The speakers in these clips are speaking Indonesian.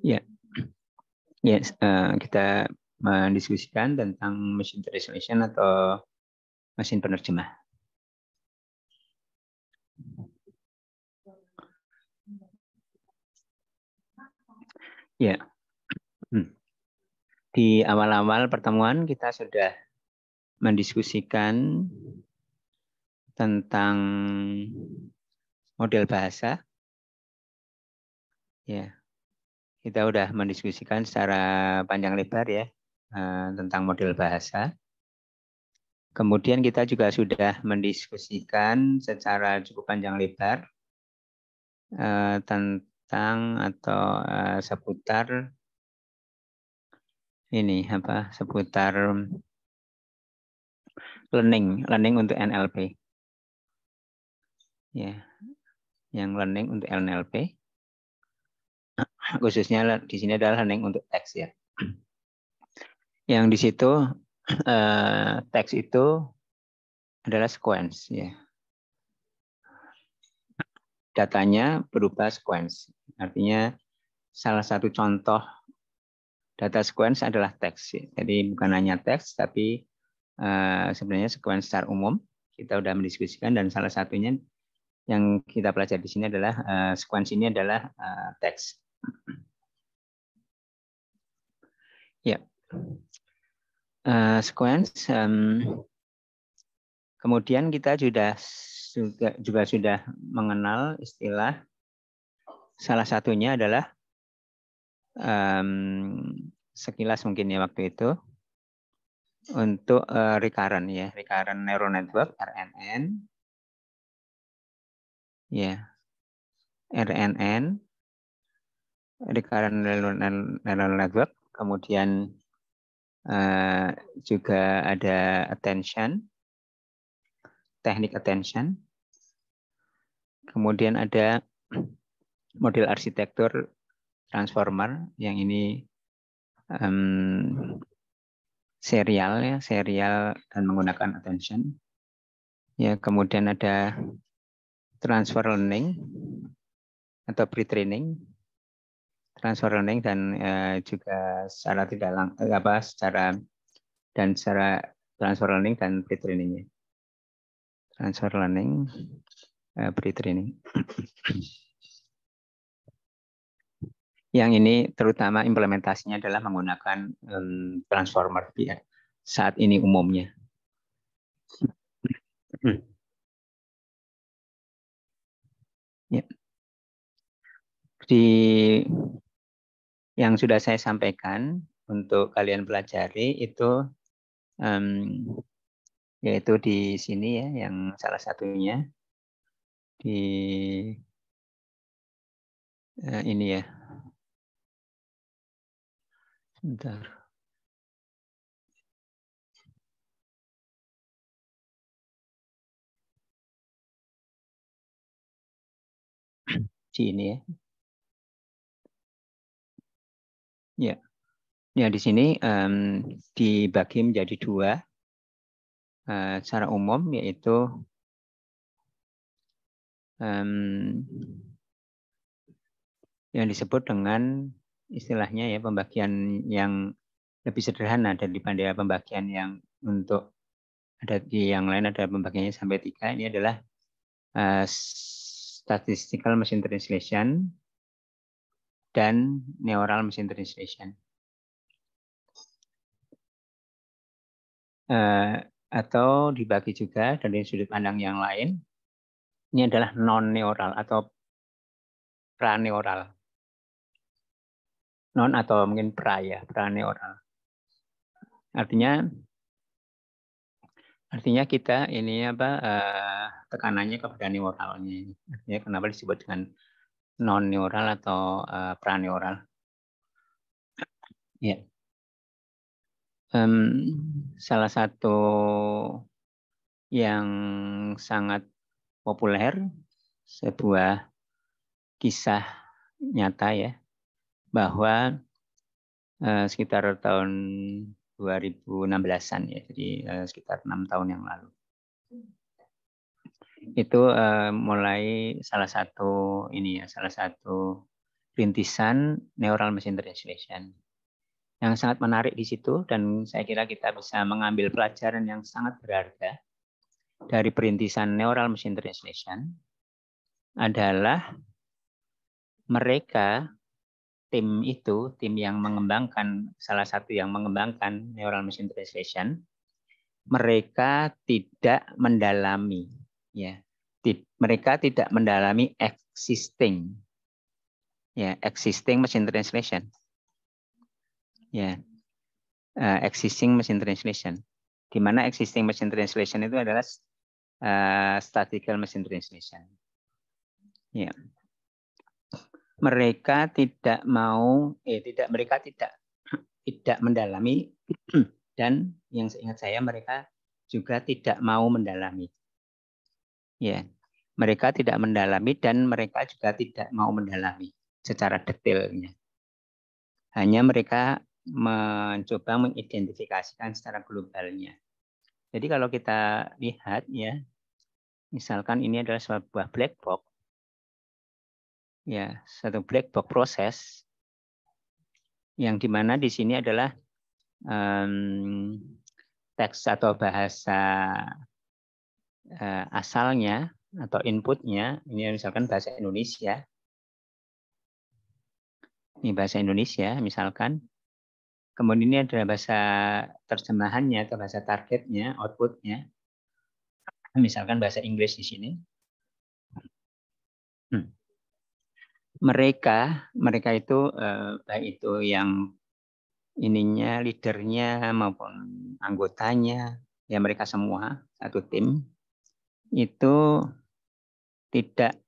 Ya, yeah. Eh, uh, kita mendiskusikan tentang mesin translation atau mesin penerjemah. Ya, hmm. di awal-awal pertemuan kita sudah mendiskusikan tentang model bahasa. Ya, kita sudah mendiskusikan secara panjang lebar ya eh, tentang model bahasa. Kemudian kita juga sudah mendiskusikan secara cukup panjang lebar eh, tentang atau eh, seputar ini apa seputar learning, learning untuk NLP ya yang learning untuk NLP khususnya di sini adalah learning untuk teks ya yang di situ eh, teks itu adalah sequence ya datanya berupa sequence artinya salah satu contoh data sequence adalah teks ya. jadi bukan hanya teks tapi eh, sebenarnya sequence secara umum kita sudah mendiskusikan dan salah satunya yang kita pelajari di sini adalah uh, sequence ini adalah uh, teks. Ya, yeah. uh, sequence. Um, kemudian kita sudah juga juga sudah mengenal istilah salah satunya adalah um, sekilas mungkin ya waktu itu untuk uh, recurrent ya recurrent neural network RNN ya RNN recurrent neural network kemudian uh, juga ada attention teknik attention kemudian ada model arsitektur transformer yang ini um, serial ya serial dan menggunakan attention ya kemudian ada transfer learning atau pre-training, transfer learning dan uh, juga secara tidak lang eh, apa secara dan secara transfer learning dan pre-trainingnya. Transfer learning, uh, pre-training. Yang ini terutama implementasinya adalah menggunakan um, transformer ya, saat ini umumnya. Hmm. Ya. Di yang sudah saya sampaikan untuk kalian pelajari itu um, yaitu di sini ya yang salah satunya di uh, ini ya. Sebentar. C ini ya. Ya, ya di sini um, dibagi menjadi dua uh, secara umum yaitu um, yang disebut dengan istilahnya ya pembagian yang lebih sederhana daripada pembagian yang untuk ada di yang lain ada pembagiannya sampai tiga ini adalah uh, statistical machine translation, dan neural machine translation. Uh, atau dibagi juga dari sudut pandang yang lain, ini adalah non-neural atau pre-neural Non atau mungkin pra ya, neural Artinya Artinya kita ini apa uh, tekanannya kepada neuralnya. Artinya kenapa disebut dengan non neural atau eh, praneural? Ya. Um, salah satu yang sangat populer sebuah kisah nyata ya bahwa eh, sekitar tahun 2016-an ya, jadi uh, sekitar enam tahun yang lalu. Itu uh, mulai salah satu ini ya, salah satu rintisan neural machine translation yang sangat menarik di situ dan saya kira kita bisa mengambil pelajaran yang sangat berharga dari perintisan neural machine translation adalah mereka tim itu, tim yang mengembangkan, salah satu yang mengembangkan neural machine translation, mereka tidak mendalami, ya, tid mereka tidak mendalami existing, ya, existing machine translation, ya, uh, existing machine translation, di mana existing machine translation itu adalah uh, statistical machine translation, ya mereka tidak mau eh tidak mereka tidak tidak mendalami dan yang seingat saya mereka juga tidak mau mendalami. Ya, mereka tidak mendalami dan mereka juga tidak mau mendalami secara detailnya. Hanya mereka mencoba mengidentifikasikan secara globalnya. Jadi kalau kita lihat ya, misalkan ini adalah sebuah black box, ya satu black box proses yang dimana di sini adalah um, teks atau bahasa uh, asalnya atau inputnya ini misalkan bahasa Indonesia ini bahasa Indonesia misalkan kemudian ini adalah bahasa terjemahannya atau bahasa targetnya outputnya misalkan bahasa Inggris di sini hmm mereka mereka itu eh, baik itu yang ininya leadernya maupun anggotanya ya mereka semua satu tim itu tidak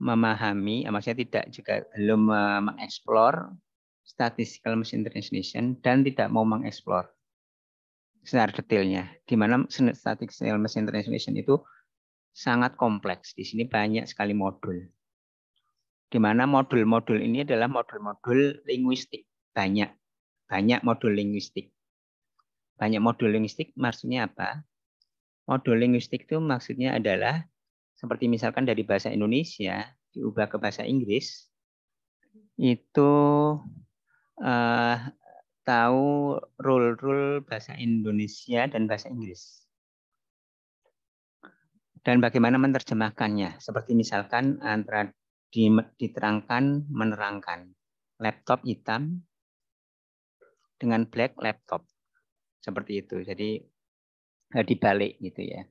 memahami ya maksudnya tidak juga belum eh, mengeksplor statistical machine translation dan tidak mau mengeksplor secara detailnya di mana statistical machine translation itu sangat kompleks di sini banyak sekali modul di mana modul-modul ini adalah modul-modul linguistik. Banyak, banyak modul linguistik. Banyak modul linguistik maksudnya apa? Modul linguistik itu maksudnya adalah seperti misalkan dari bahasa Indonesia diubah ke bahasa Inggris itu eh, tahu rule-rule bahasa Indonesia dan bahasa Inggris dan bagaimana menerjemahkannya. Seperti misalkan antara diterangkan menerangkan laptop hitam dengan black laptop seperti itu jadi eh, dibalik gitu ya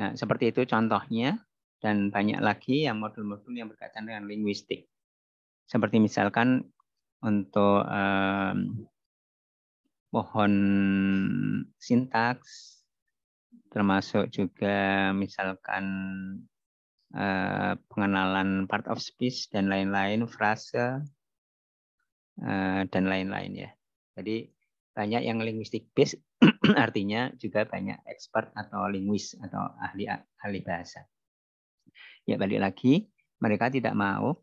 nah seperti itu contohnya dan banyak lagi yang modul-modul yang berkaitan dengan linguistik seperti misalkan untuk um, pohon sintaks termasuk juga misalkan Eh, pengenalan part of speech dan lain-lain, frase uh, dan lain-lain ya. Jadi banyak yang linguistik base artinya juga banyak expert atau linguis atau ahli ahli bahasa. Ya balik lagi, mereka tidak mau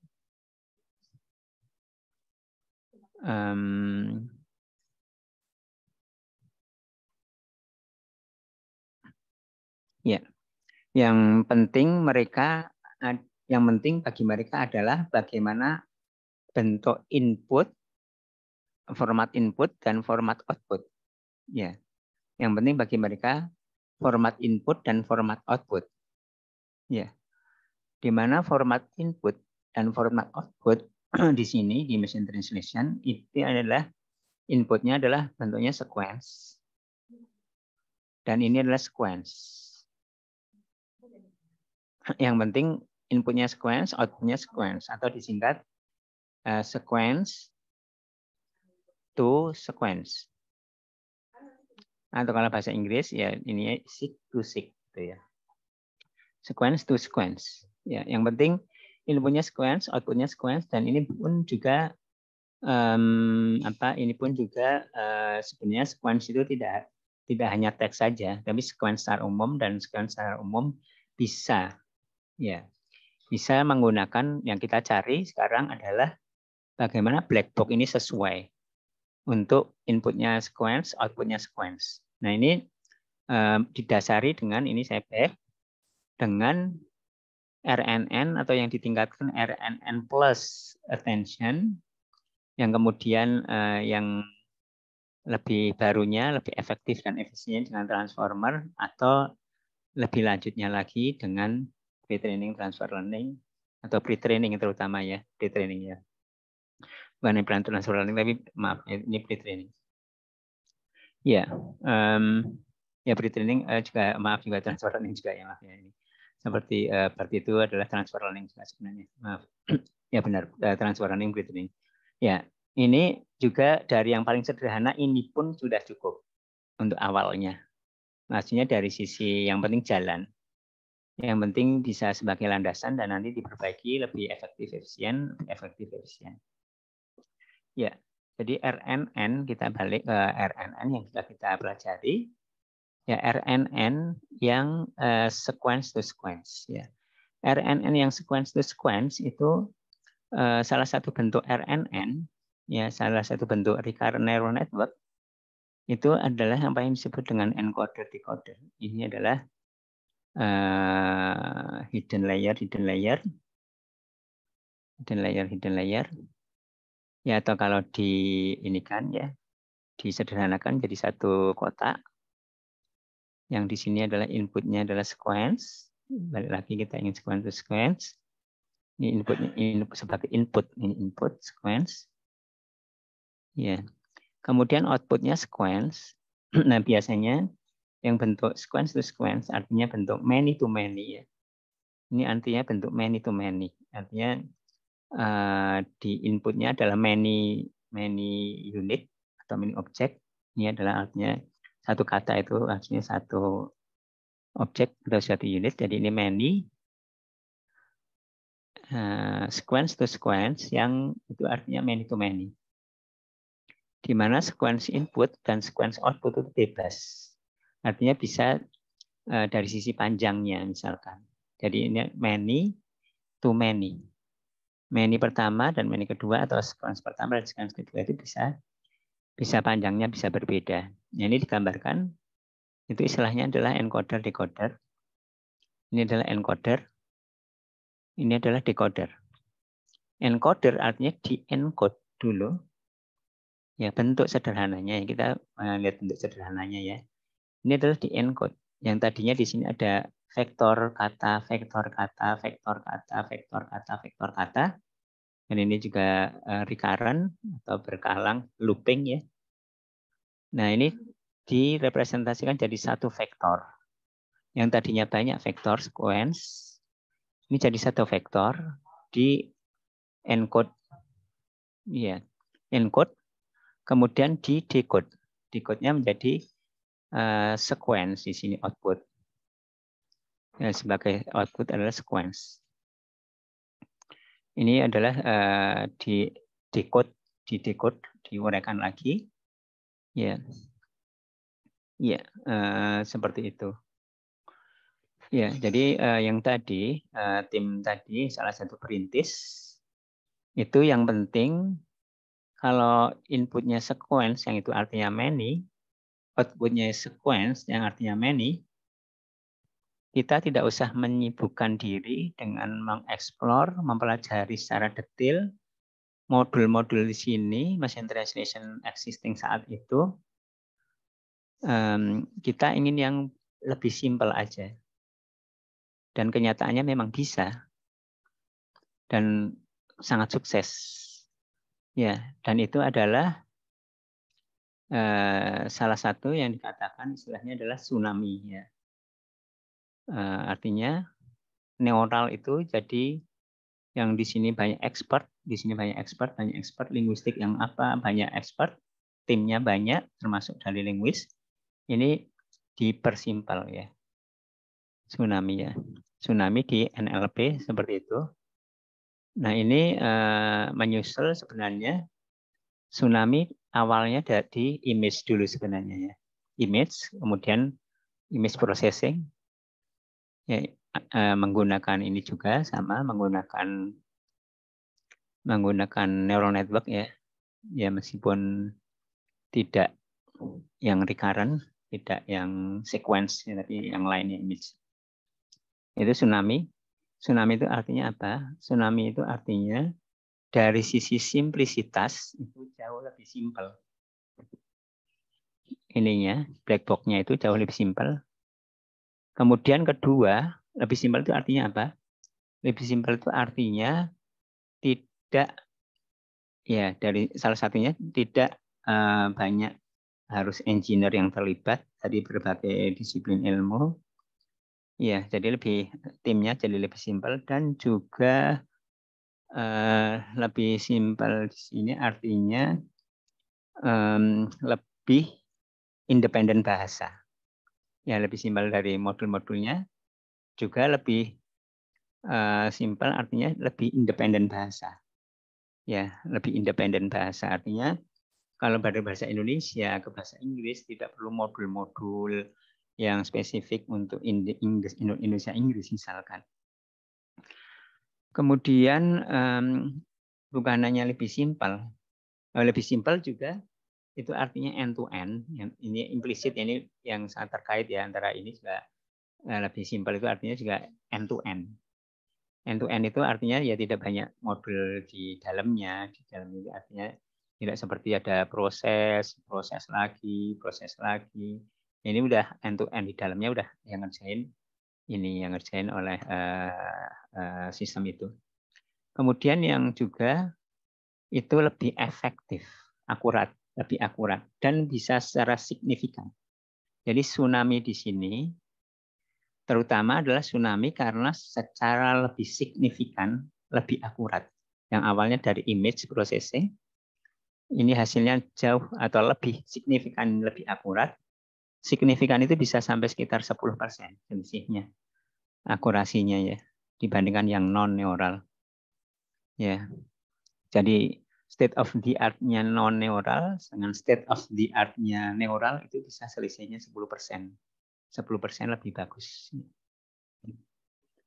um, ya. Yang penting mereka yang penting bagi mereka adalah bagaimana bentuk input, format input dan format output. Ya. Yang penting bagi mereka format input dan format output. Ya. Di mana format input dan format output di sini di machine translation itu adalah inputnya adalah bentuknya sequence. Dan ini adalah sequence. Yang penting inputnya sequence, outputnya sequence atau disingkat uh, sequence to sequence. Atau kalau bahasa Inggris ya ini ya, seek to seek gitu ya. Sequence to sequence. Ya, yang penting inputnya sequence, outputnya sequence dan ini pun juga um, apa ini pun juga uh, sebenarnya sequence itu tidak tidak hanya teks saja tapi sequence secara umum dan sequence secara umum bisa ya bisa menggunakan yang kita cari sekarang adalah bagaimana black box ini sesuai untuk inputnya sequence, outputnya sequence. Nah ini um, didasari dengan ini saya back dengan RNN atau yang ditingkatkan RNN plus attention yang kemudian uh, yang lebih barunya lebih efektif dan efisien dengan transformer atau lebih lanjutnya lagi dengan pre-training, transfer learning, atau pre-training terutama ya, pre-training ya. Bukan implant transfer learning, tapi maaf, ya, ini pre-training. Ya, um, ya pre-training uh, juga, maaf juga transfer learning juga ya, maaf ya ini. Seperti uh, eh, part itu adalah transfer learning juga sebenarnya, maaf. ya benar, uh, transfer learning, pre-training. Ya, ini juga dari yang paling sederhana ini pun sudah cukup untuk awalnya. Maksudnya dari sisi yang penting jalan. Yang penting bisa sebagai landasan dan nanti diperbaiki lebih efektif efisien, efektif efisien. Ya, jadi RNN kita balik ke RNN yang sudah kita pelajari. Ya, RNN yang uh, sequence to sequence. Ya, RNN yang sequence to sequence itu uh, salah satu bentuk RNN, ya salah satu bentuk recurrent neural network itu adalah apa yang disebut dengan encoder decoder. Ini adalah uh, hidden layer, hidden layer, hidden layer, hidden layer. Ya atau kalau di ini kan ya disederhanakan jadi satu kotak. Yang di sini adalah inputnya adalah sequence. Balik lagi kita ingin sequence to sequence. Ini inputnya input sebagai input, ini input sequence. Ya. Kemudian outputnya sequence. Nah biasanya yang bentuk sequence to sequence artinya bentuk many to many ya. Ini artinya bentuk many to many. Artinya uh, di inputnya adalah many many unit atau many object. Ini adalah artinya satu kata itu artinya satu objek atau satu unit. Jadi ini many uh, sequence to sequence yang itu artinya many to many. Di mana sequence input dan sequence output itu bebas Artinya bisa eh, dari sisi panjangnya misalkan. Jadi ini many to many. Many pertama dan many kedua atau sequence pertama dan sequence kedua itu bisa bisa panjangnya bisa berbeda. Nah, ini digambarkan itu istilahnya adalah encoder decoder. Ini adalah encoder. Ini adalah decoder. Encoder artinya di encode dulu. Ya bentuk sederhananya kita eh, lihat bentuk sederhananya ya. Ini adalah di encode. Yang tadinya di sini ada vektor kata, vektor kata, vektor kata, vektor kata, vektor kata. Dan ini juga eh, recurrent atau berkalang looping ya. Nah, ini direpresentasikan jadi satu vektor. Yang tadinya banyak vektor sequence, ini jadi satu vektor di encode. Ya, encode kemudian di decode. Decode-nya menjadi uh, sequence di sini output. Ya, sebagai output adalah sequence. Ini adalah uh, di decode, di decode, diuraikan lagi. Ya, ya uh, seperti itu. Ya, jadi uh, yang tadi uh, tim tadi salah satu perintis itu yang penting kalau inputnya sequence yang itu artinya many outputnya sequence yang artinya many, kita tidak usah menyibukkan diri dengan mengeksplor, mempelajari secara detail modul-modul di sini, machine translation existing saat itu. Um, kita ingin yang lebih simpel aja. Dan kenyataannya memang bisa. Dan sangat sukses. Ya, dan itu adalah Eh, salah satu yang dikatakan istilahnya adalah tsunami ya. Eh, artinya neural itu jadi yang di sini banyak expert, di sini banyak expert, banyak expert linguistik yang apa, banyak expert, timnya banyak termasuk dari linguis. Ini dipersimpel ya. Tsunami ya. Tsunami di NLP seperti itu. Nah, ini uh, menyusul sebenarnya tsunami awalnya dari image dulu sebenarnya ya. Image, kemudian image processing, ya, menggunakan ini juga sama menggunakan menggunakan neural network ya, ya meskipun tidak yang recurrent, tidak yang sequence, ya, tapi yang lainnya image. Itu tsunami. Tsunami itu artinya apa? Tsunami itu artinya dari sisi simplicitas itu jauh lebih simpel. Ininya, black box-nya itu jauh lebih simpel. Kemudian kedua, lebih simpel itu artinya apa? Lebih simpel itu artinya tidak ya dari salah satunya tidak eh, banyak harus engineer yang terlibat dari berbagai disiplin ilmu. Ya, jadi lebih timnya jadi lebih simpel dan juga Eh, lebih simpel di sini artinya um, lebih independen bahasa. Ya lebih simpel dari modul-modulnya juga lebih uh, simpel artinya lebih independen bahasa. Ya lebih independen bahasa artinya kalau dari bahasa Indonesia ke bahasa Inggris tidak perlu modul-modul yang spesifik untuk Indonesia Inggris misalkan Kemudian um, bukan hanya lebih simpel, eh, lebih simpel juga itu artinya end to end. Yang Ini implisit ini yang sangat terkait ya antara ini juga eh, lebih simpel itu artinya juga end to end. End to end itu artinya ya tidak banyak modul di dalamnya, di dalam ini artinya tidak seperti ada proses, proses lagi, proses lagi. Ini udah end to end di dalamnya udah yang ngerjain ini yang ngerjain oleh uh, uh, sistem itu. Kemudian yang juga itu lebih efektif, akurat, lebih akurat dan bisa secara signifikan. Jadi tsunami di sini terutama adalah tsunami karena secara lebih signifikan, lebih akurat. Yang awalnya dari image processing ini hasilnya jauh atau lebih signifikan, lebih akurat. Signifikan itu bisa sampai sekitar 10% selisihnya akurasinya ya dibandingkan yang non neural. Ya. Jadi state of the artnya non neural dengan state of the artnya neural itu bisa selisihnya 10%. 10% lebih bagus.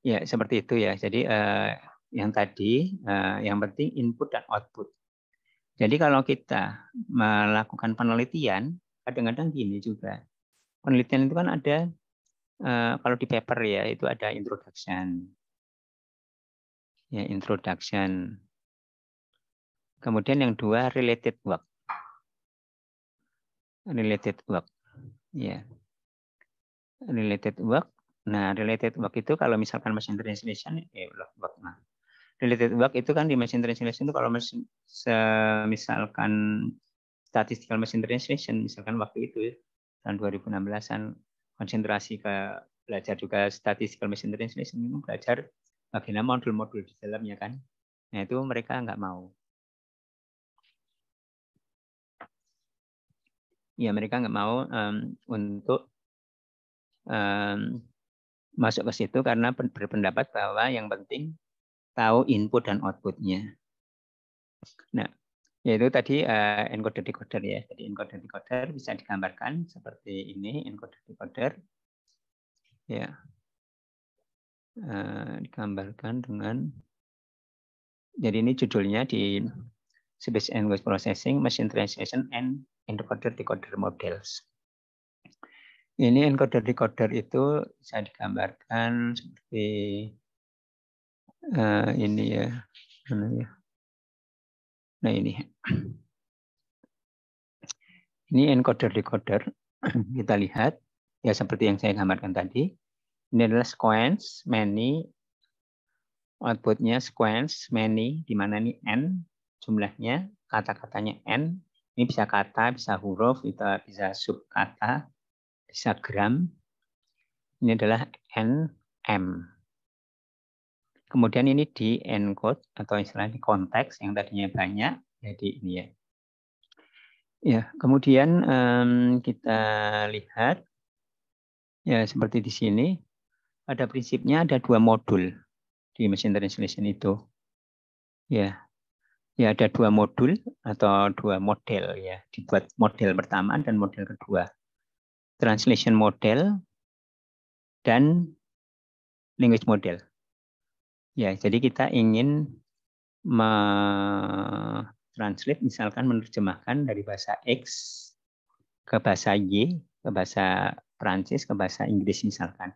Ya, seperti itu ya. Jadi eh, yang tadi eh, yang penting input dan output. Jadi kalau kita melakukan penelitian, kadang-kadang gini juga. Penelitian itu kan ada Eh, kalau di paper ya itu ada introduction. Ya, introduction. Kemudian yang dua related work. Related work. Ya. Related work. Nah, related work itu kalau misalkan machine translation ya work. Nah, related work itu kan di machine translation itu kalau misalkan statistical machine translation misalkan waktu itu ya, tahun 2016-an konsentrasi ke belajar juga statistical machine learning ini belajar bagaimana modul-modul di dalamnya kan. Nah itu mereka nggak mau. Ya mereka nggak mau um, untuk um, masuk ke situ karena berpendapat bahwa yang penting tahu input dan outputnya. Nah yaitu tadi uh, eh, encoder-decoder ya. Jadi encoder-decoder bisa digambarkan seperti ini, encoder-decoder. Ya. Uh, digambarkan dengan, jadi ini judulnya di Speech and Language Processing, Machine Translation, and Encoder-Decoder Models. Ini encoder-decoder itu bisa digambarkan seperti uh, ini ya, mana ya? Nah ini. Ini encoder-decoder. Kita lihat. Ya seperti yang saya gambarkan tadi. Ini adalah sequence, many. Outputnya sequence, many. Di mana ini n jumlahnya. Kata-katanya n. Ini bisa kata, bisa huruf, bisa, bisa subkata, bisa gram. Ini adalah n, m. Kemudian ini di encode atau istilahnya konteks yang tadinya banyak jadi ini ya. Ya, kemudian um, kita lihat ya seperti di sini ada prinsipnya ada dua modul di mesin translation itu. Ya. Ya ada dua modul atau dua model ya, dibuat model pertama dan model kedua. Translation model dan language model. Ya, jadi kita ingin mentranslate misalkan menerjemahkan dari bahasa X ke bahasa Y, ke bahasa Prancis, ke bahasa Inggris misalkan.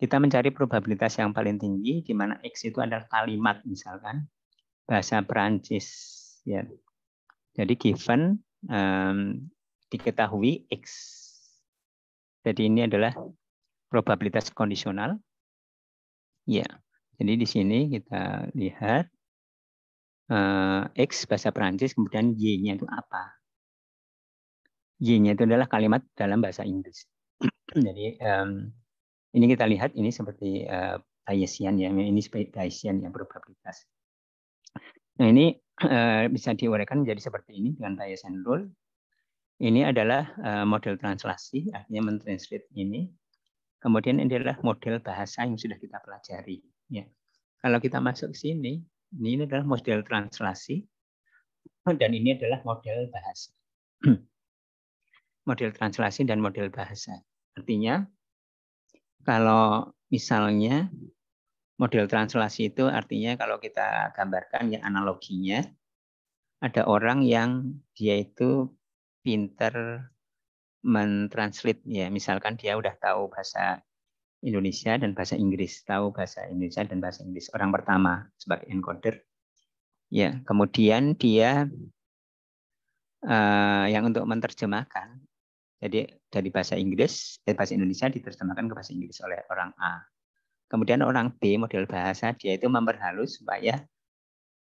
Kita mencari probabilitas yang paling tinggi di mana X itu adalah kalimat misalkan bahasa Prancis ya. Jadi given um, diketahui X. Jadi ini adalah probabilitas kondisional. Ya. Jadi di sini kita lihat uh, X bahasa Perancis, kemudian Y-nya itu apa. Y-nya itu adalah kalimat dalam bahasa Inggris. Jadi um, ini kita lihat ini seperti uh, Bayesian ya, ini seperti Bayesian yang probabilitas. Nah ini uh, bisa diuraikan menjadi seperti ini dengan Bayesian rule. Ini adalah uh, model translasi, artinya mentranslate ini. Kemudian ini adalah model bahasa yang sudah kita pelajari. Ya. Kalau kita masuk ke sini, ini adalah model translasi dan ini adalah model bahasa. model translasi dan model bahasa. Artinya kalau misalnya model translasi itu artinya kalau kita gambarkan ya analoginya ada orang yang dia itu pinter mentranslate ya misalkan dia udah tahu bahasa Indonesia dan bahasa Inggris, tahu bahasa Indonesia dan bahasa Inggris. Orang pertama sebagai encoder. Ya, kemudian dia uh, yang untuk menerjemahkan. Jadi dari bahasa Inggris, eh, bahasa Indonesia diterjemahkan ke bahasa Inggris oleh orang A. Kemudian orang B model bahasa dia itu memperhalus supaya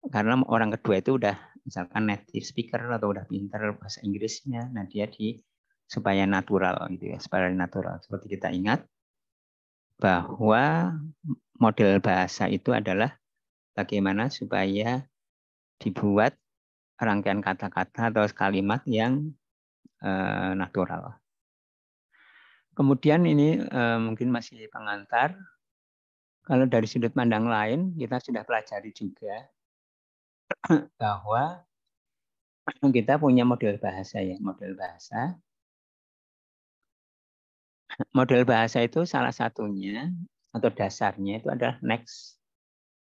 karena orang kedua itu udah misalkan native speaker atau udah pinter bahasa Inggrisnya, nah dia di supaya natural gitu ya, supaya natural. Seperti kita ingat bahwa model bahasa itu adalah bagaimana supaya dibuat rangkaian kata-kata atau kalimat yang eh, natural. Kemudian ini eh, mungkin masih pengantar. Kalau dari sudut pandang lain, kita sudah pelajari juga bahwa kita punya model bahasa ya, model bahasa model bahasa itu salah satunya atau dasarnya itu adalah next.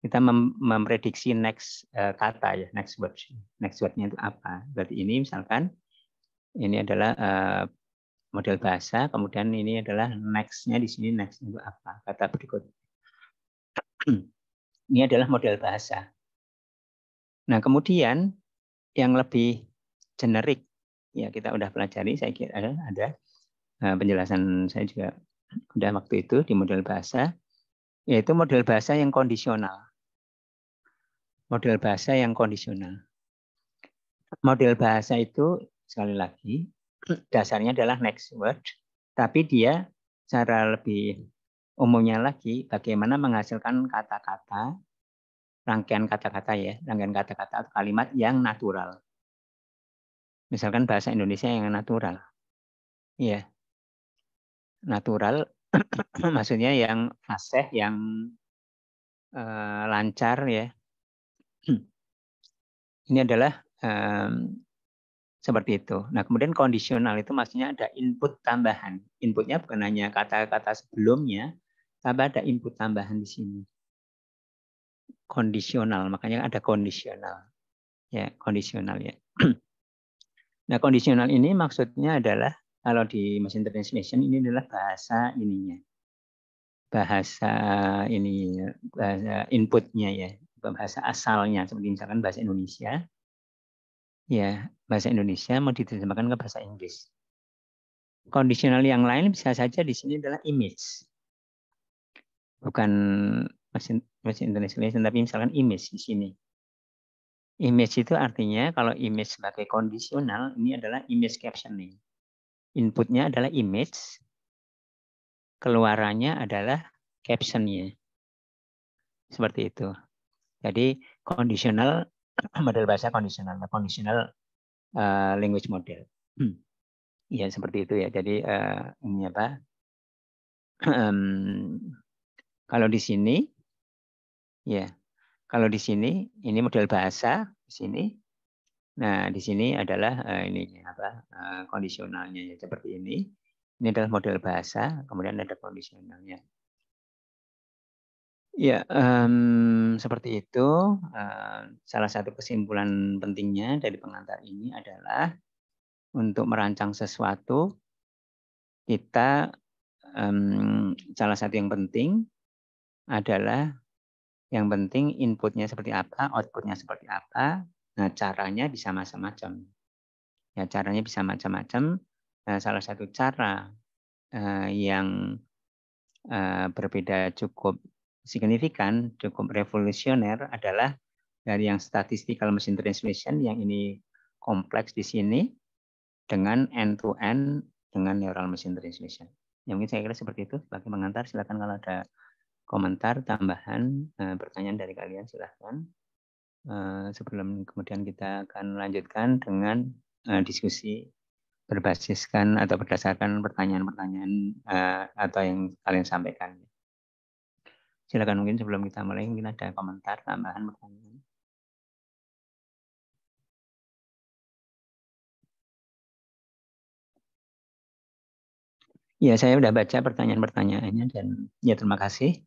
Kita mem memprediksi next uh, kata ya, next word. Next wordnya itu apa? Berarti ini misalkan ini adalah uh, model bahasa, kemudian ini adalah nextnya di sini next itu apa? Kata berikut. ini adalah model bahasa. Nah, kemudian yang lebih generik ya kita udah pelajari saya kira ada, ada Eh, penjelasan saya juga udah waktu itu di model bahasa, yaitu model bahasa yang kondisional. Model bahasa yang kondisional. Model bahasa itu, sekali lagi, dasarnya adalah next word, tapi dia cara lebih umumnya lagi bagaimana menghasilkan kata-kata, rangkaian kata-kata ya, rangkaian kata-kata atau kalimat yang natural. Misalkan bahasa Indonesia yang natural. yeah natural maksudnya yang fasih yang uh, lancar ya ini adalah um, seperti itu. Nah, kemudian kondisional itu maksudnya ada input tambahan. Inputnya bukan hanya kata-kata sebelumnya, tapi ada input tambahan di sini. Kondisional, makanya ada kondisional. Ya, kondisional ya. Nah, kondisional ini maksudnya adalah kalau di mesin transmission ini adalah bahasa ininya bahasa ini bahasa inputnya ya bahasa asalnya seperti misalkan bahasa Indonesia ya bahasa Indonesia mau diterjemahkan ke bahasa Inggris kondisional yang lain bisa saja di sini adalah image bukan mesin mesin translation. tapi misalkan image di sini image itu artinya kalau image sebagai kondisional ini adalah image captioning Inputnya adalah image, keluarannya adalah captionnya. Seperti itu. Jadi conditional model bahasa conditional, kondisional uh, eh, language model. Hmm. Ya seperti itu ya. Jadi uh, ini apa? Um, kalau di sini, ya kalau di sini ini model bahasa di sini Nah, di sini adalah uh, ini apa? Uh, kondisionalnya ya seperti ini. Ini adalah model bahasa, kemudian ada kondisionalnya. Ya, um, seperti itu. Uh, salah satu kesimpulan pentingnya dari pengantar ini adalah untuk merancang sesuatu, kita um, salah satu yang penting adalah yang penting inputnya seperti apa, outputnya seperti apa, Nah, caranya bisa macam-macam. Ya, caranya bisa macam-macam. Nah, salah satu cara eh, yang eh, berbeda cukup signifikan, cukup revolusioner adalah dari yang statistical machine translation yang ini kompleks di sini dengan end to end dengan neural machine translation. Ya, mungkin saya kira seperti itu Bagi mengantar Silakan kalau ada komentar, tambahan, eh, pertanyaan dari kalian silahkan. Eh, sebelum kemudian kita akan lanjutkan dengan eh, diskusi berbasiskan atau berdasarkan pertanyaan-pertanyaan eh, atau yang kalian sampaikan. Silakan mungkin sebelum kita mulai mungkin ada komentar tambahan pertanyaan. Ya, saya sudah baca pertanyaan-pertanyaannya dan ya terima kasih.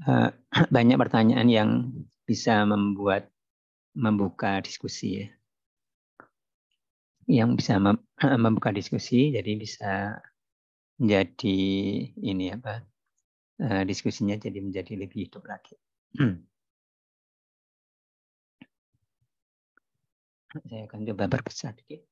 banyak pertanyaan yang bisa membuat membuka diskusi ya. Yang bisa membuka diskusi jadi bisa menjadi ini apa? Eh, diskusinya jadi menjadi lebih hidup lagi. Saya akan coba berbesar sedikit.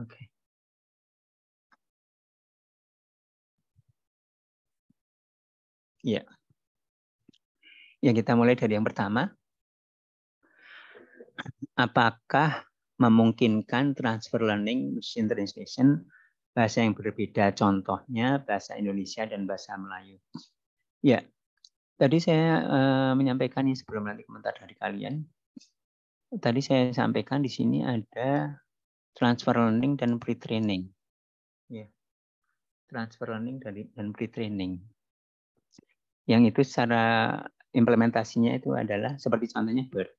Okay. Ya. Ya, kita mulai dari yang pertama. Apakah memungkinkan transfer learning machine translation bahasa yang berbeda contohnya bahasa Indonesia dan bahasa Melayu. Ya. Tadi saya uh, menyampaikan ini sebelum nanti komentar dari kalian. Tadi saya sampaikan di sini ada transfer learning dan pre-training. Ya. Transfer learning dan pre-training. Yang itu secara implementasinya itu adalah seperti contohnya BERT.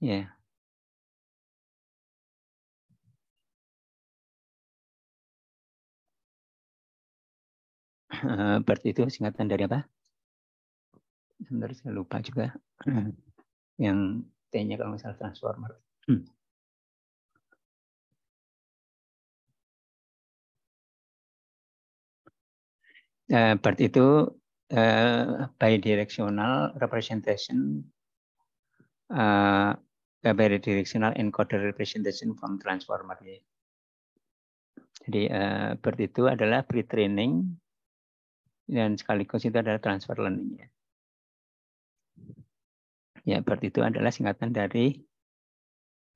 Ya. Eh, BERT itu singkatan dari apa? Sebentar saya lupa juga. Hmm. Yang T-nya kalau misalnya transformer. Hmm. uh, eh, BERT itu uh, bidirectional representation uh, bidirectional encoder representation from transformer. Jadi uh, BERT itu adalah pre-training dan sekaligus itu adalah transfer learning. Ya, ya BERT itu adalah singkatan dari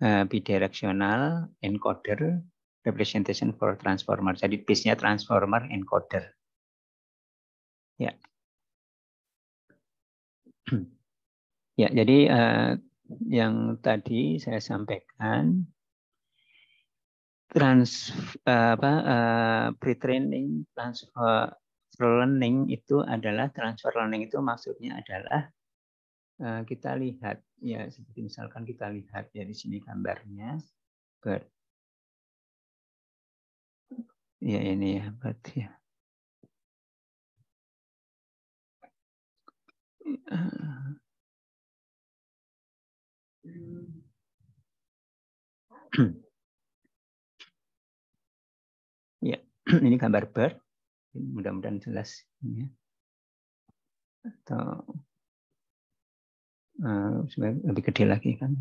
uh, bidirectional encoder representation for transformer. Jadi base-nya transformer encoder. Ya. ya, jadi uh, yang tadi saya sampaikan trans eh, apa uh, pre-training transfer learning itu adalah transfer learning itu maksudnya adalah kita lihat ya seperti misalkan kita lihat ya di sini gambarnya bird ya ini ya berarti ya Hmm. ya, ini gambar bird. Mudah-mudahan jelas. Ya. Atau uh, lebih gede lagi kan?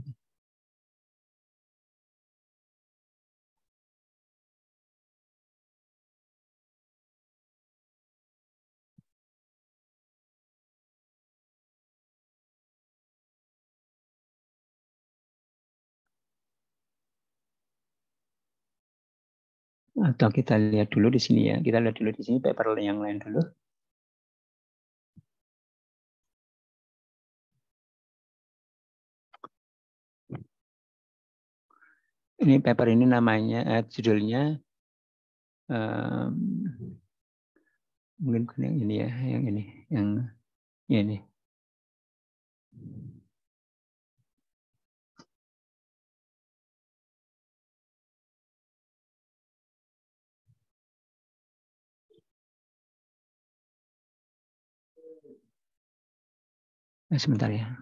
atau kita lihat dulu di sini ya. Kita lihat dulu di sini paper yang lain dulu. Ini paper ini namanya eh, judulnya um, mungkin yang ini ya, yang ini, yang ini. Eh, sebentar ya.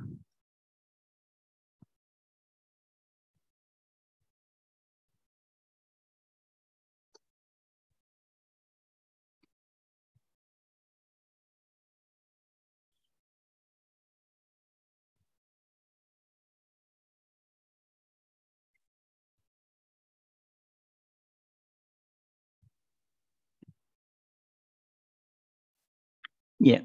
Yeah.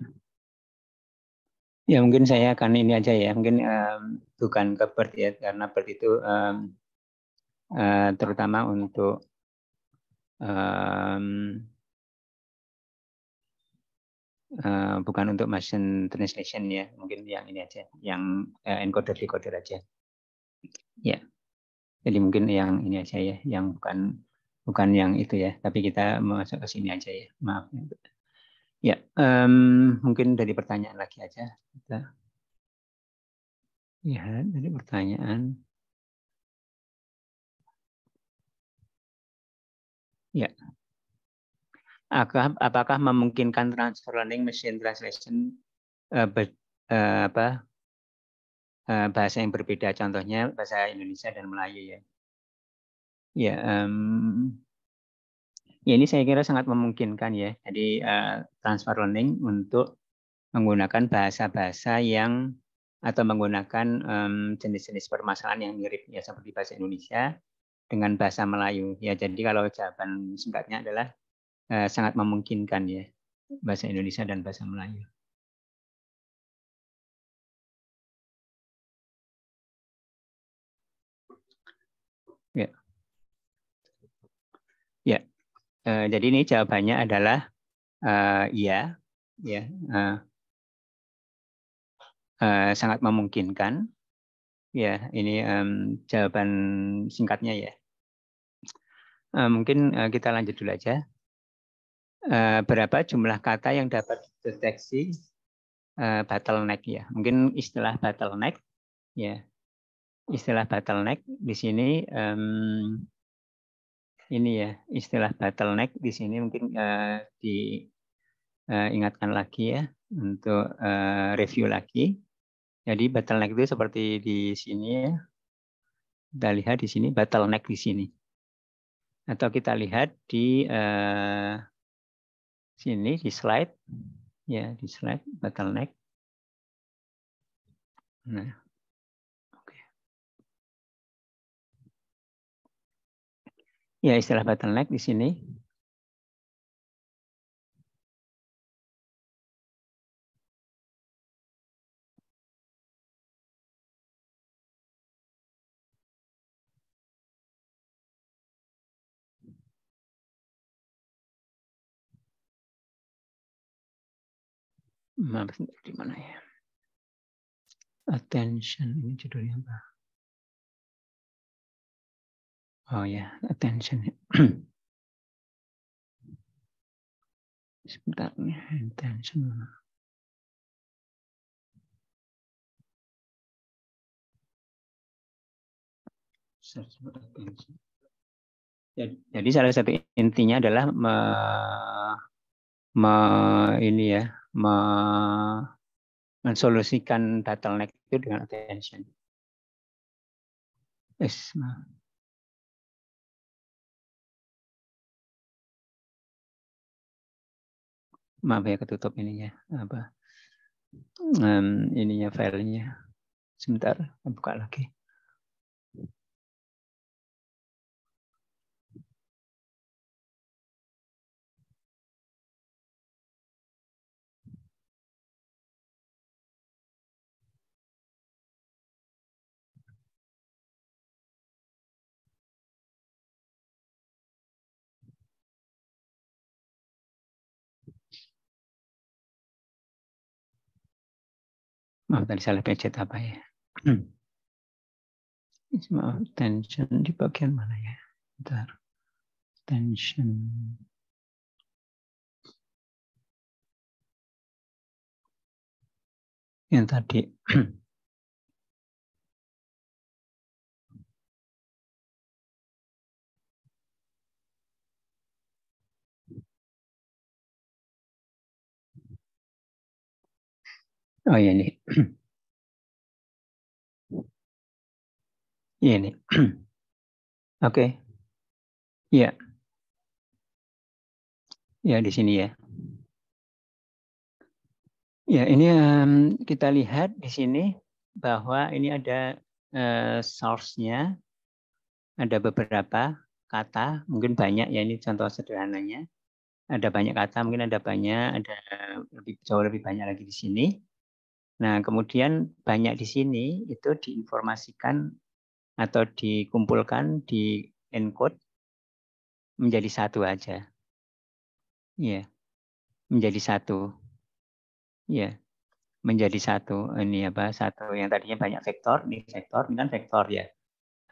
Ya mungkin saya akan ini aja ya, mungkin um, bukan ke Bert ya, karena Bert itu um, uh, terutama untuk um, uh, bukan untuk machine translation ya, mungkin yang ini aja, yang uh, encoder decoder aja. Ya, jadi mungkin yang ini aja ya, yang bukan bukan yang itu ya, tapi kita masuk ke sini aja ya, maaf. Ya, um, mungkin dari pertanyaan lagi aja kita lihat ya, dari pertanyaan. Ya. Apakah, apakah memungkinkan transfer learning machine translation uh, eh, ber, uh, eh, apa, uh, bahasa yang berbeda contohnya bahasa Indonesia dan Melayu ya. Ya, um, Ya ini saya kira sangat memungkinkan ya. Jadi uh, transfer learning untuk menggunakan bahasa-bahasa yang atau menggunakan jenis-jenis um, permasalahan yang mirip ya seperti bahasa Indonesia dengan bahasa Melayu. Ya jadi kalau jawaban singkatnya adalah uh, sangat memungkinkan ya bahasa Indonesia dan bahasa Melayu. Ya. Ya, Eh, jadi ini jawabannya adalah uh, iya, ya, uh, uh, sangat memungkinkan. Ya, ini um, jawaban singkatnya ya. Uh, mungkin uh, kita lanjut dulu aja. Uh, berapa jumlah kata yang dapat deteksi uh, bottleneck ya? Mungkin istilah bottleneck ya. Istilah bottleneck di sini um, ini ya istilah bottleneck di sini mungkin uh, eh, diingatkan eh, uh, lagi ya untuk uh, review lagi. Jadi bottleneck itu seperti di sini ya. Kita lihat di sini bottleneck di sini. Atau kita lihat di uh, sini di slide ya di slide bottleneck. Nah, ya istilah bottleneck di sini. Maaf, di mana ya? Attention, ini judulnya apa? Oh iya, ya, yeah. attention. Sebentar nih, attention. attention. Jadi, jadi salah satu intinya adalah me, me ini ya, me, mensolusikan bottleneck itu dengan attention. Yes, ma. Nah. maaf ya ketutup ininya apa um, ininya filenya sebentar buka lagi Maaf oh, tadi salah pencet apa ya? Maaf, hmm. tension di bagian mana ya? Ntar Tension. Yang tadi. Oh iya nih. iya nih. Oke. Okay. Iya. Ya di sini ya. Ya ini um, kita lihat di sini bahwa ini ada uh, source-nya. Ada beberapa kata, mungkin banyak ya ini contoh sederhananya. Ada banyak kata, mungkin ada banyak, ada lebih jauh lebih banyak lagi di sini Nah, kemudian banyak di sini itu diinformasikan atau dikumpulkan di encode menjadi satu aja. Iya. Menjadi satu. Iya. Menjadi satu. Ini apa? Satu yang tadinya banyak vektor, ini vektor, ini kan vektor ya.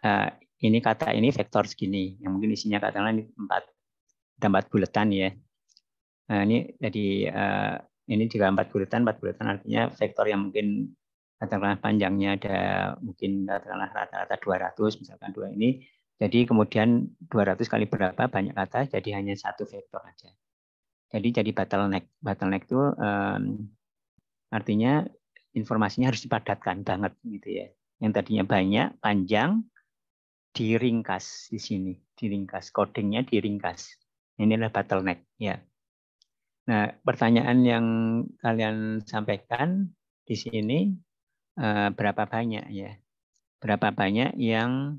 Uh, ini kata ini vektor segini, yang mungkin isinya katakanlah ini empat empat buletan ya. Nah, ini jadi uh, ini juga empat bulatan, empat bulatan artinya sektor yang mungkin katakanlah panjangnya ada mungkin katakanlah rata-rata 200 misalkan dua ini jadi kemudian 200 kali berapa banyak kata jadi hanya satu vektor aja jadi jadi bottleneck bottleneck itu um, artinya informasinya harus dipadatkan banget gitu ya yang tadinya banyak panjang diringkas di sini diringkas codingnya diringkas Inilah adalah bottleneck ya Nah, pertanyaan yang kalian sampaikan di sini eh, berapa banyak ya? Berapa banyak yang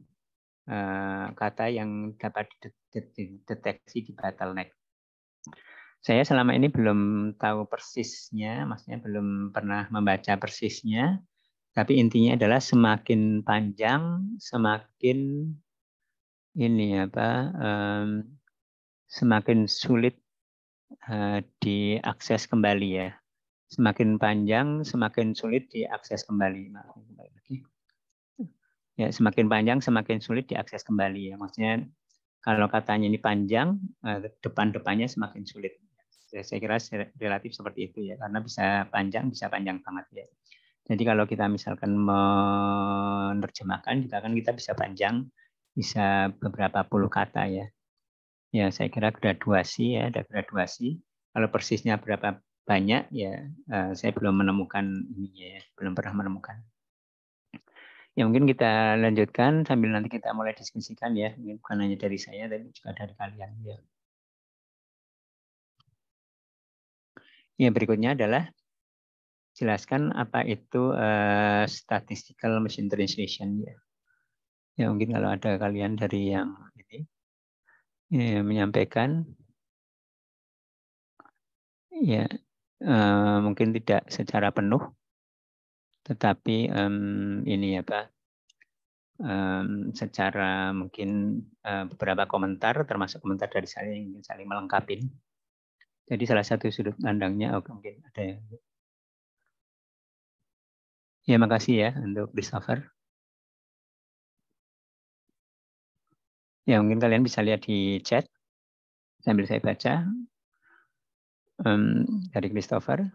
eh, kata yang dapat dideteksi di bottleneck? Saya selama ini belum tahu persisnya, maksudnya belum pernah membaca persisnya, tapi intinya adalah semakin panjang, semakin ini apa, eh, semakin sulit Eh, diakses kembali ya. Semakin panjang, semakin sulit diakses kembali. Ya, semakin panjang, semakin sulit diakses kembali ya. Maksudnya kalau katanya ini panjang, eh, depan-depannya semakin sulit. Ya, saya kira relatif seperti itu ya, karena bisa panjang, bisa panjang banget ya. Jadi kalau kita misalkan menerjemahkan, kita kan kita bisa panjang, bisa beberapa puluh kata ya ya saya kira graduasi ya ada graduasi kalau persisnya berapa banyak ya eh, saya belum menemukan ini ya belum pernah menemukan ya mungkin kita lanjutkan sambil nanti kita mulai diskusikan ya mungkin bukan hanya dari saya tapi juga dari kalian ya ya berikutnya adalah jelaskan apa itu uh, statistical machine translation ya ya mungkin kalau ada kalian dari yang Iya, menyampaikan ya mungkin tidak secara penuh tetapi ini apa um, secara mungkin eh, beberapa komentar termasuk komentar dari saya yang ingin saling melengkapi jadi salah satu sudut pandangnya oh, mungkin ada yang ya makasih ya untuk Christopher Ya mungkin kalian bisa lihat di chat sambil saya baca um, dari Christopher.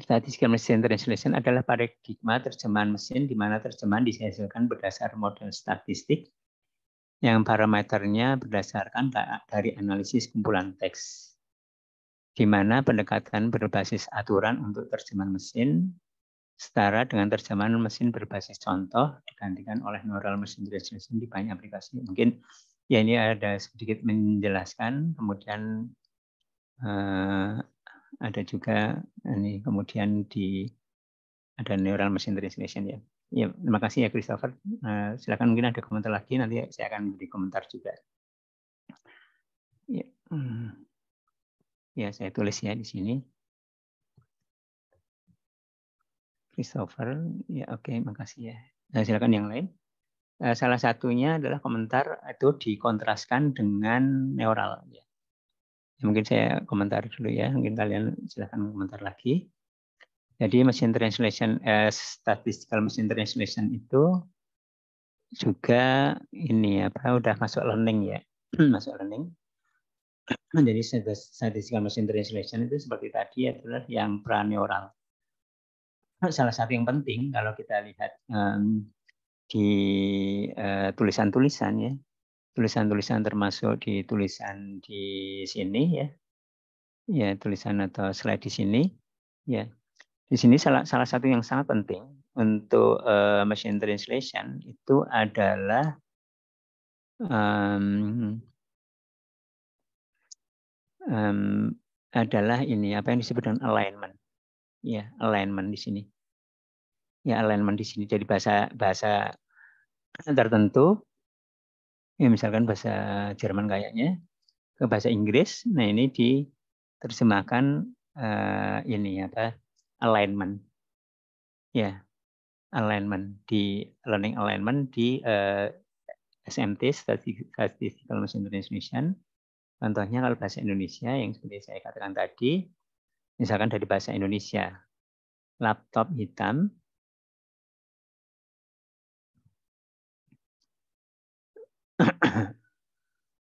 Statistical Machine Translation adalah paradigma terjemahan mesin di mana terjemahan dihasilkan berdasar model statistik yang parameternya berdasarkan dari analisis kumpulan teks, di mana pendekatan berbasis aturan untuk terjemahan mesin setara dengan terjemahan mesin berbasis contoh digantikan oleh neural mesin translation di banyak aplikasi. Mungkin ya ini ada sedikit menjelaskan, kemudian eh, ada juga ini kemudian di ada neural mesin translation ya. Ya, terima kasih ya Christopher. Eh, silakan mungkin ada komentar lagi nanti saya akan beri komentar juga. Ya, hmm. ya saya tulis ya di sini. Christopher. Ya oke, okay, makasih ya. Nah, silakan yang lain. Eh, salah satunya adalah komentar itu dikontraskan dengan neural. Ya. ya, mungkin saya komentar dulu ya. Mungkin kalian silakan komentar lagi. Jadi machine translation, eh, statistical machine translation itu juga ini ya, apa udah masuk learning ya, masuk learning. Jadi statistical machine translation itu seperti tadi adalah yang praneural. salah satu yang penting kalau kita lihat um, di eh, tulisan-tulisan uh, ya tulisan-tulisan termasuk di tulisan di sini ya ya tulisan atau slide di sini ya di sini salah salah satu yang sangat penting untuk uh, machine translation itu adalah um, um, adalah ini apa yang disebut dengan alignment ya alignment di sini ya alignment di sini jadi bahasa bahasa tertentu ya misalkan bahasa Jerman kayaknya ke bahasa Inggris nah ini diterjemahkan uh, ini apa alignment ya alignment di learning alignment di uh, eh, SMT Statistical Indonesian Indonesia Contohnya kalau bahasa Indonesia yang seperti saya katakan tadi Misalkan dari bahasa Indonesia. Laptop hitam.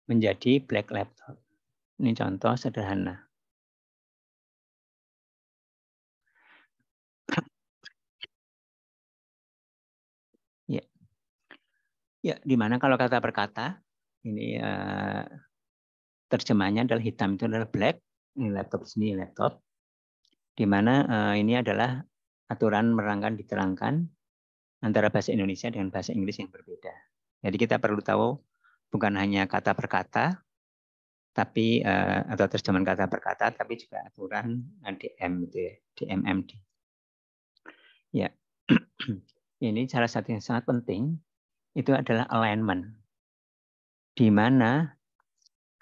menjadi black laptop. Ini contoh sederhana. Ya, ya di mana kalau kata perkata, ini uh, terjemahnya adalah hitam itu adalah black, ini laptop sini laptop, di mana uh, ini adalah aturan merangkan diterangkan antara bahasa Indonesia dengan bahasa Inggris yang berbeda. Jadi kita perlu tahu bukan hanya kata per kata, tapi uh, atau terjemahan kata per kata, tapi juga aturan DM itu ya, DMMD. Ya, ini salah satu yang sangat penting itu adalah alignment, di mana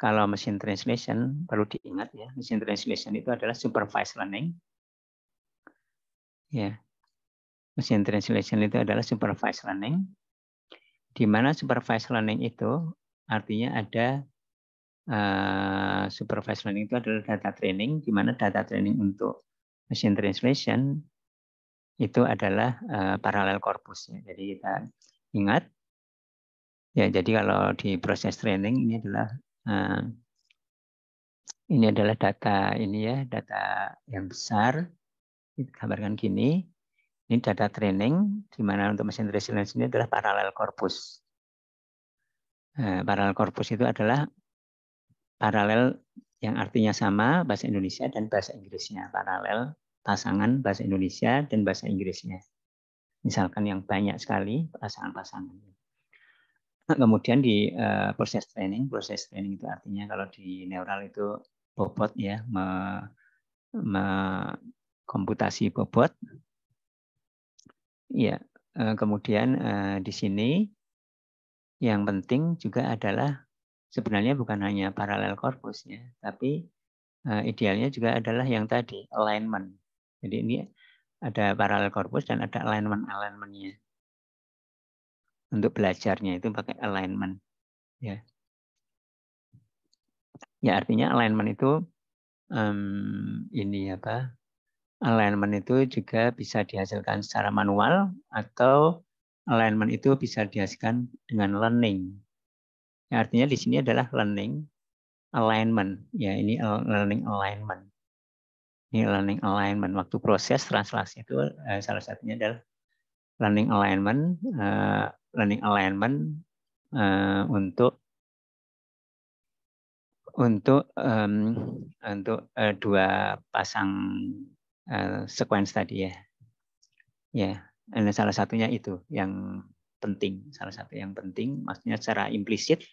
kalau machine translation perlu diingat ya machine translation itu adalah supervised learning ya machine translation itu adalah supervised learning di mana supervised learning itu artinya ada uh, supervised learning itu adalah data training di mana data training untuk machine translation itu adalah uh, paralel corpus ya. jadi kita ingat ya jadi kalau di proses training ini adalah Nah, ini adalah data ini ya, data yang besar. Kabarkan gini. Ini data training, di mana untuk mesin resilience ini adalah paralel korpus. Nah, paralel korpus itu adalah paralel yang artinya sama bahasa Indonesia dan bahasa Inggrisnya. Paralel pasangan bahasa Indonesia dan bahasa Inggrisnya. Misalkan yang banyak sekali pasangan-pasangan. Kemudian di uh, proses training, proses training itu artinya kalau di neural itu bobot ya, me, me, komputasi bobot. Ya, uh, kemudian uh, di sini yang penting juga adalah sebenarnya bukan hanya paralel korpusnya, tapi uh, idealnya juga adalah yang tadi alignment. Jadi ini ada paralel korpus dan ada alignment alignmentnya untuk belajarnya itu pakai alignment ya ya artinya alignment itu um, ini apa alignment itu juga bisa dihasilkan secara manual atau alignment itu bisa dihasilkan dengan learning ya, artinya di sini adalah learning alignment ya ini learning alignment ini learning alignment waktu proses translasi itu eh, salah satunya adalah learning alignment eh, learning alignment uh, untuk untuk um, untuk uh, dua pasang uh, sequence tadi ya. Ya, yeah. salah satunya itu yang penting. Salah satu yang penting maksudnya secara implisit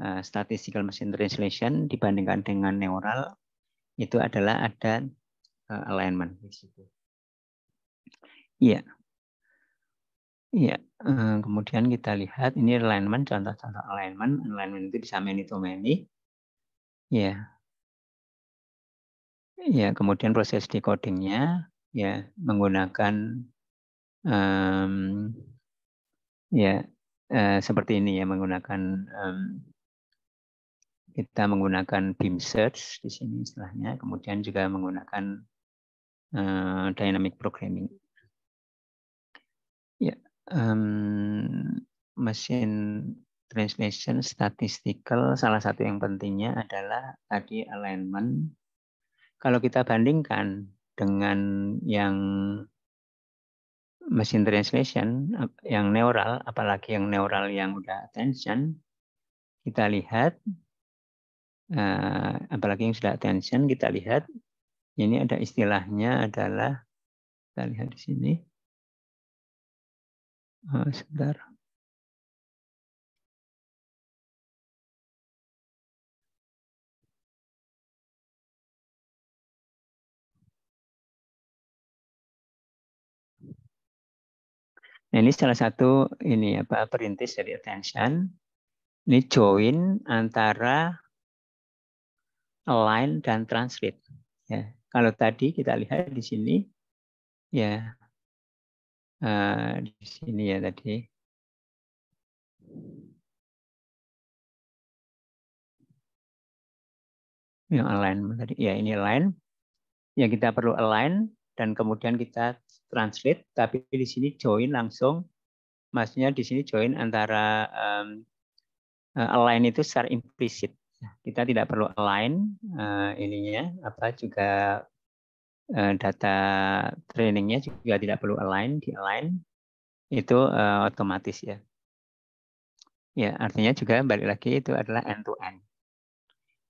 uh, statistical machine translation dibandingkan dengan neural itu adalah ada uh, alignment di situ. Iya. Iya, eh, kemudian kita lihat ini alignment, contoh-contoh alignment. Alignment itu bisa many to many. Ya. Ya, kemudian proses decodingnya ya menggunakan um, ya uh, seperti ini ya menggunakan um, kita menggunakan beam search di sini istilahnya, kemudian juga menggunakan uh, dynamic programming. Ya, um, mesin translation statistical salah satu yang pentingnya adalah tadi alignment. Kalau kita bandingkan dengan yang mesin translation yang neural, apalagi yang neural yang udah attention, kita lihat, eh, apalagi yang sudah attention, kita lihat ini ada istilahnya adalah kita lihat di sini Oh, sebentar. Nah, ini salah satu ini apa perintis dari attention. Ini join antara align dan translate. Ya, kalau tadi kita lihat di sini, ya Eh, di sini ya tadi. Yang align tadi. Ya, ini align. yang kita perlu align dan kemudian kita translate, tapi di sini join langsung. Maksudnya di sini join antara um, align itu secara implisit. Kita tidak perlu align uh, ininya, apa juga Eh, data trainingnya juga tidak perlu align, di align itu uh, otomatis ya. Ya, artinya juga balik lagi itu adalah end to end.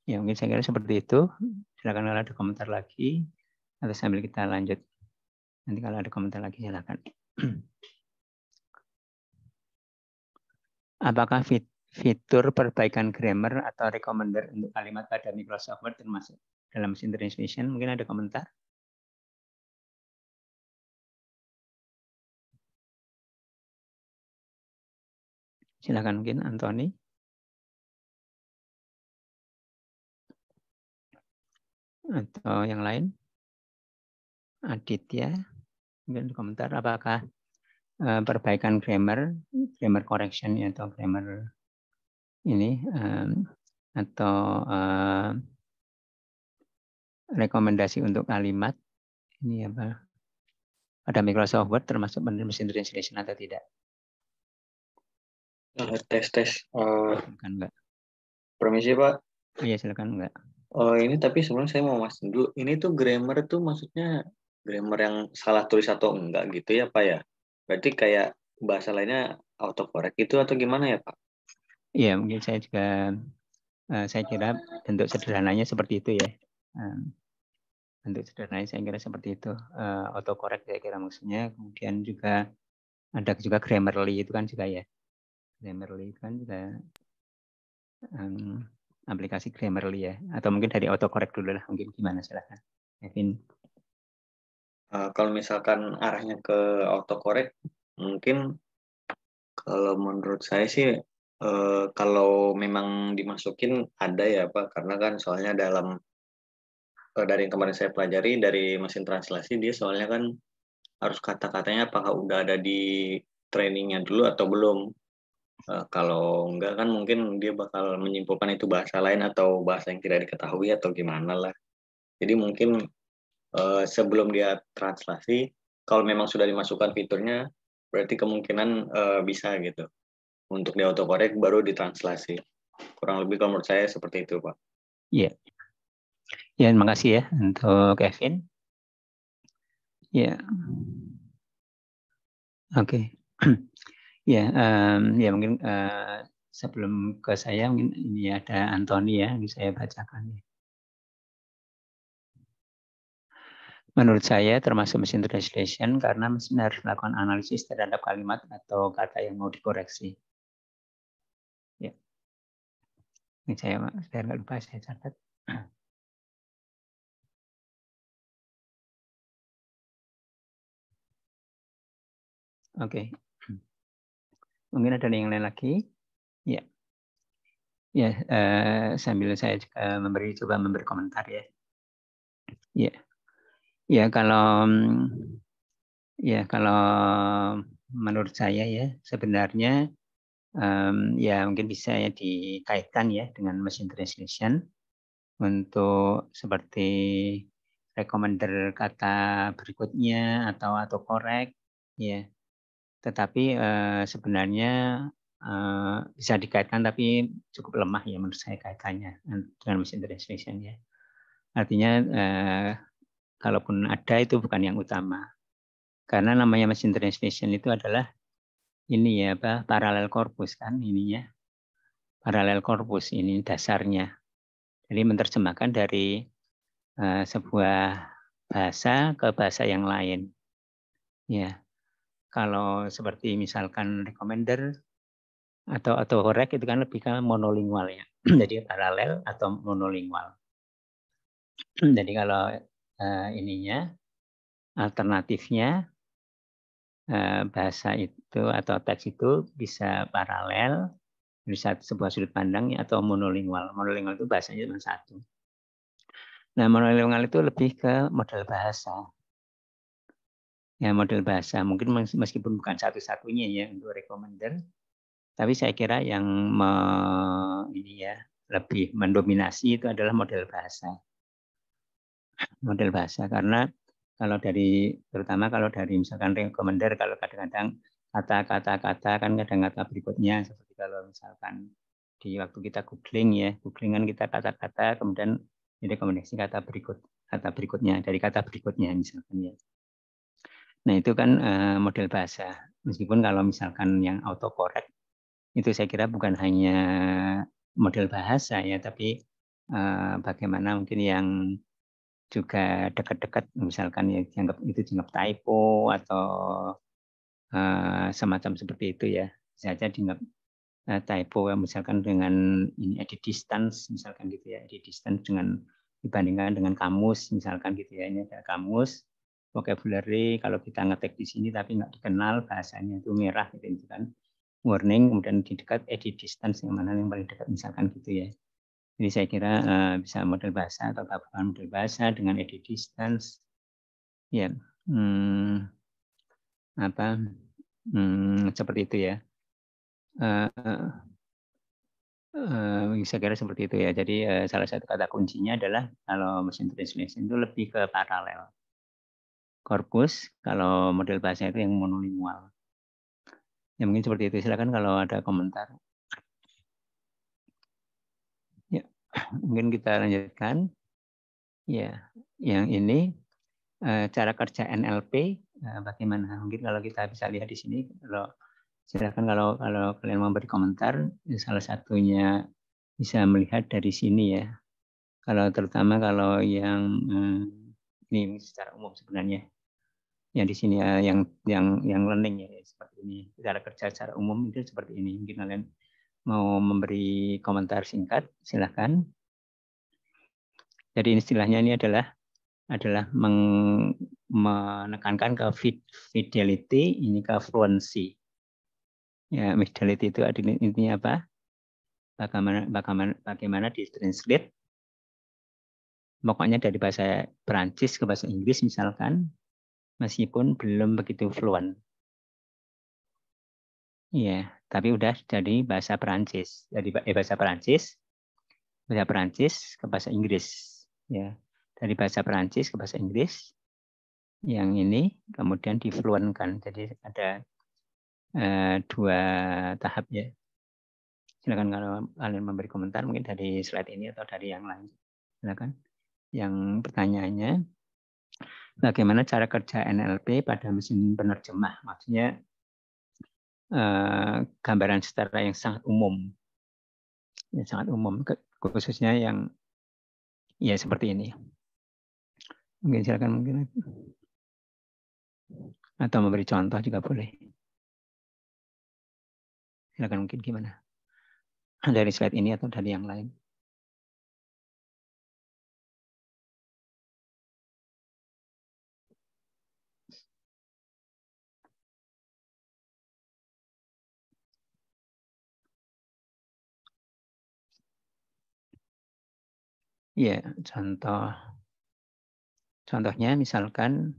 Ya, mungkin saya kira seperti itu. Silakan kalau ada komentar lagi atau sambil kita lanjut. Nanti kalau ada komentar lagi silakan. Apakah fit fitur perbaikan grammar atau recommender untuk kalimat pada Microsoft Word termasuk dalam mesin translation? Mungkin ada komentar? Silakan mungkin Antoni. Atau yang lain? Aditya, mungkin komentar apakah eh, perbaikan grammar, grammar correction atau grammar ini atau eh, rekomendasi untuk kalimat ini apa ada Microsoft Word termasuk mesin translation atau tidak? tes tes. Uh, eh, enggak. Permisi Pak. Iya silakan enggak. Oh, eh, ini tapi sebelum saya mau masuk dulu, ini tuh grammar tuh maksudnya grammar yang salah tulis atau enggak gitu ya Pak ya? Berarti kayak bahasa lainnya autocorrect itu atau gimana ya Pak? Iya mungkin saya juga uh, saya kira bentuk sederhananya seperti itu ya. Um, bentuk sederhananya saya kira seperti itu uh, autocorrect saya kira maksudnya. Kemudian juga ada juga grammarly itu kan juga ya Grammarly kan juga um, aplikasi Grammarly ya atau mungkin dari autocorrect dulu lah mungkin gimana silahkan Kevin uh, kalau misalkan arahnya ke autocorrect mungkin kalau menurut saya sih uh, kalau memang dimasukin ada ya pak karena kan soalnya dalam uh, dari yang kemarin saya pelajari dari mesin translasi dia soalnya kan harus kata-katanya apakah udah ada di trainingnya dulu atau belum Uh, kalau enggak kan mungkin dia bakal menyimpulkan itu bahasa lain atau bahasa yang tidak diketahui atau gimana lah. Jadi mungkin uh, sebelum dia translasi, kalau memang sudah dimasukkan fiturnya, berarti kemungkinan uh, bisa gitu. Untuk dia autocorrect baru ditranslasi. Kurang lebih kalau menurut saya seperti itu, Pak. Iya. Yeah. Ya, terima kasih ya untuk Kevin. Ya. Oke. Okay. Ya, um, ya mungkin uh, sebelum ke saya mungkin ini ada Antoni ya, ini saya bacakan. Ya. Menurut saya termasuk mesin translation karena mesin harus melakukan analisis terhadap kalimat atau kata yang mau dikoreksi. Ya. Ini saya, saya nggak lupa saya catat. Oke, okay. Mungkin ada yang lain lagi? Ya. Ya, uh, sambil saya juga memberi coba memberi komentar ya. Ya. Ya, kalau mm, ya kalau menurut saya ya sebenarnya um, ya mungkin bisa ya dikaitkan ya dengan mesin translation untuk seperti recommender kata berikutnya atau atau korek ya tetapi eh, sebenarnya eh, bisa dikaitkan tapi cukup lemah ya menurut saya kaitannya dengan mesin translation ya. Artinya eh, kalaupun ada itu bukan yang utama. Karena namanya mesin translation itu adalah ini ya apa paralel korpus kan ininya. Paralel korpus ini dasarnya. Jadi menerjemahkan dari eh, sebuah bahasa ke bahasa yang lain. Ya, kalau seperti misalkan recommender atau atau horek itu kan lebih ke monolingual ya. Jadi paralel atau monolingual. Jadi kalau uh, ininya alternatifnya uh, bahasa itu atau teks itu bisa paralel bisa sebuah sudut pandangnya atau monolingual. Monolingual itu bahasanya cuma satu. Nah, monolingual itu lebih ke model bahasa ya model bahasa. Mungkin meskipun bukan satu-satunya ya untuk recommender, tapi saya kira yang me, ini ya lebih mendominasi itu adalah model bahasa. Model bahasa karena kalau dari terutama kalau dari misalkan recommender kalau kadang-kadang kata-kata-kata kan kadang kata berikutnya seperti kalau misalkan di waktu kita googling ya googling kan kita kata-kata kemudian rekomendasi kata berikut kata berikutnya dari kata berikutnya misalkan ya Nah itu kan eh, model bahasa. Meskipun kalau misalkan yang autocorrect itu saya kira bukan hanya model bahasa ya, tapi eh, bagaimana mungkin yang juga dekat-dekat misalkan ya dianggap itu dianggap typo atau eh, semacam seperti itu ya saja dianggap typo ya, misalkan dengan ini edit distance misalkan gitu ya edit distance dengan dibandingkan dengan kamus misalkan gitu ya ini ada kamus vocabulary kalau kita ngetik di sini tapi nggak dikenal bahasanya itu merah gitu, gitu kan warning kemudian di dekat edit eh, distance yang mana yang paling dekat misalkan gitu ya jadi saya kira uh, bisa model bahasa atau tabungan model bahasa dengan edit distance ya yeah. hmm, apa hmm, seperti itu ya uh, uh, saya kira seperti itu ya jadi uh, salah satu kata kuncinya adalah kalau mesin translation itu lebih ke paralel korpus, kalau model bahasa itu yang monolingual. Ya mungkin seperti itu. Silakan kalau ada komentar. Ya, mungkin kita lanjutkan. Ya, yang ini eh, cara kerja NLP eh, bagaimana mungkin kalau kita bisa lihat di sini kalau silakan kalau kalau kalian mau beri komentar, salah satunya bisa melihat dari sini ya kalau terutama kalau yang eh, ini secara umum sebenarnya yang di sini eh, yang yang yang learning ya seperti ini cara kerja secara umum itu seperti ini mungkin kalian mau memberi komentar singkat silahkan jadi istilahnya ini adalah adalah menekankan ke fidelity ini ke fluency ya fidelity itu intinya apa bagaimana bagaimana bagaimana di translate pokoknya dari bahasa Perancis ke bahasa Inggris misalkan meskipun belum begitu fluent. Iya, tapi udah jadi bahasa Perancis, jadi eh, bahasa Perancis, bahasa Perancis ke bahasa Inggris, ya dari bahasa Perancis ke bahasa Inggris. Yang ini kemudian difluenkan, jadi ada eh, dua tahap ya. Silakan kalau kalian memberi komentar mungkin dari slide ini atau dari yang lain, silakan. Yang pertanyaannya, bagaimana cara kerja NLP pada mesin penerjemah. Maksudnya eh, gambaran secara yang sangat umum, yang sangat umum, khususnya yang ya seperti ini. Mungkin silakan mungkin atau memberi contoh juga boleh. Silakan mungkin gimana dari slide ini atau dari yang lain. Ya, contoh contohnya misalkan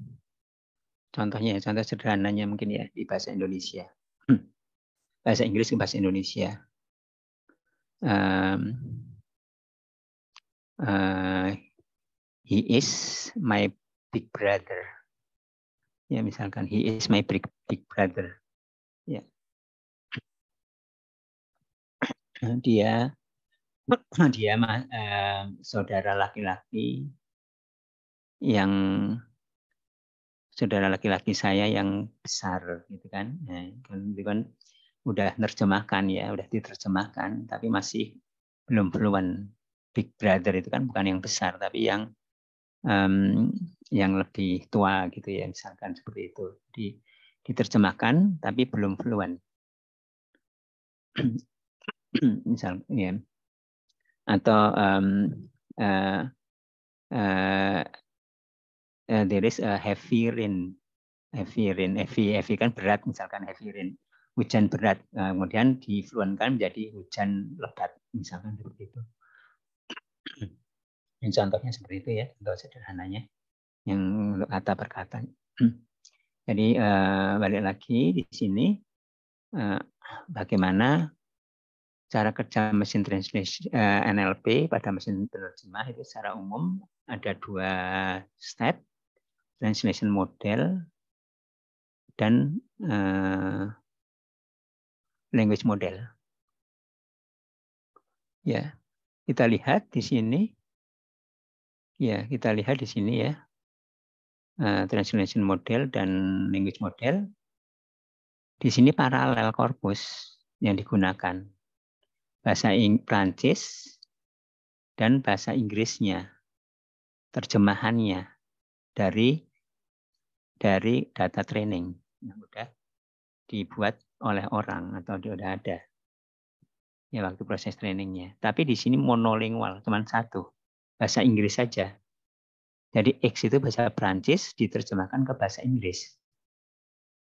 contohnya contoh sederhananya mungkin ya di bahasa Indonesia. bahasa Inggris ke bahasa Indonesia. Um, uh, he is my big brother. Ya, misalkan he is my big, big brother. Ya. Dia dia eh, saudara laki-laki yang saudara laki-laki saya yang besar gitu kan. Nah, kan itu kan udah nerjemahkan ya, udah diterjemahkan tapi masih belum peluan big brother itu kan bukan yang besar tapi yang um, yang lebih tua gitu ya misalkan seperti itu. di diterjemahkan tapi belum peluan. Misal ya atau um, uh, uh, uh, there is a heavy rain, heavy rain, heavy heavy kan berat misalkan heavy rain, hujan berat, uh, kemudian difluenkan menjadi hujan lebat misalkan seperti itu. Yang contohnya seperti itu ya, contoh sederhananya yang untuk kata perkata Jadi uh, balik lagi di sini uh, bagaimana cara kerja mesin translation uh, eh, NLP pada mesin penerjemah itu secara umum ada dua step translation model dan uh, language model. Ya, kita lihat di sini. Ya, kita lihat di sini ya. Uh, eh, translation model dan language model. Di sini paralel korpus yang digunakan bahasa Prancis dan bahasa Inggrisnya terjemahannya dari dari data training yang sudah dibuat oleh orang atau sudah ada ya waktu proses trainingnya. Tapi di sini monolingual cuma satu bahasa Inggris saja. Jadi X itu bahasa Prancis diterjemahkan ke bahasa Inggris.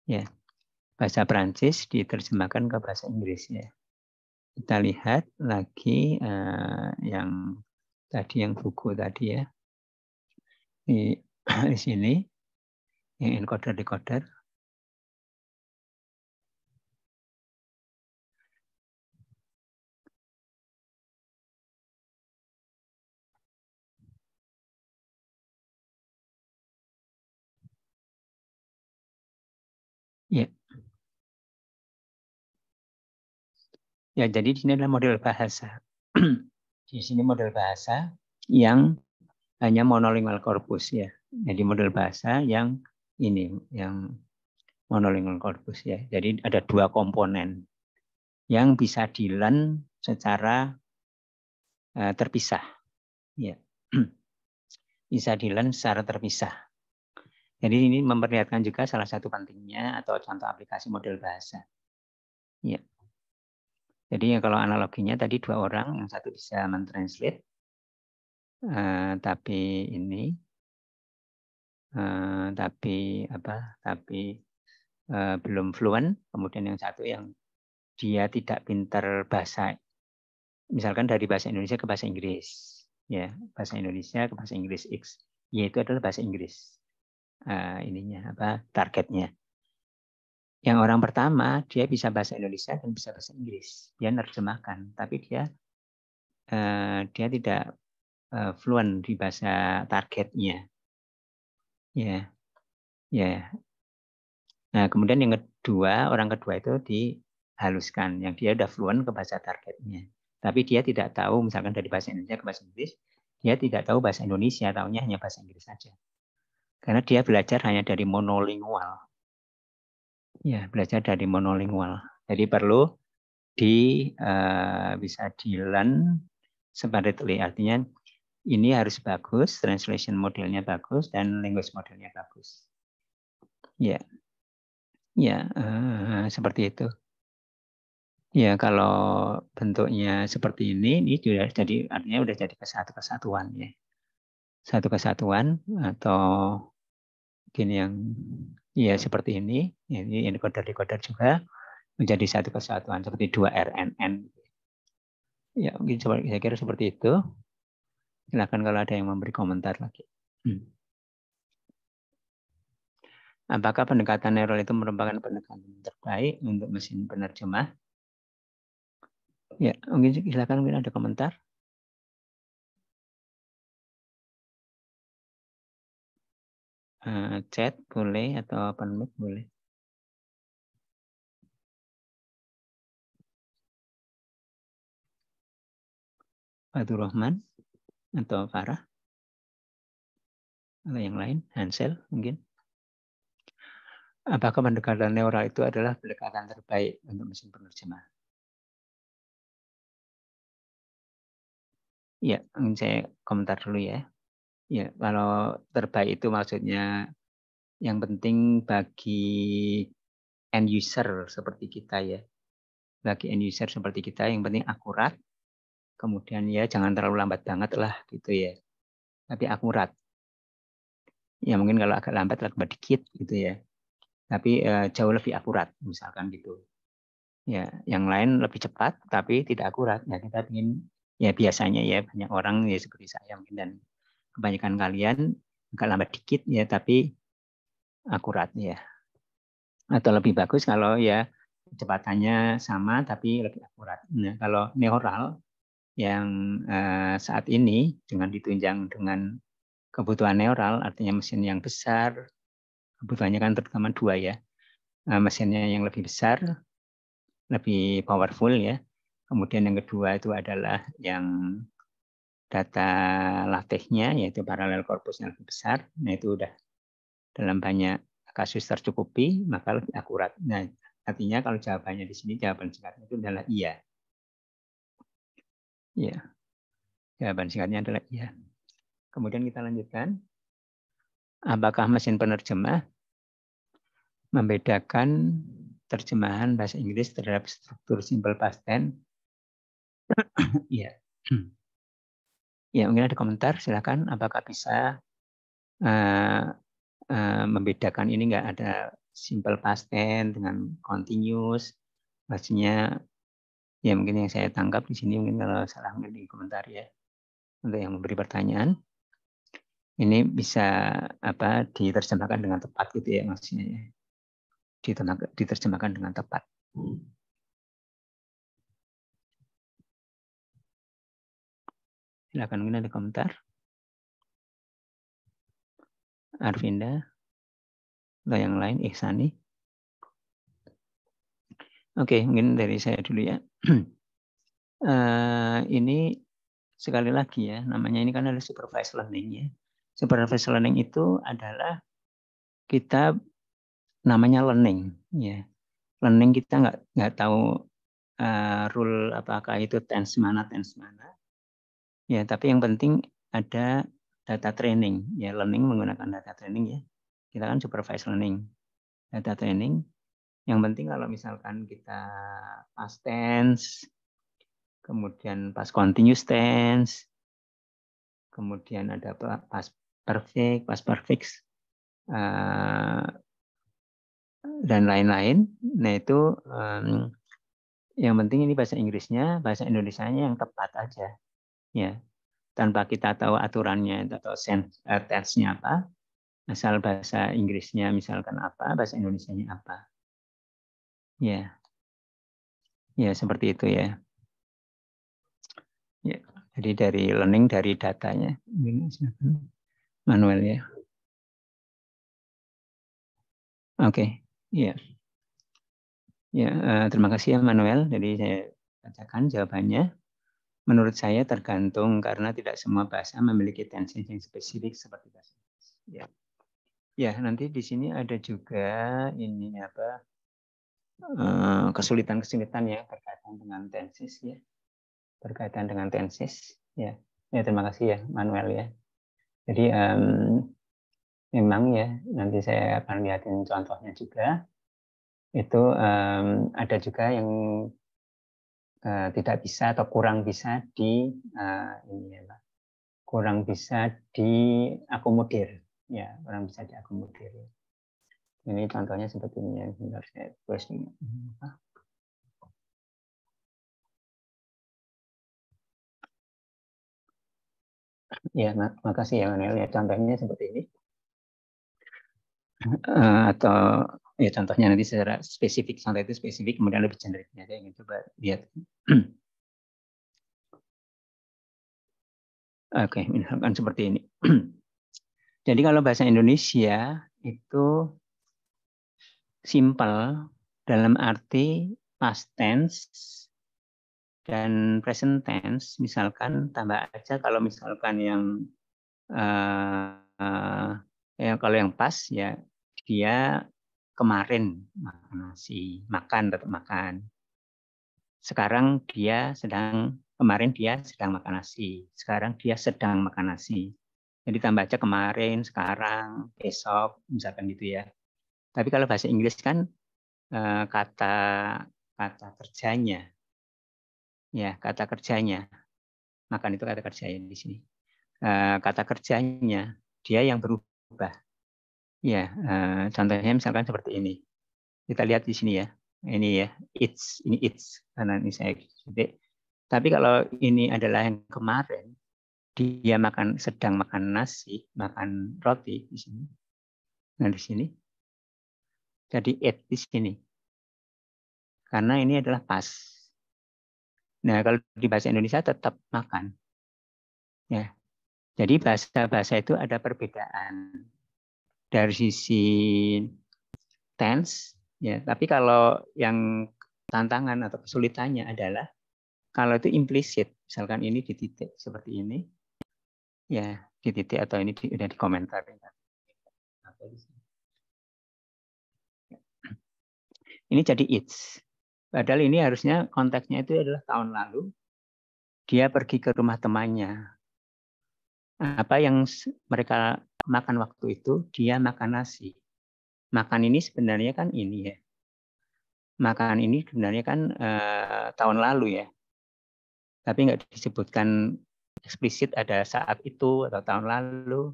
Ya, bahasa Prancis diterjemahkan ke bahasa Inggris ya kita lihat lagi uh, yang tadi yang buku tadi ya di, di sini yang encoder decoder ya yeah. Ya, jadi ini adalah model bahasa. di sini model bahasa yang hanya monolingual corpus ya. Jadi model bahasa yang ini yang monolingual corpus ya. Jadi ada dua komponen yang bisa dilan secara uh, terpisah. Ya. bisa dilan secara terpisah. Jadi ini memperlihatkan juga salah satu pentingnya atau contoh aplikasi model bahasa. Ya. Jadi kalau analoginya tadi dua orang, yang satu bisa mentranslate, uh, tapi ini, uh, tapi apa, tapi uh, belum fluent. Kemudian yang satu yang dia tidak pintar bahasa, misalkan dari bahasa Indonesia ke bahasa Inggris, ya bahasa Indonesia ke bahasa Inggris X, yaitu adalah bahasa Inggris uh, ininya apa targetnya. Yang orang pertama, dia bisa bahasa Indonesia dan bisa bahasa Inggris. Dia nerjemahkan, tapi dia uh, dia tidak uh, fluent di bahasa targetnya. Ya. Yeah. Ya. Yeah. Nah, kemudian yang kedua, orang kedua itu dihaluskan, yang dia udah fluent ke bahasa targetnya. Tapi dia tidak tahu misalkan dari bahasa Indonesia ke bahasa Inggris, dia tidak tahu bahasa Indonesia, tahunya hanya bahasa Inggris saja. Karena dia belajar hanya dari monolingual, ya belajar dari monolingual. Jadi perlu di uh, bisa di learn separately artinya ini harus bagus, translation modelnya bagus dan language modelnya bagus. Ya, ya uh, seperti itu. Ya kalau bentuknya seperti ini, ini sudah jadi artinya sudah jadi kesatu kesatuan ya, satu kesatuan atau mungkin yang ya seperti ini, ini encoder-decoder juga menjadi satu kesatuan seperti dua RNN. Ya mungkin saya kira seperti itu. Silakan kalau ada yang memberi komentar lagi. Hmm. Apakah pendekatan neural itu merupakan pendekatan terbaik untuk mesin penerjemah? Ya, mungkin silakan mungkin ada komentar. Eh, chat boleh atau open mic boleh. Fatur Rahman atau Farah atau yang lain, Hansel mungkin. Apakah pendekatan neural itu adalah pendekatan terbaik untuk mesin penerjemah? Ya, ingin saya komentar dulu ya. Ya, kalau terbaik itu maksudnya yang penting bagi end user seperti kita ya. Bagi end user seperti kita yang penting akurat. Kemudian ya jangan terlalu lambat banget lah gitu ya. Tapi akurat. Ya mungkin kalau agak lambat lah dikit gitu ya. Tapi eh, jauh lebih akurat misalkan gitu. Ya, yang lain lebih cepat tapi tidak akurat. Ya kita ingin ya biasanya ya banyak orang ya seperti saya mungkin dan kebanyakan kalian agak lambat dikit ya tapi akurat ya atau lebih bagus kalau ya kecepatannya sama tapi lebih akurat. Nah, kalau neural yang eh, saat ini dengan ditunjang dengan kebutuhan neural artinya mesin yang besar kebutuhannya kan terutama dua ya eh, mesinnya yang lebih besar lebih powerful ya kemudian yang kedua itu adalah yang data latihnya yaitu paralel korpus yang lebih besar, nah itu udah dalam banyak kasus tercukupi maka lebih akurat. Nah artinya kalau jawabannya di sini jawaban singkatnya itu adalah iya. Iya. Jawaban singkatnya adalah iya. Kemudian kita lanjutkan. Apakah mesin penerjemah membedakan terjemahan bahasa Inggris terhadap struktur simple past tense? Iya. Ya, mungkin ada komentar, silakan. Apakah bisa uh, uh, membedakan ini nggak ada simple past tense dengan continuous? Pastinya ya mungkin yang saya tangkap di sini mungkin kalau salah mungkin di komentar ya untuk yang memberi pertanyaan ini bisa apa diterjemahkan dengan tepat gitu ya maksudnya ya diterjemahkan dengan tepat. Hmm. Silakan mungkin ada komentar. Arvinda, atau yang lain, Ihsani. Oke, mungkin dari saya dulu ya. uh, ini sekali lagi ya, namanya ini kan ada supervised learning ya. Supervised learning itu adalah kita namanya learning ya. Learning kita nggak nggak tahu uh, rule apakah itu tense mana tense mana Ya, tapi yang penting ada data training, ya learning menggunakan data training ya. Kita kan supervised learning, data training. Yang penting kalau misalkan kita past tense, kemudian past continuous tense, kemudian ada past perfect, past perfect, eh, dan lain-lain. Nah itu yang penting ini bahasa Inggrisnya, bahasa Indonesia-nya yang tepat aja ya tanpa kita tahu aturannya atau sense eh, apa asal bahasa Inggrisnya misalkan apa bahasa Indonesianya apa ya ya seperti itu ya ya jadi dari learning dari datanya Manual ya oke ya ya eh, terima kasih ya Manuel jadi saya bacakan jawabannya Menurut saya tergantung karena tidak semua bahasa memiliki tense yang spesifik seperti bahasa Inggris. Ya. ya, nanti di sini ada juga ini apa eh, kesulitan-kesulitan ya berkaitan dengan tenses ya. Berkaitan dengan tenses ya. Ya terima kasih ya Manuel ya. Jadi um, memang ya nanti saya akan lihatin contohnya juga. Itu um, ada juga yang Eh, tidak bisa atau kurang bisa di uh, ini ya Pak, kurang bisa diakomodir ya kurang bisa diakomodir ini contohnya seperti ini ya sebentar saya tulis ini Ya, makasih ya Manuel. Ya, contohnya seperti ini. Uh, atau ya contohnya nanti secara spesifik sampai itu spesifik kemudian lebih generiknya saya ingin coba lihat oke misalkan seperti ini jadi kalau bahasa Indonesia itu simple dalam arti past tense dan present tense misalkan tambah aja kalau misalkan yang uh, uh, ya kalau yang pas ya dia kemarin makan nasi, makan tetap makan. Sekarang dia sedang kemarin dia sedang makan nasi, sekarang dia sedang makan nasi. Jadi tambah aja kemarin, sekarang, besok, misalkan gitu ya. Tapi kalau bahasa Inggris kan eh, kata kata kerjanya, ya kata kerjanya. Makan itu kata kerjanya di sini. Eh, kata kerjanya dia yang berubah. Ya, uh, contohnya misalkan seperti ini. Kita lihat di sini ya. Ini ya, it's, ini it's karena ini saya gede. Tapi kalau ini adalah yang kemarin, dia makan sedang makan nasi, makan roti di sini. Nah, di sini. Jadi it di sini. Karena ini adalah pas. Nah, kalau di bahasa Indonesia tetap makan. Ya. Jadi bahasa-bahasa itu ada perbedaan dari sisi tense ya tapi kalau yang tantangan atau kesulitannya adalah kalau itu implisit misalkan ini di titik seperti ini ya di titik atau ini di, udah ya. ini jadi it's padahal ini harusnya konteksnya itu adalah tahun lalu dia pergi ke rumah temannya apa yang mereka makan waktu itu dia makan nasi. Makan ini sebenarnya kan ini ya. Makan ini sebenarnya kan eh, tahun lalu ya. Tapi nggak disebutkan eksplisit ada saat itu atau tahun lalu.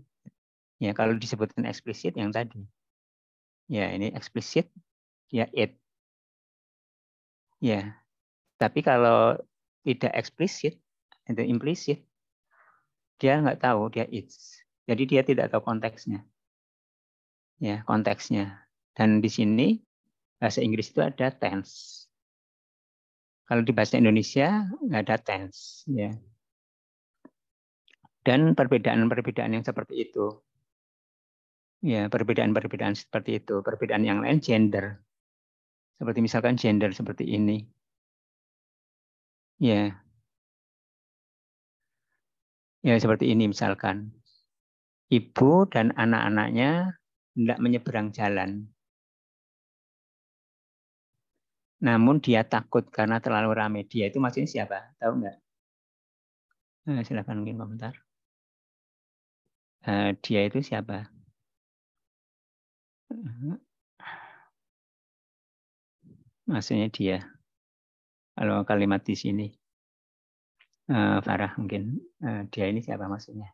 Ya kalau disebutkan eksplisit yang tadi. Ya ini eksplisit ya it. Ya. Tapi kalau tidak eksplisit itu implisit dia nggak tahu dia it's. Jadi dia tidak tahu konteksnya. Ya, konteksnya. Dan di sini bahasa Inggris itu ada tense. Kalau di bahasa Indonesia nggak ada tense, ya. Dan perbedaan-perbedaan yang seperti itu. Ya, perbedaan-perbedaan seperti itu, perbedaan yang lain gender. Seperti misalkan gender seperti ini. Ya, Ya seperti ini misalkan. Ibu dan anak-anaknya tidak menyeberang jalan. Namun dia takut karena terlalu ramai. Dia itu maksudnya siapa? Tahu nggak? Nah, silakan mungkin komentar. Uh, dia itu siapa? Maksudnya dia. Kalau kalimat di sini uh, Farah mungkin uh, dia ini siapa maksudnya?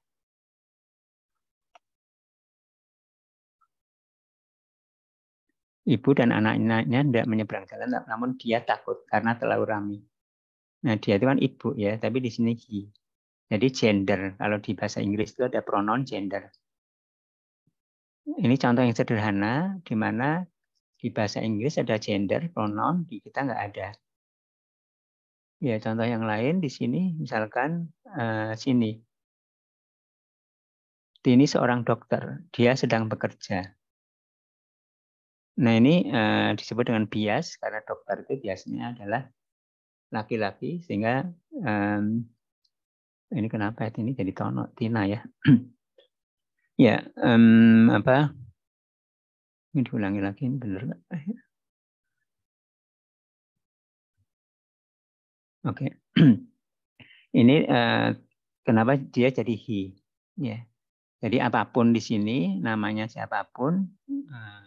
Ibu dan anaknya tidak menyeberang jalan, namun dia takut karena terlalu ramai. Nah, dia itu kan ibu ya, tapi di sini he. Jadi gender, kalau di bahasa Inggris itu ada pronoun gender. Ini contoh yang sederhana, di mana di bahasa Inggris ada gender, pronoun, di kita nggak ada. Ya, contoh yang lain di sini, misalkan uh, sini. Ini seorang dokter, dia sedang bekerja. Nah, ini uh, disebut dengan bias, karena dokter itu biasanya adalah laki-laki, sehingga um, ini kenapa ya, ini jadi tono, Tina ya. ya, um, apa? Ini diulangi lagi, ini benar Oke. Okay. Ini uh, kenapa dia jadi hi? Ya. Jadi apapun di sini namanya siapapun uh,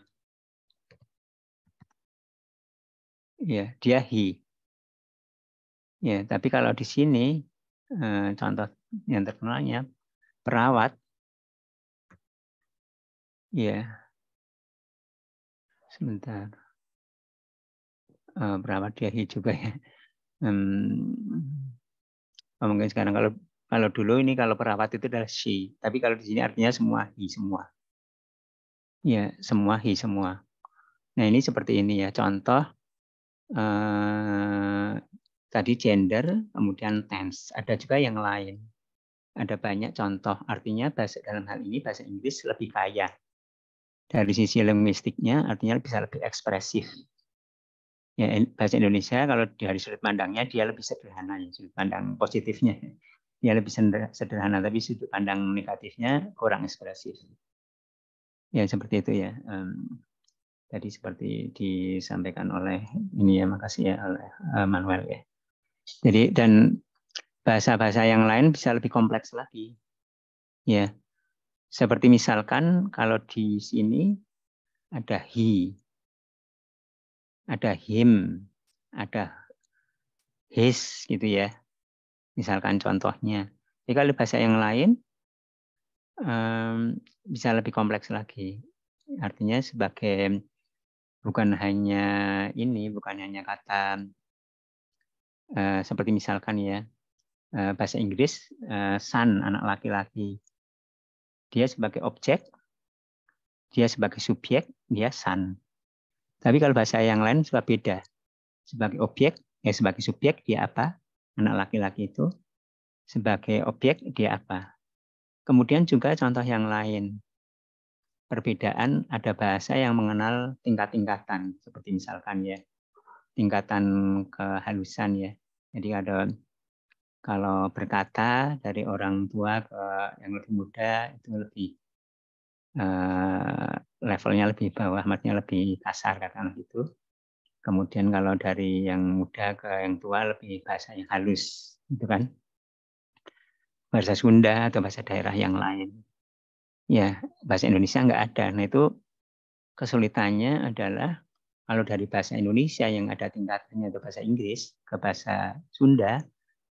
ya dia hi. Ya, tapi kalau di sini uh, contoh yang terkenalnya perawat ya. Sebentar. Uh, perawat dia hi juga ya hmm, mungkin sekarang kalau kalau dulu ini kalau perawat itu adalah she, tapi kalau di sini artinya semua hi semua. Ya, semua hi semua. Nah, ini seperti ini ya. Contoh eh, tadi gender, kemudian tense. Ada juga yang lain. Ada banyak contoh. Artinya bahasa dalam hal ini bahasa Inggris lebih kaya. Dari sisi linguistiknya artinya bisa lebih ekspresif ya, bahasa Indonesia kalau dari sudut pandangnya dia lebih sederhana ya, sudut pandang hmm. positifnya dia lebih sederhana tapi sudut pandang negatifnya kurang ekspresif ya seperti itu ya um, tadi seperti disampaikan oleh ini ya makasih ya oleh eh, Manuel ya jadi dan bahasa-bahasa yang lain bisa lebih kompleks lagi ya seperti misalkan kalau di sini ada he ada him, ada his gitu ya. Misalkan contohnya. Jadi kalau bahasa yang lain um, bisa lebih kompleks lagi. Artinya sebagai bukan hanya ini, bukan hanya kata uh, seperti misalkan ya uh, bahasa Inggris uh, son anak laki-laki. Dia sebagai objek, dia sebagai subjek, dia son. Tapi kalau bahasa yang lain suka beda. Sebagai objek, ya sebagai subjek dia apa? Anak laki-laki itu sebagai objek dia apa? Kemudian juga contoh yang lain. Perbedaan ada bahasa yang mengenal tingkat-tingkatan, seperti misalkan ya tingkatan kehalusan ya. Jadi ada kalau berkata dari orang tua ke yang lebih muda itu lebih eh, levelnya lebih bawah, matnya lebih kasar katakanlah gitu. Kemudian kalau dari yang muda ke yang tua lebih bahasa yang halus, gitu kan? Bahasa Sunda atau bahasa daerah yang lain. Ya, bahasa Indonesia nggak ada. Nah itu kesulitannya adalah kalau dari bahasa Indonesia yang ada tingkatannya atau bahasa Inggris ke bahasa Sunda,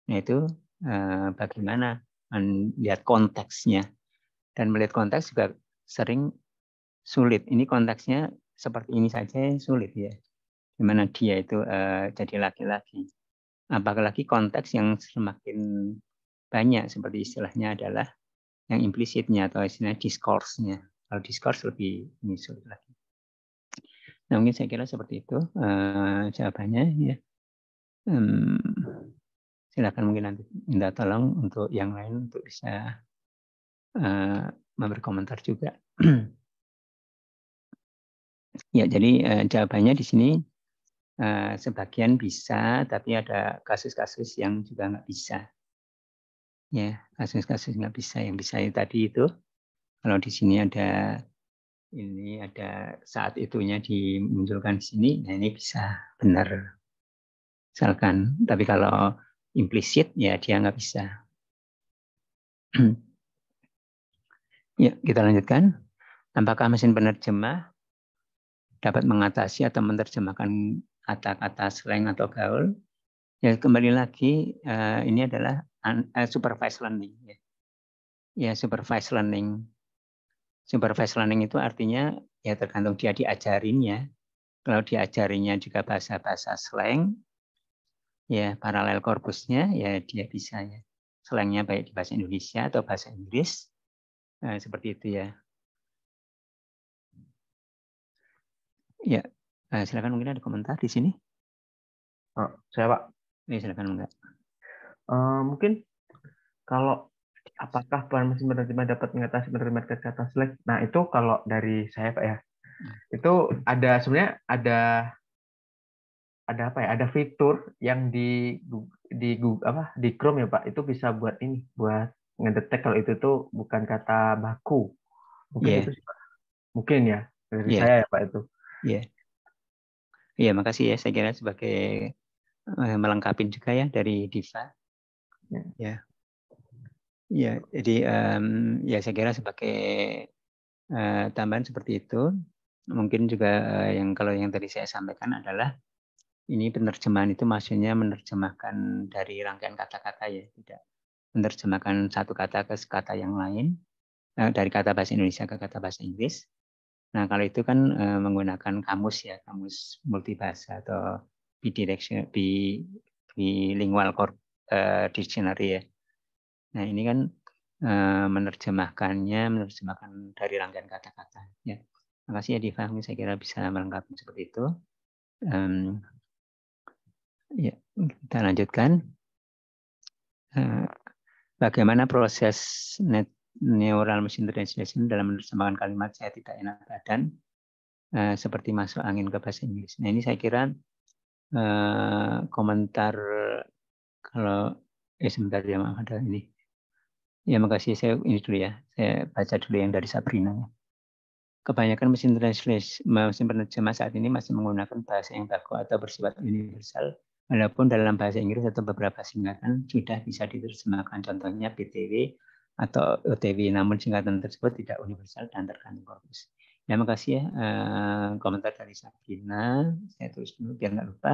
nah itu eh, bagaimana melihat konteksnya dan melihat konteks juga sering sulit. Ini konteksnya seperti ini saja sulit ya. Gimana dia itu uh, jadi laki-laki. Apakah lagi konteks yang semakin banyak seperti istilahnya adalah yang implisitnya atau istilahnya diskursnya. Kalau diskurs lebih ini sulit lagi. Nah mungkin saya kira seperti itu uh, jawabannya ya. Um, silakan mungkin nanti minta tolong untuk yang lain untuk bisa uh, komentar juga. Ya, jadi eh, jawabannya di sini eh, sebagian bisa, tapi ada kasus-kasus yang juga nggak bisa. Ya, kasus-kasus nggak bisa yang bisa yang tadi itu. Kalau di sini ada ini ada saat itunya dimunculkan di sini, nah ini bisa benar. Misalkan, tapi kalau implisit ya dia nggak bisa. ya, kita lanjutkan. Apakah mesin penerjemah dapat mengatasi atau menerjemahkan kata-kata slang atau gaul. Ya kembali lagi uh, ini adalah un, uh, eh, supervised learning. Ya. ya supervised learning. Supervised learning itu artinya ya tergantung dia diajarinnya. Kalau diajarinya juga bahasa-bahasa slang, ya paralel korpusnya ya dia bisa ya slangnya baik di bahasa Indonesia atau bahasa Inggris eh, seperti itu ya Ya, nah, silakan mungkin ada komentar di sini. Oh, saya Pak. Ya, silakan enggak. Uh, eh, mungkin kalau apakah farmasi penerima dapat mengatasi penerima kata selek? Nah itu kalau dari saya Pak ya, hmm. itu ada sebenarnya ada ada apa ya? Ada fitur yang di di Google apa di Chrome ya Pak itu bisa buat ini buat ngedetek kalau itu tuh bukan kata baku mungkin yeah. itu mungkin ya dari yeah. saya ya Pak itu. Iya. Yeah. yeah, makasih ya. Saya kira sebagai uh, melengkapi juga ya dari Diva. Ya. Yeah. Ya, iya, jadi um, ya saya kira sebagai uh, tambahan seperti itu. Mungkin juga uh, yang kalau yang tadi saya sampaikan adalah ini penerjemahan itu maksudnya menerjemahkan dari rangkaian kata-kata ya, tidak menerjemahkan satu kata ke kata yang lain dari kata bahasa Indonesia ke kata bahasa Inggris. Nah, kalau itu kan e, menggunakan kamus ya, kamus multibahasa atau bidirectional bilingual e, dictionary ya. Nah, ini kan e, menerjemahkannya, menerjemahkan dari rangkaian kata-kata ya. Makasih ya difahami, saya kira bisa melengkapi seperti itu. Um, ya, kita lanjutkan. Uh, bagaimana proses net neural machine translation dalam menerjemahkan kalimat saya tidak enak badan uh, seperti masuk angin ke bahasa Inggris. Nah ini saya kira uh, komentar kalau eh sebentar ya maaf ada ini. Ya makasih saya ini dulu ya. Saya baca dulu yang dari Sabrina ya. Kebanyakan mesin translation, mesin penerjemah saat ini masih menggunakan bahasa yang baku atau bersifat universal Walaupun dalam bahasa Inggris atau beberapa singkatan sudah bisa diterjemahkan, contohnya PTW atau OTW, namun singkatan tersebut tidak universal dan tergantung korpus. Terima kasih ya uh, komentar dari Sabina. Saya tulis dulu biar nggak lupa.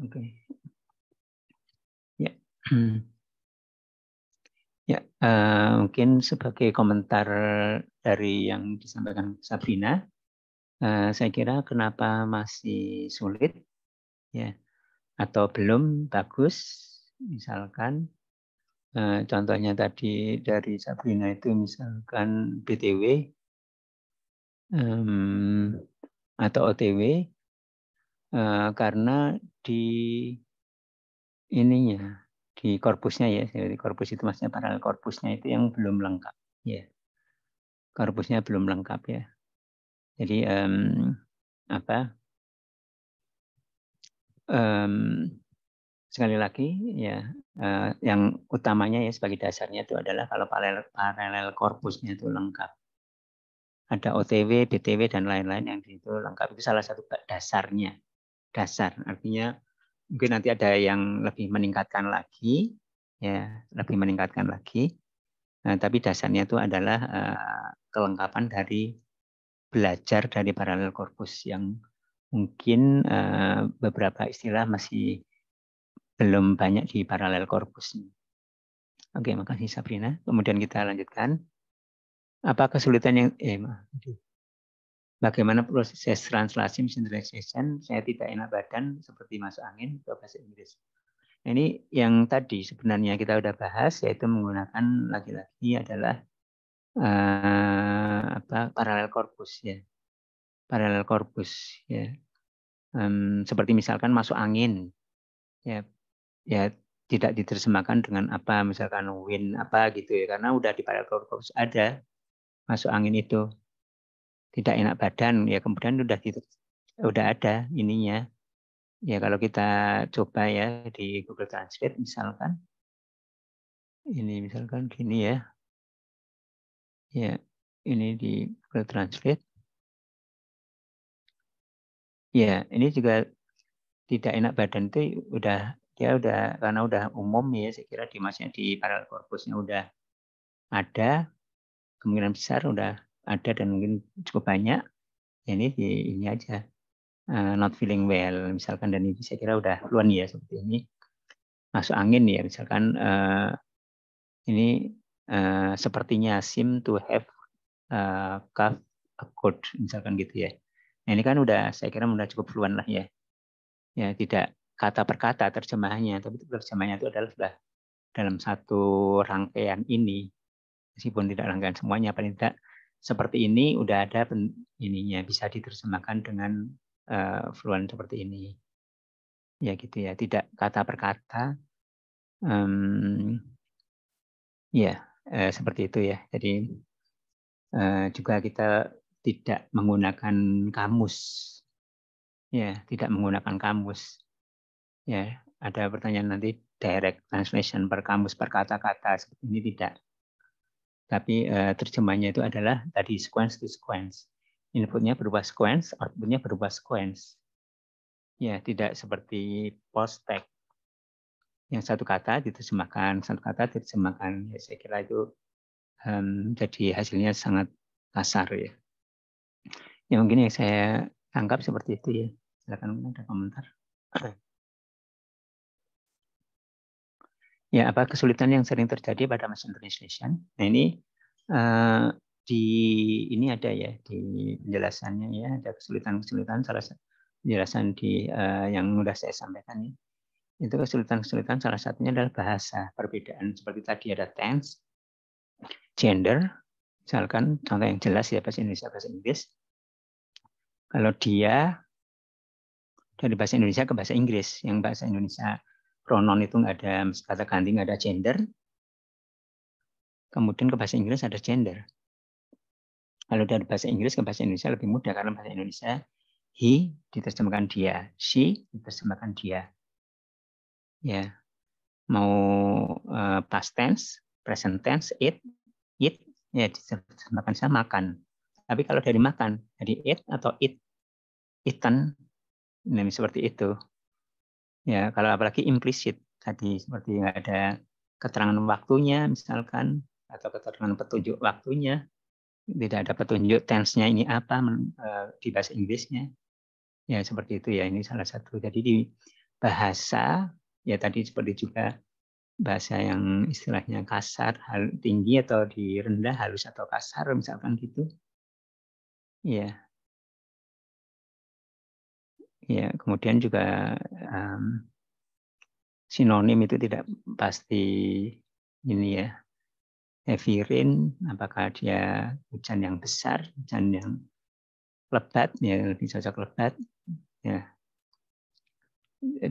Oke. Okay. Ya. Ya, uh, mungkin sebagai komentar dari yang disampaikan Sabina, uh, saya kira kenapa masih sulit, ya atau belum bagus misalkan eh, contohnya tadi dari Sabrina itu misalkan BTW atau OTW eh, karena di ininya di korpusnya ya di korpus itu maksudnya paralel korpusnya itu yang belum lengkap ya korpusnya belum lengkap ya jadi apa um, sekali lagi ya uh, yang utamanya ya sebagai dasarnya itu adalah kalau paralel paralel korpusnya itu lengkap ada OTW, BTW dan lain-lain yang itu lengkap itu salah satu dasarnya dasar artinya mungkin nanti ada yang lebih meningkatkan lagi ya lebih meningkatkan lagi nah, tapi dasarnya itu adalah uh, kelengkapan dari belajar dari paralel korpus yang mungkin uh, beberapa istilah masih belum banyak di paralel korpus. Oke, makasih Sabrina. Kemudian kita lanjutkan. Apa kesulitan yang eh, bagaimana proses translasi mesin translation? Saya tidak enak badan seperti masuk angin ke bahasa Inggris. Nah, ini yang tadi sebenarnya kita sudah bahas yaitu menggunakan lagi-lagi adalah uh, apa paralel korpus ya paralel korpus ya um, seperti misalkan masuk angin ya ya tidak diterjemahkan dengan apa misalkan wind apa gitu ya karena udah di pada korpus ada masuk angin itu tidak enak badan ya kemudian udah gitu udah ada ininya ya kalau kita coba ya di Google Translate misalkan ini misalkan gini ya ya ini di Google Translate Iya, ini juga tidak enak badan tuh. udah dia udah karena udah umum ya saya kira di masnya di paral korpusnya udah ada kemungkinan besar udah ada dan mungkin cukup banyak ya ini ini aja uh, not feeling well misalkan dan ini saya kira udah duluan ya seperti ini masuk angin ya misalkan uh, ini uh, sepertinya seem to have uh, cough a cold misalkan gitu ya Nah, ini kan udah saya kira sudah cukup fluent lah ya. Ya tidak kata per kata terjemahannya, tapi terjemahannya itu adalah sudah dalam satu rangkaian ini, meskipun tidak rangkaian semuanya, paling tidak seperti ini udah ada ininya bisa diterjemahkan dengan uh, fluent seperti ini. Ya gitu ya, tidak kata per kata. Um, ya, uh, seperti itu ya. Jadi uh, juga kita tidak menggunakan kamus. Ya, tidak menggunakan kamus. Ya, ada pertanyaan nanti direct translation per kamus per kata-kata seperti ini tidak. Tapi uh, terjemahnya itu adalah tadi sequence to sequence. Inputnya berubah sequence, outputnya berubah sequence. Ya, tidak seperti post tag. Yang satu kata diterjemahkan, satu kata diterjemahkan. Ya, saya kira itu um, jadi hasilnya sangat kasar ya ya mungkin yang saya anggap seperti itu ya silakan ada komentar ya apa kesulitan yang sering terjadi pada mesin translation nah ini uh, di ini ada ya di penjelasannya ya ada kesulitan-kesulitan salah penjelasan di uh, yang sudah saya sampaikan ya itu kesulitan-kesulitan salah satunya adalah bahasa perbedaan seperti tadi ada tense gender misalkan contoh yang jelas ya bahasa Indonesia bahasa Inggris kalau dia dari bahasa Indonesia ke bahasa Inggris, yang bahasa Indonesia pronoun itu nggak ada kata ganti, nggak ada gender. Kemudian ke bahasa Inggris ada gender. Kalau dari bahasa Inggris ke bahasa Indonesia lebih mudah karena bahasa Indonesia he diterjemahkan dia, she diterjemahkan dia. Ya, mau uh, past tense, present tense, it, it ya diterjemahkan saya makan. Tapi kalau dari makan, dari eat atau eat, eaten, ini seperti itu. Ya, kalau apalagi implicit tadi seperti nggak ada keterangan waktunya misalkan atau keterangan petunjuk waktunya, tidak ada petunjuk tense-nya ini apa e, di bahasa Inggrisnya. Ya, seperti itu ya. Ini salah satu. Jadi di bahasa ya tadi seperti juga bahasa yang istilahnya kasar, hal tinggi atau di rendah, halus atau kasar misalkan gitu. Iya. Ya, kemudian juga um, sinonim itu tidak pasti ini ya. Heavy rain, apakah dia hujan yang besar, hujan yang lebat, ya lebih cocok lebat, ya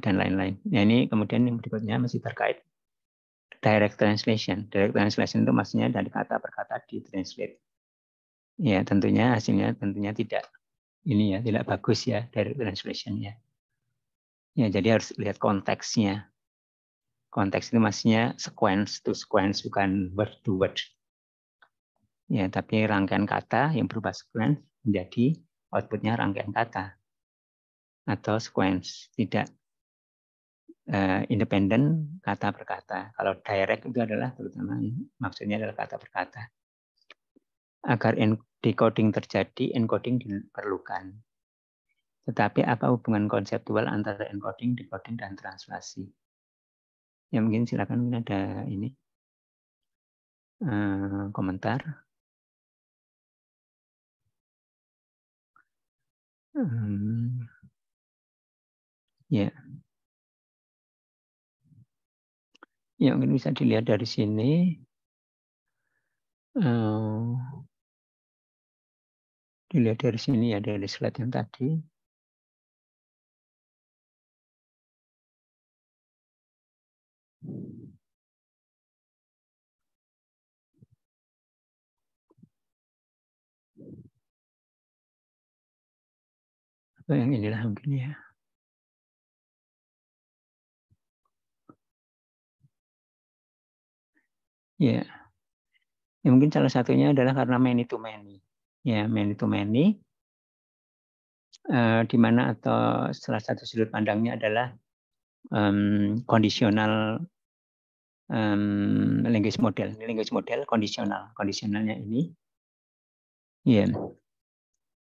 dan lain-lain. Ya, ini kemudian yang berikutnya masih terkait direct translation. Direct translation itu maksudnya dari kata per di translate ya tentunya hasilnya tentunya tidak ini ya tidak bagus ya dari translationnya ya jadi harus lihat konteksnya konteks itu maksudnya sequence to sequence bukan word to word ya tapi rangkaian kata yang berubah sequence menjadi outputnya rangkaian kata atau sequence tidak uh, eh, independen kata per kata kalau direct itu adalah terutama maksudnya adalah kata per kata Agar decoding terjadi, encoding diperlukan. Tetapi apa hubungan konseptual antara encoding, decoding, dan translasi? Ya mungkin silakan mungkin ada ini eh, komentar. Hmm. ya. Yeah. Ya mungkin bisa dilihat dari sini. Uh, dilihat dari sini ya dari slide yang tadi atau yang inilah mungkin ya ya Ya, mungkin salah satunya adalah karena many to many ya many to many, eh, di mana atau salah satu sudut pandangnya adalah um, kondisional um, language model, language model kondisional, kondisionalnya ini. Ya, yeah.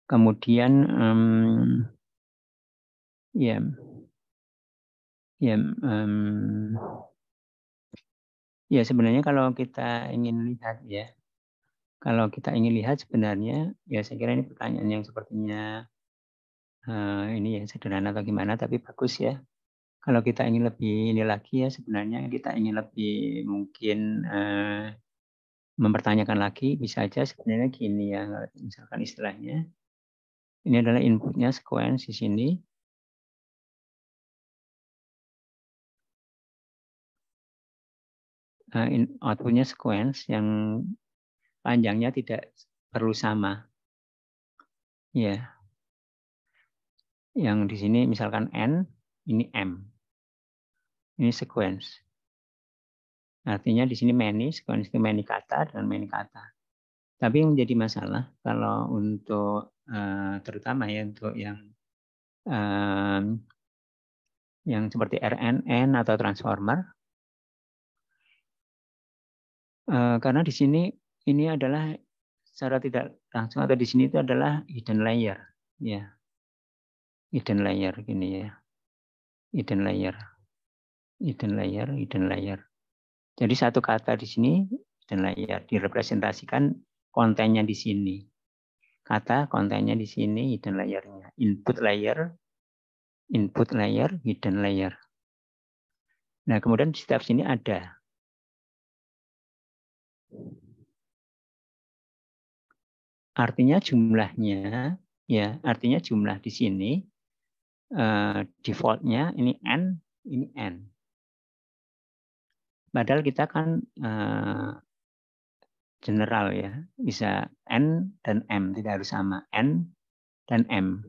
kemudian um, ya, yeah. ya, um, ya sebenarnya kalau kita ingin lihat ya kalau kita ingin lihat sebenarnya ya saya kira ini pertanyaan yang sepertinya uh, ini ya sederhana atau gimana tapi bagus ya kalau kita ingin lebih ini lagi ya sebenarnya kita ingin lebih mungkin uh, mempertanyakan lagi bisa aja sebenarnya gini ya misalkan istilahnya ini adalah inputnya sequence di sini uh, in, outputnya sequence yang panjangnya tidak perlu sama. Ya. Yang di sini misalkan N, ini M. Ini sequence. Artinya di sini many, sequence itu many kata dan many kata. Tapi yang menjadi masalah kalau untuk eh, terutama ya untuk yang yang seperti RNN atau transformer, eh, karena di sini ini adalah secara tidak langsung atau di sini itu adalah hidden layer ya hidden layer gini ya hidden layer hidden layer hidden layer jadi satu kata di sini hidden layer direpresentasikan kontennya di sini kata kontennya di sini hidden layernya input layer input layer hidden layer nah kemudian di setiap sini ada Artinya jumlahnya, ya artinya jumlah di sini eh, defaultnya ini n, ini n. Padahal kita kan eh, general ya, bisa n dan m tidak harus sama n dan m.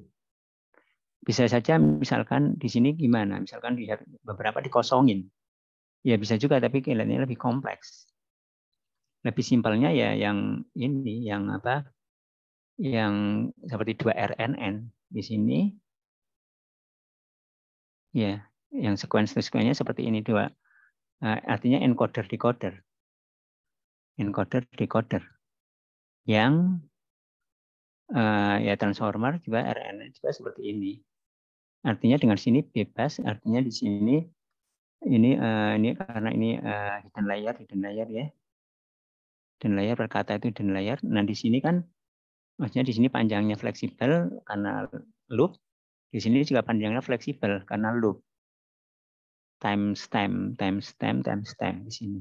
Bisa saja misalkan di sini gimana, misalkan beberapa dikosongin, ya bisa juga tapi kelihatannya lebih kompleks lebih simpelnya ya yang ini yang apa yang seperti 2RNN di sini. Ya, yang sequence seperti ini dua. Eh, artinya encoder decoder. Encoder decoder. Yang eh, ya transformer juga RNN juga seperti ini. Artinya dengan sini bebas, artinya di sini ini eh, ini karena ini hidden layer, hidden layer ya. Hidden layer berkata itu hidden layer. Nah, di sini kan Maksudnya di sini panjangnya fleksibel karena loop. Di sini juga panjangnya fleksibel karena loop. time stamp time stamp di sini.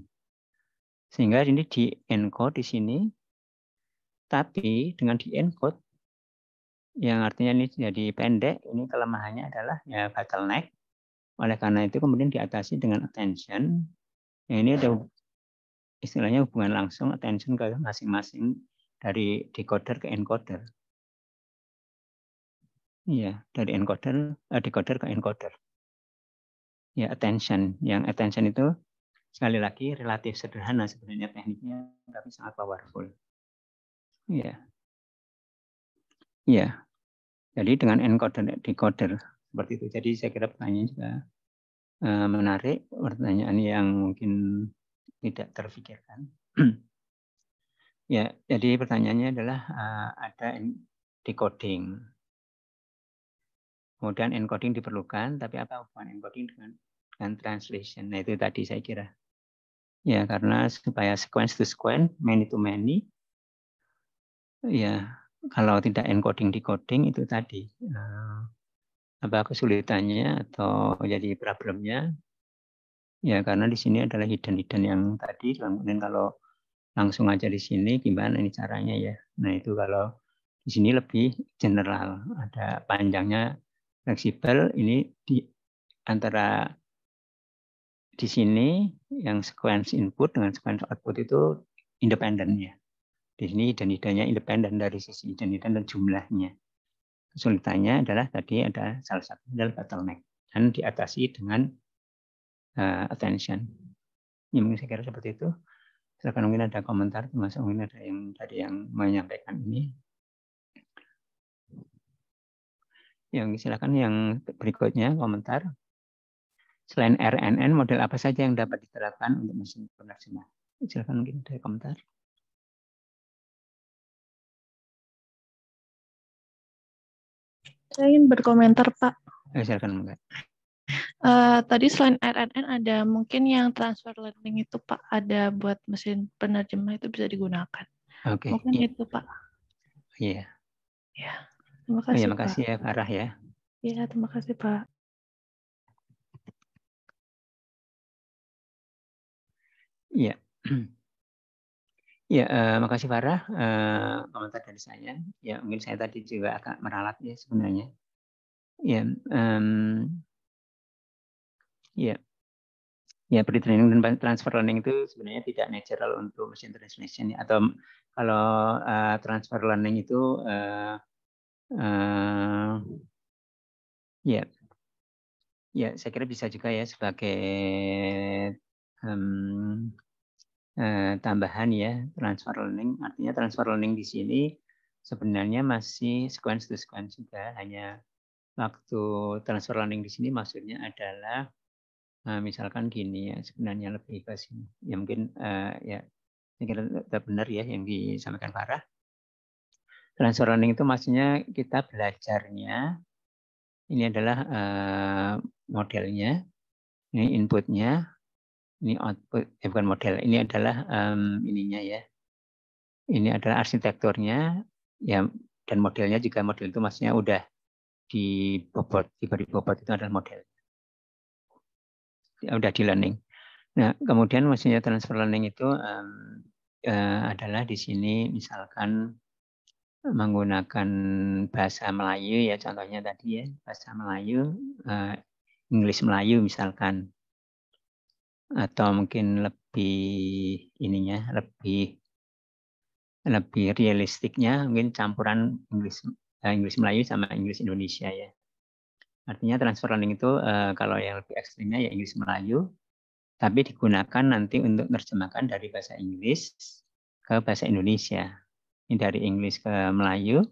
Sehingga ini di encode di sini. Tapi dengan di encode, yang artinya ini jadi pendek, ini kelemahannya adalah ya bottleneck. Oleh karena itu kemudian diatasi dengan attention. Yang ini ada istilahnya hubungan langsung attention ke masing-masing dari decoder ke encoder. Ya, dari encoder, uh, decoder ke encoder. Ya, attention. Yang attention itu sekali lagi relatif sederhana sebenarnya tekniknya, tapi sangat powerful. Ya. Ya. Jadi dengan encoder decoder seperti itu. Jadi saya kira pertanyaan juga eh, menarik, pertanyaan yang mungkin tidak terpikirkan. Ya, jadi pertanyaannya adalah eh, ada decoding. Kemudian encoding diperlukan, tapi apa hubungan encoding dengan, dengan translation? Nah, itu tadi saya kira. Ya, karena supaya sequence to sequence, many to many, ya kalau tidak encoding decoding itu tadi eh, apa kesulitannya atau jadi problemnya ya karena di sini adalah hidden hidden yang tadi kemudian kalau langsung aja di sini gimana ini caranya ya. Nah itu kalau di sini lebih general, ada panjangnya fleksibel. Ini di antara di sini yang sequence input dengan sequence output itu independen ya. Di sini idenya independen dari sisi identitas dan jumlahnya. Kesulitannya adalah tadi ada salah satu adalah bottleneck dan diatasi dengan uh, attention. Ya, mungkin saya kira seperti itu. Silakan mungkin ada komentar, termasuk mungkin ada yang tadi yang menyampaikan ini. Yang silakan yang berikutnya komentar. Selain RNN, model apa saja yang dapat diterapkan untuk mesin penerjemah? Silakan mungkin ada komentar. Saya ingin berkomentar, Pak. Eh, silakan, mungkin. Uh, tadi selain RNN ada mungkin yang transfer learning itu Pak ada buat mesin penerjemah itu bisa digunakan. Oke. Okay. Mungkin yeah. itu Pak. Iya. Yeah. Ya. Yeah. Terima kasih. Terima iya, kasih Pak. ya Farah ya. Iya, terima kasih Pak. Iya. Ya, eh, makasih Farah. Eh, komentar dari saya. Ya, mungkin saya tadi juga agak meralat ya sebenarnya. Ya, eh, Iya. Ya, pre-training dan transfer learning itu sebenarnya tidak natural untuk machine translation ya. atau kalau uh, transfer learning itu uh, uh, ya yeah. yeah, saya kira bisa juga ya sebagai um, uh, tambahan ya transfer learning artinya transfer learning di sini sebenarnya masih sequence to sequence juga hanya waktu transfer learning di sini maksudnya adalah uh, misalkan gini ya sebenarnya lebih ke sini ya mungkin uh, ya kita benar ya yang disampaikan Farah transfer learning itu maksudnya kita belajarnya ini adalah uh, modelnya ini inputnya ini output eh, bukan model ini adalah um, ininya ya ini adalah arsitekturnya ya dan modelnya juga model itu maksudnya udah dibobot di bobot itu adalah model Ya, udah di learning. Nah, kemudian maksudnya transfer learning itu um, uh, adalah di sini misalkan menggunakan bahasa Melayu ya contohnya tadi ya bahasa Melayu uh, Inggris Melayu misalkan atau mungkin lebih ininya lebih lebih realistiknya mungkin campuran Inggris eh, Inggris Melayu sama Inggris Indonesia ya Artinya transfer learning itu uh, kalau yang lebih ekstrimnya ya Inggris Melayu, tapi digunakan nanti untuk menerjemahkan dari bahasa Inggris ke bahasa Indonesia. Ini dari Inggris ke Melayu,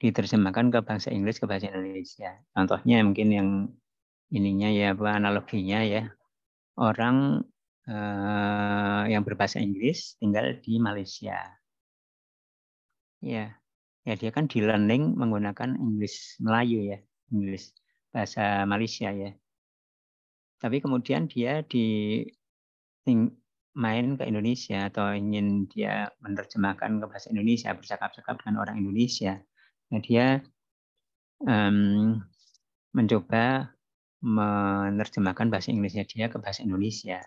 diterjemahkan ke bahasa Inggris ke bahasa Indonesia. Contohnya mungkin yang ininya ya apa analoginya ya orang eh, yang berbahasa Inggris tinggal di Malaysia. Ya, ya dia kan di learning menggunakan Inggris Melayu ya, Inggris bahasa Malaysia ya. Tapi kemudian dia di main ke Indonesia atau ingin dia menerjemahkan ke bahasa Indonesia bercakap-cakap dengan orang Indonesia, nah dia um, mencoba menerjemahkan bahasa Inggrisnya dia ke bahasa Indonesia.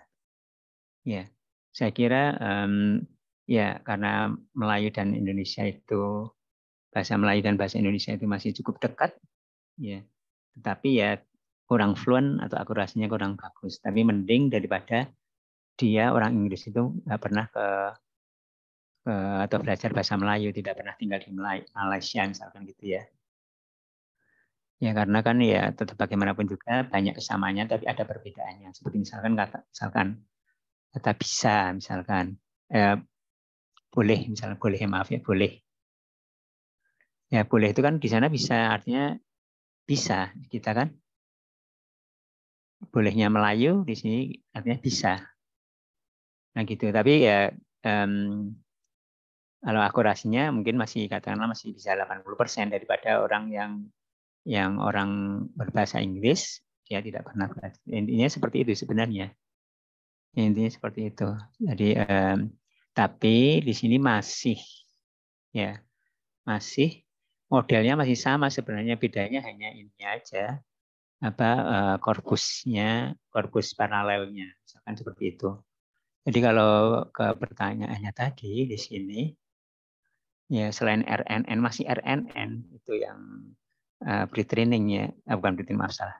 Ya, saya kira um, ya karena Melayu dan Indonesia itu bahasa Melayu dan bahasa Indonesia itu masih cukup dekat ya tetapi ya kurang fluent atau akurasinya kurang bagus tapi mending daripada dia orang Inggris itu nggak pernah ke, ke atau belajar bahasa Melayu tidak pernah tinggal di Malaysia misalkan gitu ya ya karena kan ya tetap bagaimanapun juga banyak kesamanya, tapi ada perbedaannya seperti misalkan kata misalkan kata bisa misalkan eh, boleh misalnya boleh maaf ya boleh Ya boleh itu kan di sana bisa artinya bisa kita kan. Bolehnya Melayu di sini artinya bisa. Nah gitu. Tapi ya um, kalau akurasinya mungkin masih katakanlah masih bisa 80% daripada orang yang yang orang berbahasa Inggris dia tidak pernah belajar. Intinya seperti itu sebenarnya. Intinya seperti itu. Jadi um, tapi di sini masih ya masih modelnya masih sama sebenarnya bedanya hanya ini aja apa eh, korpusnya korpus paralelnya misalkan seperti itu jadi kalau ke pertanyaannya tadi di sini ya selain RNN masih RNN itu yang eh, pre-training ya eh, bukan pre-training maaf salah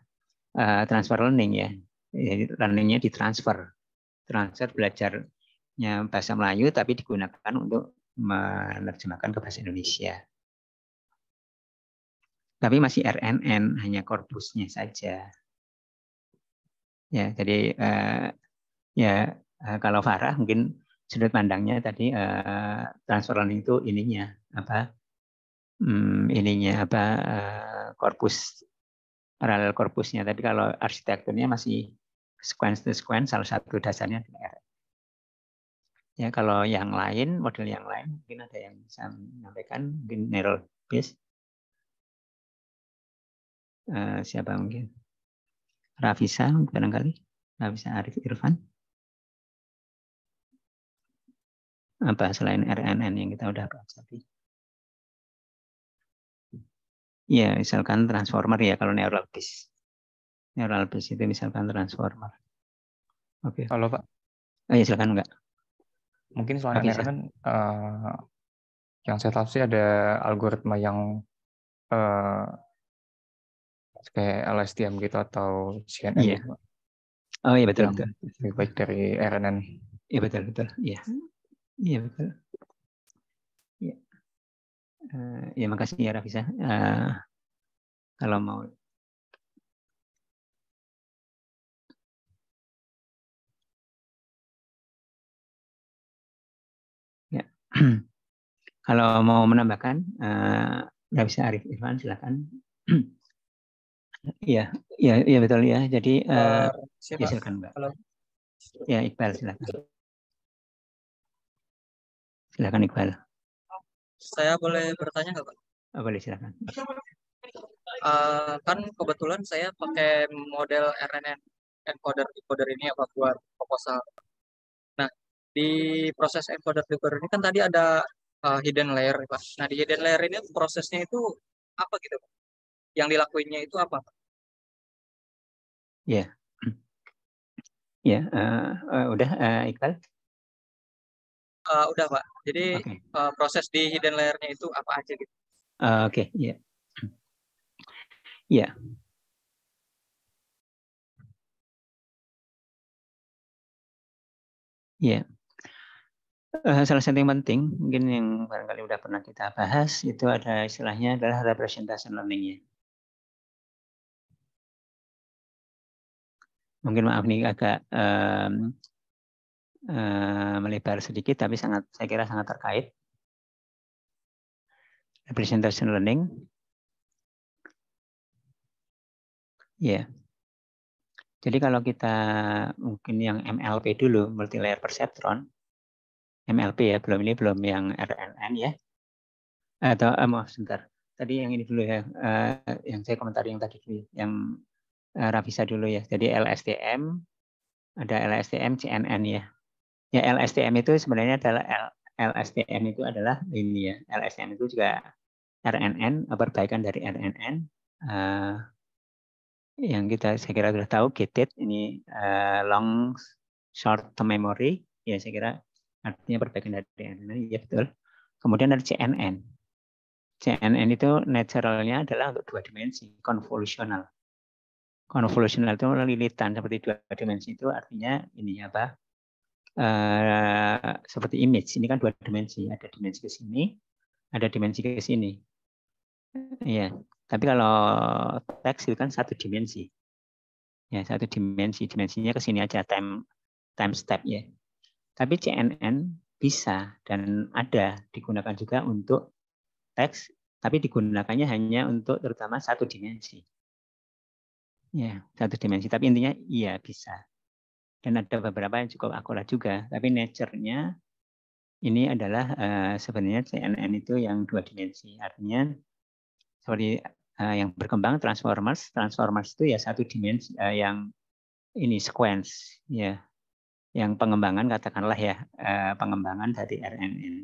transfer learning ya jadi learningnya ditransfer transfer belajarnya bahasa Melayu tapi digunakan untuk menerjemahkan ke bahasa Indonesia tapi masih RNN hanya korpusnya saja ya jadi uh, ya uh, kalau Farah mungkin sudut pandangnya tadi uh, eh, transferan itu ininya apa Hmm, ininya apa uh, korpus paralel korpusnya tapi kalau arsitekturnya masih sequence to sequence salah satu dasarnya R ya kalau yang lain model yang lain mungkin ada yang bisa menyampaikan mungkin neural base Eh, siapa mungkin Rafisa barangkali Rafisa Arif Irfan apa selain RNN yang kita udah bahas tadi ya misalkan transformer ya kalau neural base neural base itu misalkan transformer oke okay. halo pak oh, ya silakan enggak mungkin soalnya Rafisa. RNN uh, yang saya tahu sih ada algoritma yang uh, kayak LSTM gitu atau CNN iya. Gitu. Oh iya betul, yang Lebih baik dari RNN. Iya betul betul. Iya. Hmm. Iya betul. Iya. Uh, ya makasih ya Rafisa. Uh, kalau mau ya. kalau mau menambahkan uh, Rafisa Arif Irfan silakan Iya, iya, iya betul ya. Jadi uh, siapa? Ya, silakan Mbak. Halo. Ya Iqbal silakan. Silakan Iqbal. Saya boleh bertanya nggak Pak? Oh, boleh silakan. Uh, kan kebetulan saya pakai model RNN encoder decoder ini apa buat proposal. Nah di proses encoder decoder ini kan tadi ada uh, hidden layer, Pak. Nah di hidden layer ini prosesnya itu apa gitu? Pak? yang dilakuinnya itu apa? Ya, yeah. ya yeah, uh, eh, uh, udah uh, Iqbal. Uh, udah pak. Jadi okay. uh, proses di hidden layernya itu apa aja gitu? Uh, Oke, okay. ya, yeah. ya. Yeah. Ya, yeah. uh, salah satu yang penting mungkin yang barangkali udah pernah kita bahas itu ada istilahnya adalah representation learning ya. mungkin maaf nih agak um, uh, melebar sedikit, tapi sangat saya kira sangat terkait. Representation learning. Ya. Yeah. Jadi kalau kita mungkin yang MLP dulu, multi layer perceptron, MLP ya, belum ini belum yang RNN ya. Atau eh, maaf sebentar. Tadi yang ini dulu ya, uh, yang saya komentari yang tadi dulu, yang Eh, Rafisa dulu ya. Jadi LSTM ada LSTM CNN ya. Ya LSTM itu sebenarnya adalah L, LSTM itu adalah ini ya. LSTM itu juga RNN, perbaikan dari RNN. Uh, eh, yang kita saya kira sudah tahu gated ini uh, long short term memory ya saya kira artinya perbaikan dari RNN ya betul. Kemudian dari CNN. CNN itu naturalnya adalah untuk dua dimensi konvolusional konvolusional itu lilitan seperti dua dimensi itu artinya ini apa uh, seperti image ini kan dua dimensi ada dimensi ke sini ada dimensi ke sini ya yeah. tapi kalau teks itu kan satu dimensi ya yeah, satu dimensi dimensinya ke sini aja time time step ya yeah. tapi CNN bisa dan ada digunakan juga untuk teks tapi digunakannya hanya untuk terutama satu dimensi Ya, satu dimensi. Tapi intinya iya bisa. Dan ada beberapa yang cukup akurat juga. Tapi nature-nya ini adalah uh, sebenarnya CNN itu yang dua dimensi. Artinya seperti uh, yang berkembang transformers, transformers itu ya satu dimensi uh, yang ini sequence ya. Yang pengembangan katakanlah ya uh, pengembangan dari RNN.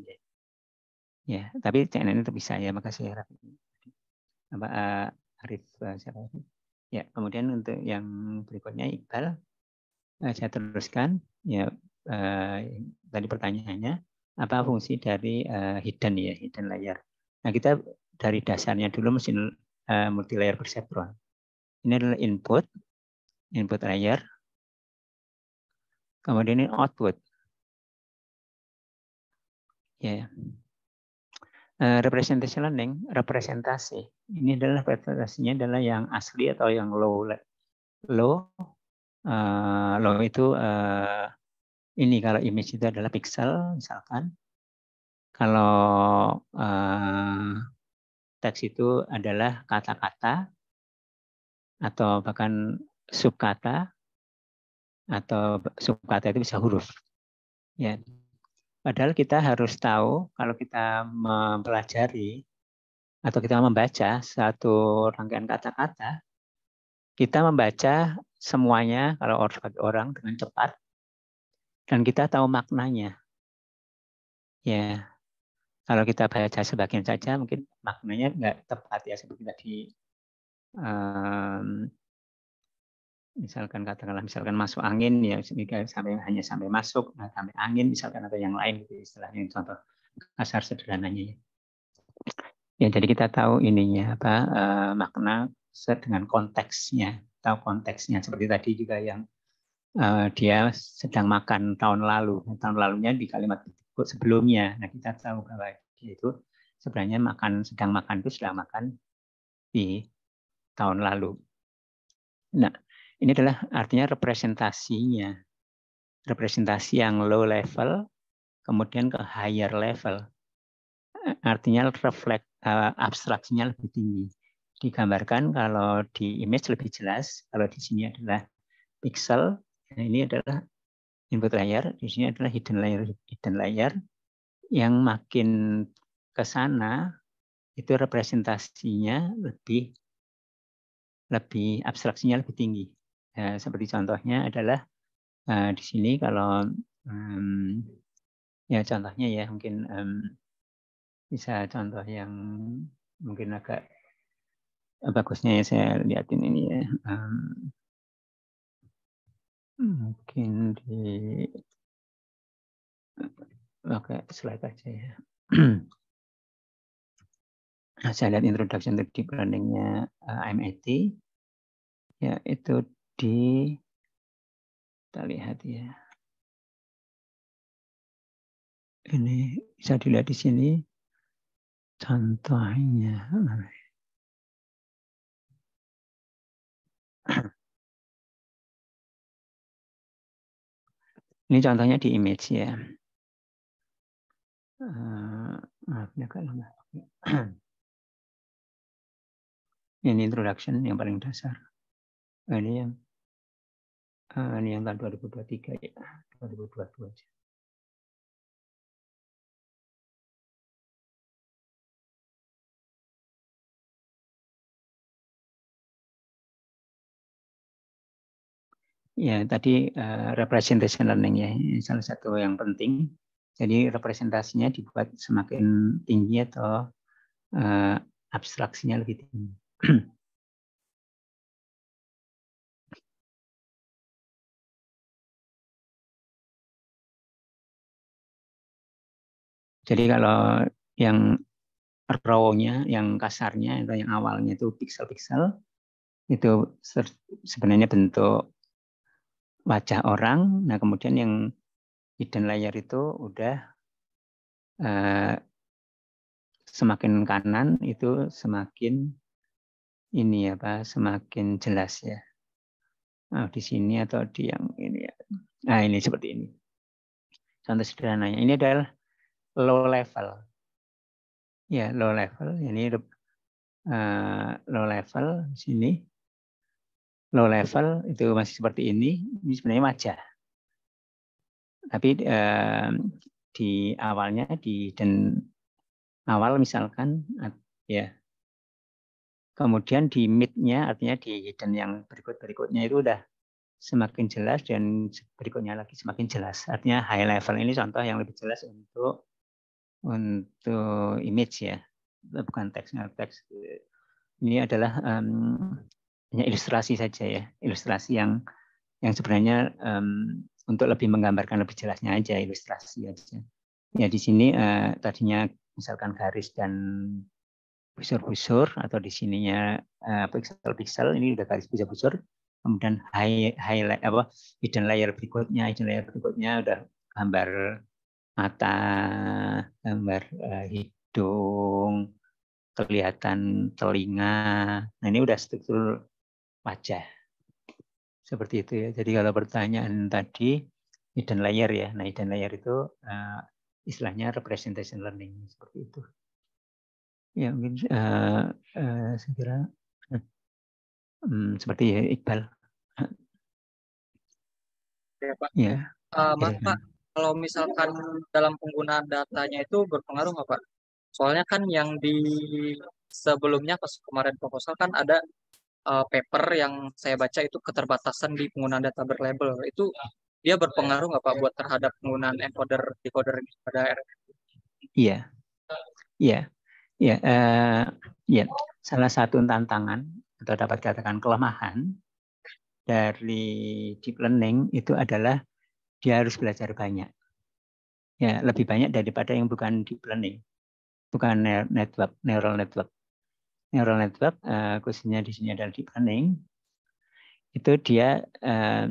Ya, tapi CNN itu bisa ya. Makasih ya Rafi. Arif uh, siapa itu? Ya, kemudian untuk yang berikutnya Iqbal, eh, saya teruskan. Ya, eh, tadi pertanyaannya apa fungsi dari eh, hidden ya, hidden layer. Nah, kita dari dasarnya dulu mesin eh, multi layer perceptron. Ini adalah input, input layer. Kemudian ini output. Ya. Eh, representation learning, representasi. Ini adalah representasinya adalah yang asli atau yang low. Low, uh, low itu uh, ini kalau image itu adalah pixel misalkan. Kalau uh, teks itu adalah kata-kata atau bahkan subkata atau subkata itu bisa huruf. Ya, Padahal kita harus tahu kalau kita mempelajari atau kita membaca satu rangkaian kata-kata, kita membaca semuanya kalau orang orang dengan cepat dan kita tahu maknanya. Ya, kalau kita baca sebagian saja mungkin maknanya nggak tepat ya seperti tadi um, misalkan katakanlah misalkan masuk angin ya sampai hanya sampai masuk nah, sampai angin misalkan atau yang lain gitu istilahnya contoh kasar sederhananya ya. ya jadi kita tahu ininya apa eh, makna dengan konteksnya tahu konteksnya seperti tadi juga yang eh, dia sedang makan tahun lalu nah, tahun lalunya di kalimat sebelumnya nah kita tahu bahwa itu sebenarnya makan sedang makan itu sedang makan di tahun lalu nah ini adalah artinya representasinya. Representasi yang low level, kemudian ke higher level. Artinya reflect uh, eh, abstraksinya lebih tinggi. Digambarkan kalau di image lebih jelas, kalau di sini adalah pixel, nah, ini adalah input layer, di sini adalah hidden layer, hidden layer yang makin ke sana itu representasinya lebih lebih abstraksinya lebih tinggi. Eh, seperti contohnya adalah uh, di sini kalau um, ya contohnya ya mungkin um, bisa contoh yang mungkin agak eh, bagusnya ya saya lihatin ini ya. Um, mungkin di oke slide aja ya. nah, saya lihat introduction to deep learningnya uh, MIT ya itu di kita lihat ya. Ini bisa dilihat di sini contohnya. Ini contohnya di image ya. Eh, ya Ini introduction yang paling dasar. Ini yang ah, ini yang tahun 2023 ya 2022 aja Ya, tadi uh, representation learning ya, salah satu yang penting. Jadi representasinya dibuat semakin tinggi atau uh, abstraksinya lebih tinggi. Jadi kalau yang raw yang kasarnya atau yang awalnya itu pixel-pixel itu sebenarnya bentuk wajah orang. Nah, kemudian yang hidden layer itu udah eh, semakin kanan itu semakin ini apa ya, semakin jelas ya. Nah, di sini atau di yang ini ya. Nah, ini seperti ini. Contoh sederhananya ini adalah low level. Ya, low level. Ini uh, low level sini. Low level itu masih seperti ini. Ini sebenarnya wajah. Tapi uh, di awalnya di dan awal misalkan ya kemudian di mid-nya artinya di dan yang berikut berikutnya itu udah semakin jelas dan berikutnya lagi semakin jelas artinya high level ini contoh yang lebih jelas untuk untuk image ya eh, bukan teksnya teks ini adalah um, hanya ilustrasi saja ya ilustrasi yang yang sebenarnya um, untuk lebih menggambarkan lebih jelasnya aja ilustrasi aja ya di sini uh, tadinya misalkan garis dan busur-busur atau di sininya pixel eh, pixel-pixel ini udah garis busur-busur kemudian high highlight apa hidden layer berikutnya hidden layer berikutnya udah gambar mata, gambar eh, hidung, kelihatan telinga. Nah, ini udah struktur wajah. Seperti itu ya. Jadi kalau pertanyaan tadi hidden layer ya. Nah, hidden layer itu uh, istilahnya representation learning seperti itu. Ya, mungkin uh, uh, saya kira hmm, seperti ya Iqbal. Ya, Pak. Ya. Uh, ya. Pak, kalau misalkan dalam penggunaan datanya itu berpengaruh nggak Pak? Soalnya kan yang di sebelumnya pas kemarin proposal kan ada uh, paper yang saya baca itu keterbatasan di penggunaan data berlabel itu dia berpengaruh nggak Pak buat terhadap penggunaan encoder decoder pada R? Iya, iya, iya, eh, iya. Salah satu tantangan atau dapat katakan kelemahan dari deep learning itu adalah dia harus belajar banyak. Ya, lebih banyak daripada yang bukan deep learning, bukan network, neural network. Neural network, uh, khususnya di sini adalah deep learning, itu dia uh,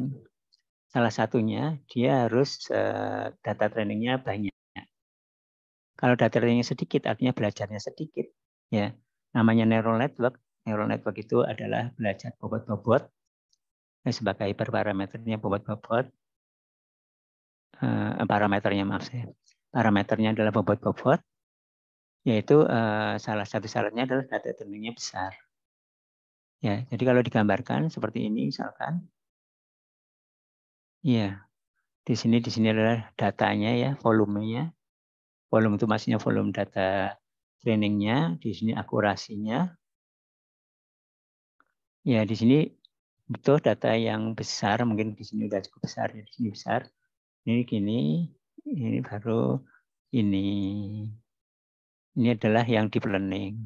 salah satunya dia harus uh, data trainingnya banyak. Kalau data trainingnya sedikit, artinya belajarnya sedikit. Ya, namanya neural network. Neural network itu adalah belajar bobot-bobot sebagai perparameternya bobot-bobot eh, parameternya maaf saya. Parameternya adalah bobot-bobot, yaitu eh, salah satu syaratnya adalah data trainingnya besar. Ya, jadi kalau digambarkan seperti ini misalkan, ya di sini di sini adalah datanya ya, volumenya. Volume itu maksudnya volume data trainingnya, di sini akurasinya. Ya, di sini butuh data yang besar, mungkin di sini sudah cukup besar, ya, di sini besar. Ini gini, ini baru ini. Ini adalah yang deep learning.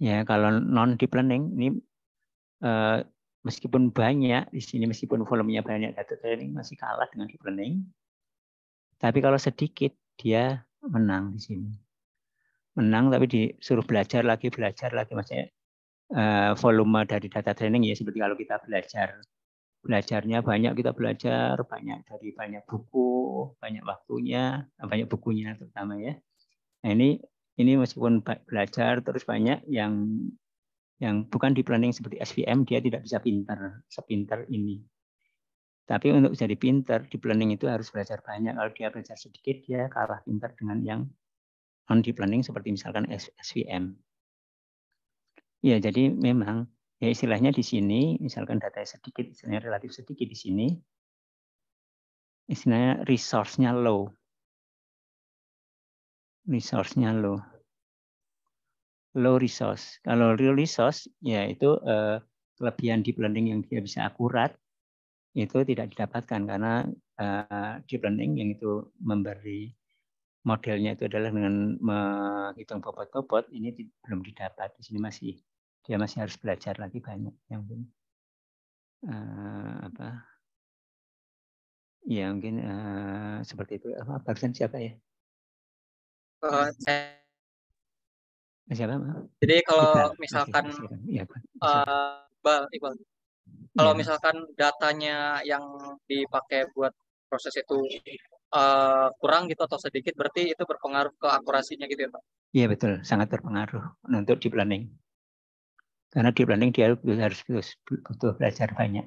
Ya, kalau non deep learning ini eh, meskipun banyak di sini meskipun volumenya banyak data training masih kalah dengan deep learning. Tapi kalau sedikit dia menang di sini. Menang tapi disuruh belajar lagi, belajar lagi maksudnya eh, volume dari data training ya seperti kalau kita belajar belajarnya banyak kita belajar banyak dari banyak buku banyak waktunya eh, banyak bukunya terutama ya nah ini ini meskipun belajar terus banyak yang yang bukan di planning seperti SVM dia tidak bisa pinter sepinter ini tapi untuk jadi pinter di planning itu harus belajar banyak kalau dia belajar sedikit dia kalah pinter dengan yang non di planning seperti misalkan SVM ya jadi memang Ya istilahnya di sini, misalkan datanya sedikit, istilahnya relatif sedikit di sini, istilahnya resource-nya low. Resource-nya low. Low resource. Kalau real resource, yaitu eh, kelebihan deep learning yang dia bisa akurat, itu tidak didapatkan karena eh, deep learning yang itu memberi modelnya itu adalah dengan menghitung bobot-bobot ini belum didapat di sini masih dia ya, masih harus belajar lagi banyak yang mungkin uh, apa ya mungkin uh, seperti itu apa barusan siapa ya uh, saya... siapa maaf? jadi kalau Iqbal. misalkan ya, uh, Iqbal, Iqbal. kalau ya. misalkan datanya yang dipakai buat proses itu uh, kurang gitu atau sedikit berarti itu berpengaruh ke akurasinya gitu ya pak iya betul sangat berpengaruh untuk di planning karena di planning dia harus, terus butuh belajar banyak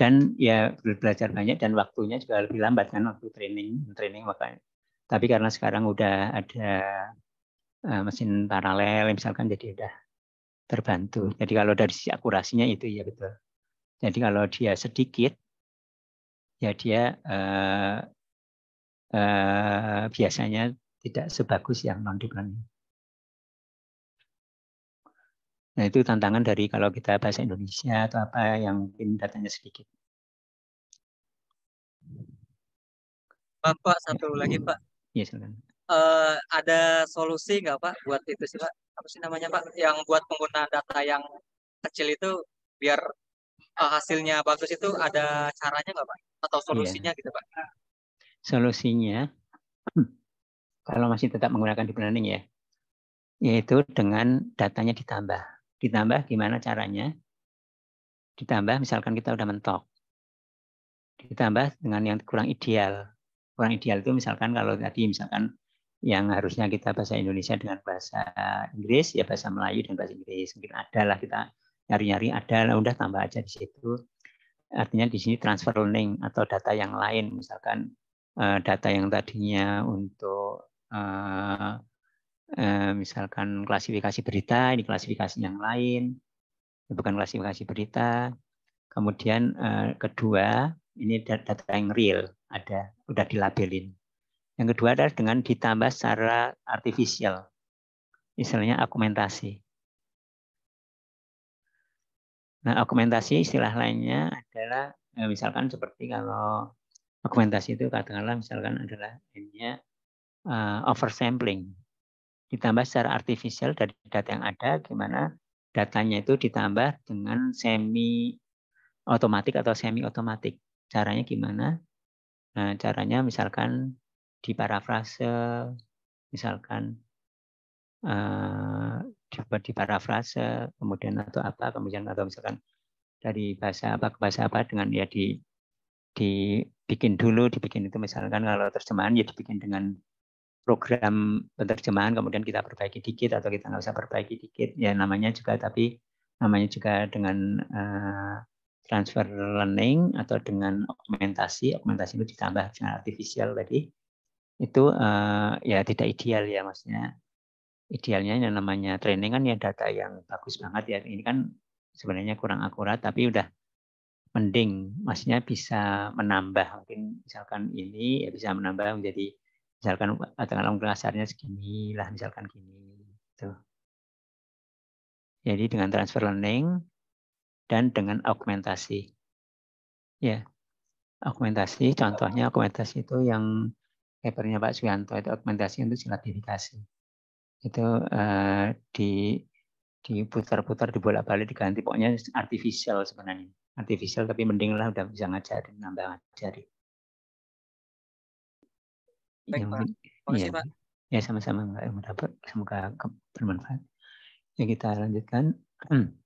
dan ya belajar banyak dan waktunya juga lebih lambat kan waktu training training makanya tapi karena sekarang udah ada eh, mesin paralel misalkan jadi udah terbantu jadi kalau dari sisi akurasinya itu ya betul jadi kalau dia sedikit ya dia uh, uh, biasanya tidak sebagus yang non planning Nah itu tantangan dari kalau kita bahasa Indonesia atau apa yang mungkin datanya sedikit. Pak, Pak ya. satu ya. lagi Pak. Iya silakan. Uh, ada solusi nggak Pak buat itu sih Pak? Apa sih namanya Pak? Yang buat penggunaan data yang kecil itu biar uh, hasilnya bagus itu ada caranya nggak Pak? Atau iya. solusinya ya. gitu Pak? Solusinya hmm, kalau masih tetap menggunakan deep learning ya, yaitu dengan datanya ditambah. Ditambah gimana caranya? Ditambah misalkan kita udah mentok. Ditambah dengan yang kurang ideal. Kurang ideal itu misalkan kalau tadi misalkan yang harusnya kita bahasa Indonesia dengan bahasa Inggris ya bahasa Melayu dan bahasa Inggris mungkin ada lah kita nyari-nyari ada lah udah tambah aja di situ artinya di sini transfer learning atau data yang lain misalkan eh, data yang tadinya untuk eh, Eh, misalkan klasifikasi berita, ini klasifikasi yang lain, bukan klasifikasi berita. Kemudian eh, kedua, ini data yang real, ada udah dilabelin. Yang kedua adalah dengan ditambah secara artifisial, misalnya argumentasi. Nah, argumentasi istilah lainnya adalah eh, misalkan seperti kalau argumentasi itu katakanlah misalkan adalah ini uh, oversampling ditambah secara artifisial dari data yang ada, gimana datanya itu ditambah dengan semi otomatik atau semi otomatik. Caranya gimana? Nah, caranya misalkan di parafrase, misalkan uh, eh, di parafrase, kemudian atau apa, kemudian atau misalkan dari bahasa apa ke bahasa apa dengan ya di dibikin dulu, dibikin itu misalkan kalau terjemahan ya dibikin dengan program penerjemahan kemudian kita perbaiki dikit atau kita nggak usah perbaiki dikit ya namanya juga tapi namanya juga dengan uh, transfer learning atau dengan augmentasi augmentasi itu ditambah dengan artificial tadi itu uh, ya tidak ideal ya maksudnya idealnya yang namanya training kan ya data yang bagus banget ya ini kan sebenarnya kurang akurat tapi udah mending maksudnya bisa menambah mungkin misalkan ini ya bisa menambah menjadi misalkan katakanlah eh, dalam kelasarnya segini lah misalkan gini itu jadi dengan transfer learning dan dengan augmentasi ya augmentasi contohnya augmentasi itu yang papernya Pak Suyanto itu augmentasi untuk silatifikasi itu eh, di diputar-putar dibolak-balik diganti pokoknya artificial sebenarnya artificial tapi mending lah udah bisa ngajarin nambah ngajarin Baik, iya. Pak. Ya, sama-sama Mbak dapat. Semoga bermanfaat. Ya, kita lanjutkan.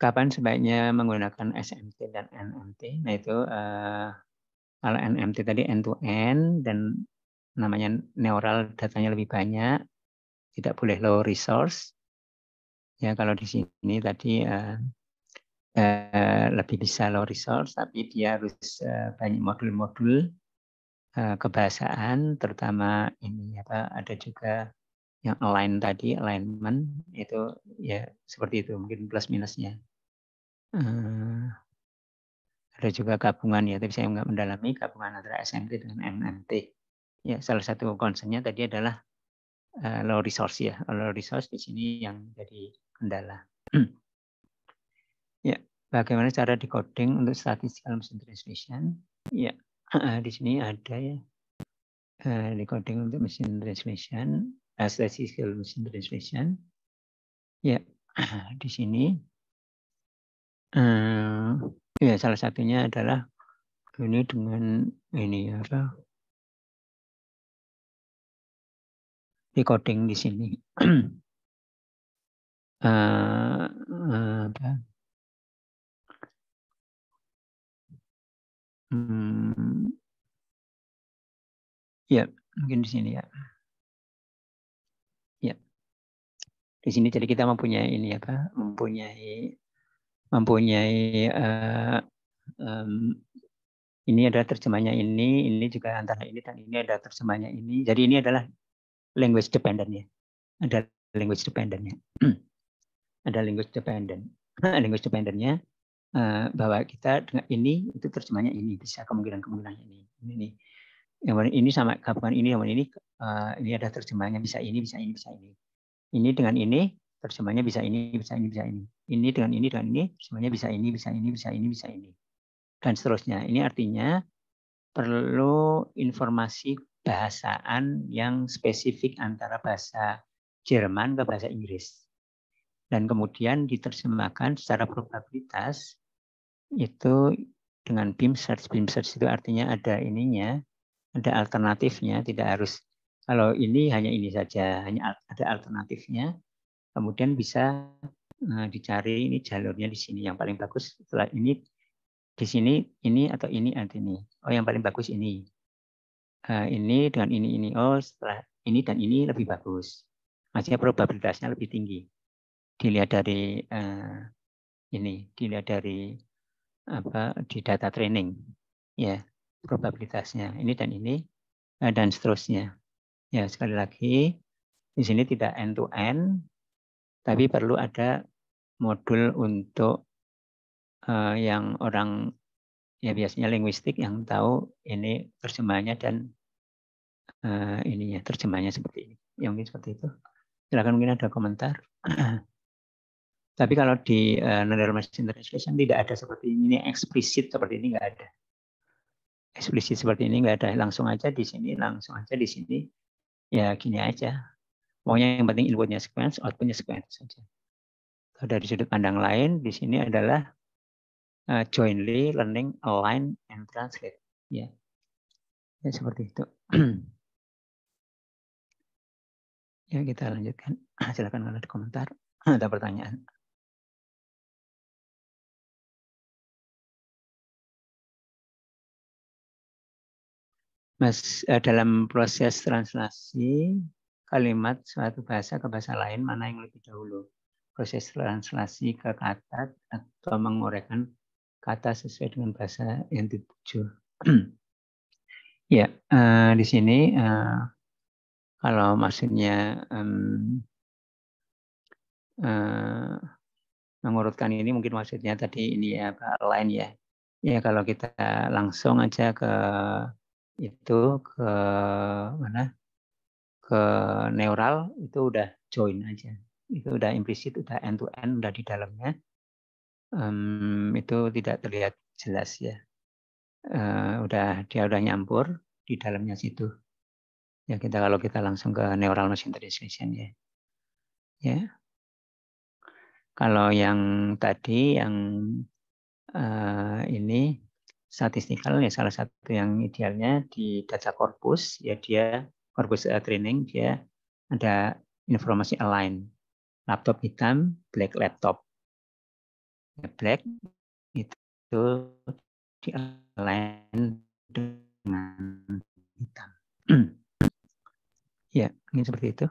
Kapan sebaiknya menggunakan SMT dan NMT? Nah, itu uh, kalau NMT tadi end-to-end -end, dan namanya neural datanya lebih banyak, tidak boleh low resource. Ya, kalau di sini tadi uh, uh, lebih bisa low resource, tapi dia harus uh, banyak modul-modul Eh, kebahasaan terutama ini apa ada juga yang align tadi alignment itu ya seperti itu mungkin plus minusnya uh, ada juga gabungan ya tapi saya nggak mendalami gabungan antara SMT dengan MMT ya salah satu concernnya tadi adalah uh, eh, low resource ya low resource di sini yang jadi kendala ya bagaimana cara decoding untuk statistical machine translation ya di sini ada ya uh, recording untuk mesin translation, asesi skill mesin translation. Ya, uh, di sini uh, ya salah satunya adalah ini dengan ini apa recording di sini. uh, uh, Hmm. Ya, mungkin di sini ya. Ya. Di sini jadi kita mempunyai ini apa? Mempunyai mempunyai uh, um, ini adalah terjemahnya ini, ini juga antara ini dan ini adalah terjemahnya ini. Jadi ini adalah language dependent ya. Ada language dependentnya. ada language dependent. language dependentnya Eh, bahwa kita dengan ini itu terjemahnya ini bisa kemungkinan-kemungkinan ini ini yang ini sama gabungan ini yang ini eh, ini ada terjemahnya bisa ini bisa ini bisa ini ini dengan ini terjemahnya bisa ini bisa ini bisa ini ini dengan ini dengan ini semuanya bisa ini bisa ini bisa ini bisa ini dan seterusnya ini artinya perlu informasi bahasaan yang spesifik antara bahasa Jerman ke bahasa Inggris dan kemudian diterjemahkan secara probabilitas itu dengan BIM search. BIM search itu artinya ada ininya, ada alternatifnya, tidak harus kalau ini hanya ini saja, hanya ada alternatifnya. Kemudian bisa eh, dicari ini jalurnya di sini yang paling bagus setelah ini di sini ini atau ini atau ini. Oh, yang paling bagus ini. Eh, ini dengan ini ini. Oh, setelah ini dan ini lebih bagus. Maksudnya probabilitasnya lebih tinggi. Dilihat dari eh, ini, dilihat dari apa di data training ya probabilitasnya ini dan ini eh, dan seterusnya ya sekali lagi di sini tidak end to end tapi perlu ada modul untuk uh, yang orang ya biasanya linguistik yang tahu ini terjemahannya dan uh, ininya terjemahnya seperti ini yang ini seperti itu silakan mungkin ada komentar Tapi kalau di uh, eh, Nandar Machine Translation tidak ada seperti ini, eksplisit seperti ini enggak ada. Eksplisit seperti ini enggak ada, langsung aja di sini, langsung aja di sini. Ya gini aja. Pokoknya yang penting inputnya sequence, outputnya sequence saja. Kalau dari sudut pandang lain, di sini adalah uh, jointly learning, align, and translate. Ya, ya seperti itu. ya kita lanjutkan. Silakan kalau ada komentar, ada pertanyaan. mas, eh, dalam proses translasi kalimat suatu bahasa ke bahasa lain mana yang lebih dahulu proses translasi ke kata atau menguraikan kata sesuai dengan bahasa yang dituju ya eh, di sini eh, kalau maksudnya um, eh, mengurutkan ini mungkin maksudnya tadi ini ya lain ya ya kalau kita langsung aja ke itu ke mana ke neural itu udah join aja itu udah implisit udah end to end udah di dalamnya um, itu tidak terlihat jelas ya uh, udah dia udah nyampur di dalamnya situ ya kita kalau kita langsung ke neural machine translation ya ya kalau yang tadi yang uh, ini statistikal ya salah satu yang idealnya di data corpus ya dia corpus eh, training dia ada informasi align laptop hitam black laptop black itu di align dengan hitam ya ini seperti itu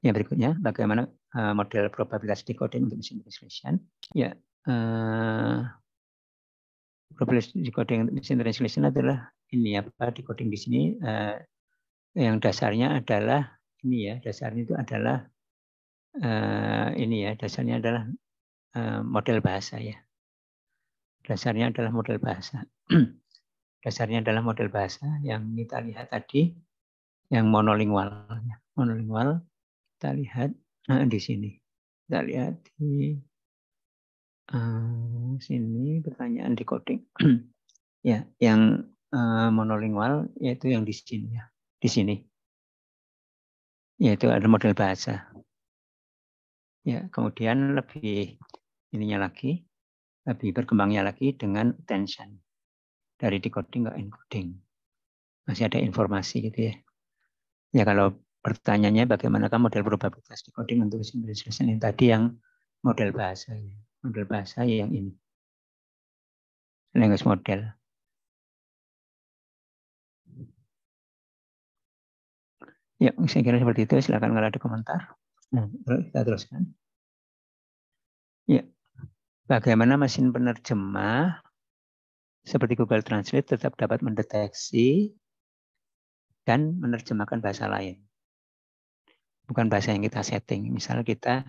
ya berikutnya bagaimana eh, model probabilitas decoding untuk mesin translation ya uh, problem decoding machine translation adalah ini apa decoding di sini uh, yang dasarnya adalah ini ya dasarnya itu adalah uh, ini ya dasarnya adalah uh, model bahasa ya dasarnya adalah model bahasa dasarnya adalah model bahasa yang kita lihat tadi yang monolingual ya. monolingual kita lihat nah, di sini kita lihat di sini pertanyaan decoding. ya, yang uh, monolingual yaitu yang di sini ya, di sini. Yaitu ada model bahasa. Ya, kemudian lebih ininya lagi, lebih berkembangnya lagi dengan tension. Dari decoding ke encoding. Masih ada informasi gitu ya. Ya kalau pertanyaannya bagaimanakah model probabilitas decoding untuk simulation yang tadi yang model bahasa. Ya model bahasa yang ini. Language model. Ya, saya kira seperti itu. Silakan kalau ada komentar. Nah, kita teruskan. Ya, bagaimana mesin penerjemah seperti Google Translate tetap dapat mendeteksi dan menerjemahkan bahasa lain. Bukan bahasa yang kita setting. Misalnya kita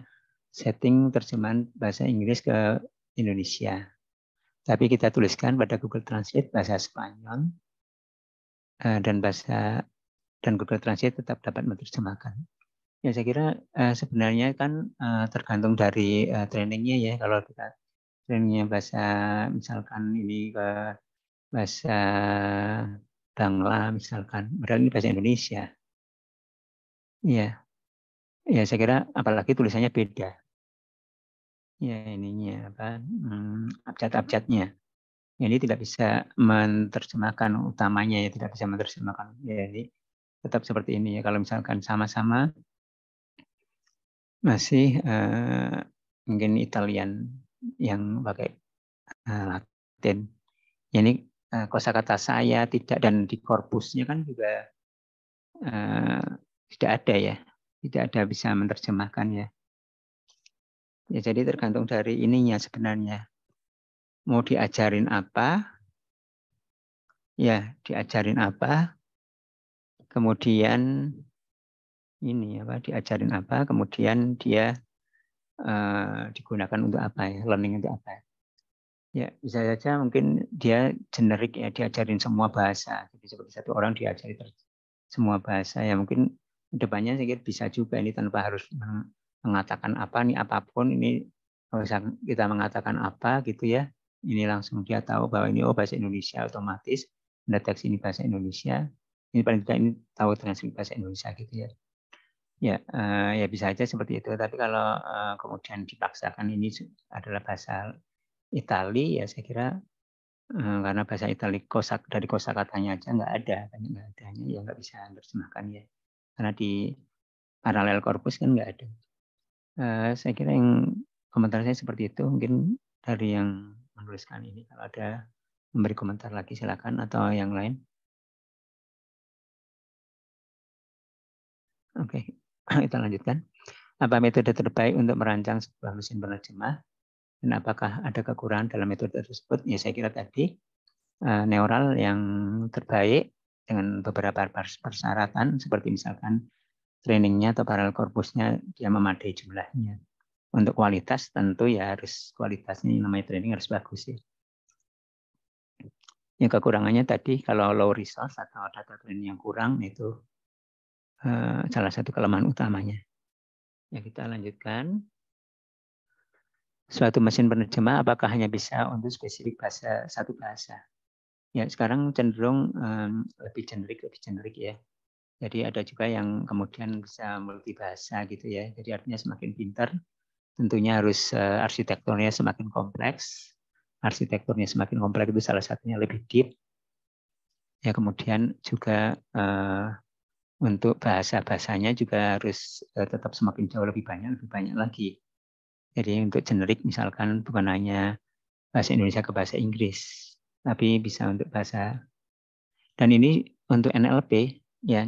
setting terjemahan bahasa Inggris ke Indonesia. Tapi kita tuliskan pada Google Translate bahasa Spanyol eh, dan bahasa dan Google Translate tetap dapat menerjemahkan. Ya saya kira eh, sebenarnya kan eh, tergantung dari trainingnya ya. Kalau kita trainingnya bahasa misalkan ini ke bahasa Bangla misalkan, padahal ini bahasa Indonesia. Ya, ya saya kira apalagi tulisannya beda ya ininya apa hmm, abjad-abjadnya. Jadi tidak bisa menerjemahkan utamanya ya tidak bisa menerjemahkan. Jadi tetap seperti ini ya kalau misalkan sama-sama masih uh, mungkin Italian yang pakai uh, Latin. Ini uh, kosakata saya tidak dan di korpusnya kan juga uh, tidak ada ya, tidak ada bisa menerjemahkan ya. Ya, jadi tergantung dari ininya sebenarnya. Mau diajarin apa? Ya, diajarin apa? Kemudian ini apa? Diajarin apa? Kemudian dia uh, digunakan untuk apa ya? Learning untuk apa? Ya? bisa saja mungkin dia generik ya, diajarin semua bahasa. Jadi seperti satu orang diajari semua bahasa ya mungkin depannya saya kira bisa juga ini tanpa harus mengatakan apa nih apapun ini kalau kita mengatakan apa gitu ya ini langsung dia tahu bahwa ini oh bahasa Indonesia otomatis mendeteksi ini bahasa Indonesia ini paling tidak ini tahu transkrip bahasa Indonesia gitu ya ya uh, ya bisa aja seperti itu tapi kalau uh, kemudian dipaksakan ini adalah bahasa Italia ya saya kira uh, karena bahasa Italia kosak dari katanya aja nggak ada kan nggak adanya ya nggak bisa terjemahkan ya karena di paralel korpus kan nggak ada Eh, saya kira yang komentar saya seperti itu. Mungkin dari yang menuliskan ini kalau ada memberi komentar lagi silakan atau yang lain. Oke, okay. kita lanjutkan. Apa metode terbaik untuk merancang sebuah mesin penerjemah? Dan apakah ada kekurangan dalam metode tersebut? Ya saya kira tadi uh, neural yang terbaik dengan beberapa persyaratan seperti misalkan trainingnya atau paralel korpusnya dia memadai jumlahnya. Untuk kualitas tentu ya harus kualitasnya yang namanya training harus bagus ya. Yang kekurangannya tadi kalau low resource atau data training yang kurang itu eh, salah satu kelemahan utamanya. Ya kita lanjutkan. Suatu mesin penerjemah apakah hanya bisa untuk spesifik bahasa satu bahasa? Ya sekarang cenderung lebih generik lebih generik ya jadi ada juga yang kemudian bisa multibahasa gitu ya. Jadi artinya semakin pintar, tentunya harus eh, arsitekturnya semakin kompleks. Arsitekturnya semakin kompleks itu salah satunya lebih deep. Ya kemudian juga uh, untuk bahasa bahasanya juga harus uh, tetap semakin jauh lebih banyak, lebih banyak lagi. Jadi untuk generik misalkan bukan hanya bahasa Indonesia ke bahasa Inggris, tapi bisa untuk bahasa. Dan ini untuk NLP ya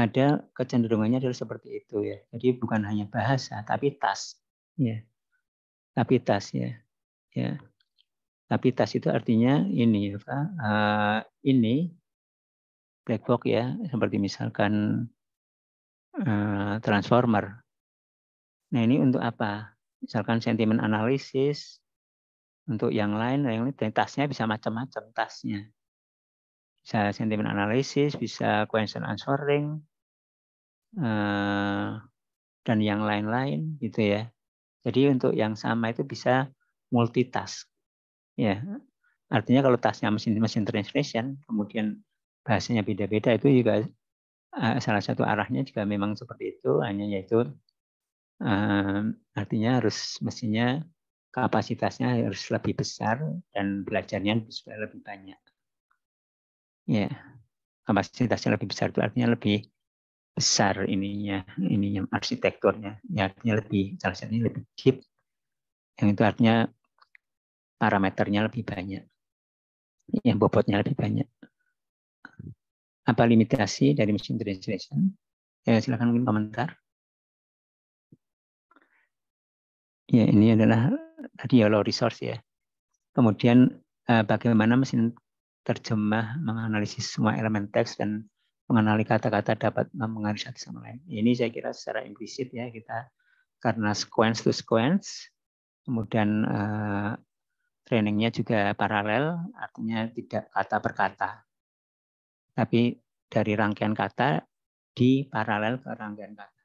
ada kecenderungannya adalah seperti itu ya. Jadi bukan hanya bahasa tapi tas ya. Tapi tas ya. Ya. Tapi tas itu artinya ini ya, Pak. Uh, eh, ini black box ya, seperti misalkan uh, transformer. Nah, ini untuk apa? Misalkan sentimen analisis untuk yang lain, yang lain tasnya bisa macam-macam tasnya bisa sentimen analisis, bisa question answering, Eh, dan yang lain-lain gitu ya. Jadi untuk yang sama itu bisa multitask. Ya. Artinya kalau tasnya mesin mesin translation, kemudian bahasanya beda-beda itu juga eh, salah satu arahnya juga memang seperti itu, hanya yaitu eh, artinya harus mesinnya kapasitasnya harus lebih besar dan belajarnya harus lebih banyak. Ya. Kapasitasnya lebih besar itu artinya lebih besar ininya ininya arsitekturnya ya artinya lebih salah satunya lebih deep yang itu artinya parameternya lebih banyak yang bobotnya lebih banyak apa limitasi dari mesin translation ya silakan mungkin komentar ya ini adalah tadi low resource ya kemudian eh, bagaimana mesin terjemah menganalisis semua elemen teks dan mengenali kata-kata dapat mengenali satu sama lain. Ini saya kira secara implisit ya kita karena sequence to sequence, kemudian eh, trainingnya juga paralel, artinya tidak kata per kata, tapi dari rangkaian kata di paralel ke rangkaian kata,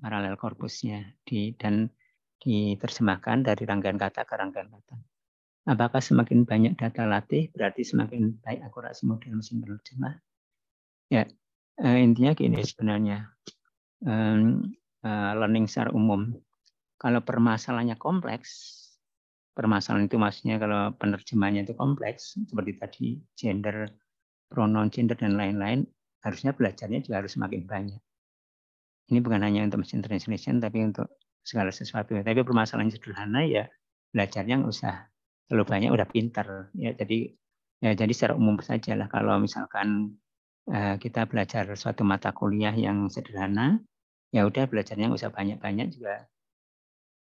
paralel korpusnya di dan diterjemahkan dari rangkaian kata ke rangkaian kata. Apakah semakin banyak data latih berarti semakin baik akurasi model mesin penerjemah? Ya, uh, intinya gini sebenarnya. Um, uh, learning secara umum. Kalau permasalahannya kompleks, permasalahan itu maksudnya kalau penerjemahannya itu kompleks, seperti tadi gender, pronoun gender, dan lain-lain, harusnya belajarnya juga harus semakin banyak. Ini bukan hanya untuk machine translation, tapi untuk segala sesuatu. Tapi permasalahannya sederhana ya belajarnya nggak usah terlalu banyak, udah pinter. Ya, jadi ya jadi secara umum saja lah kalau misalkan Eh, kita belajar suatu mata kuliah yang sederhana, ya udah belajarnya nggak usah banyak-banyak juga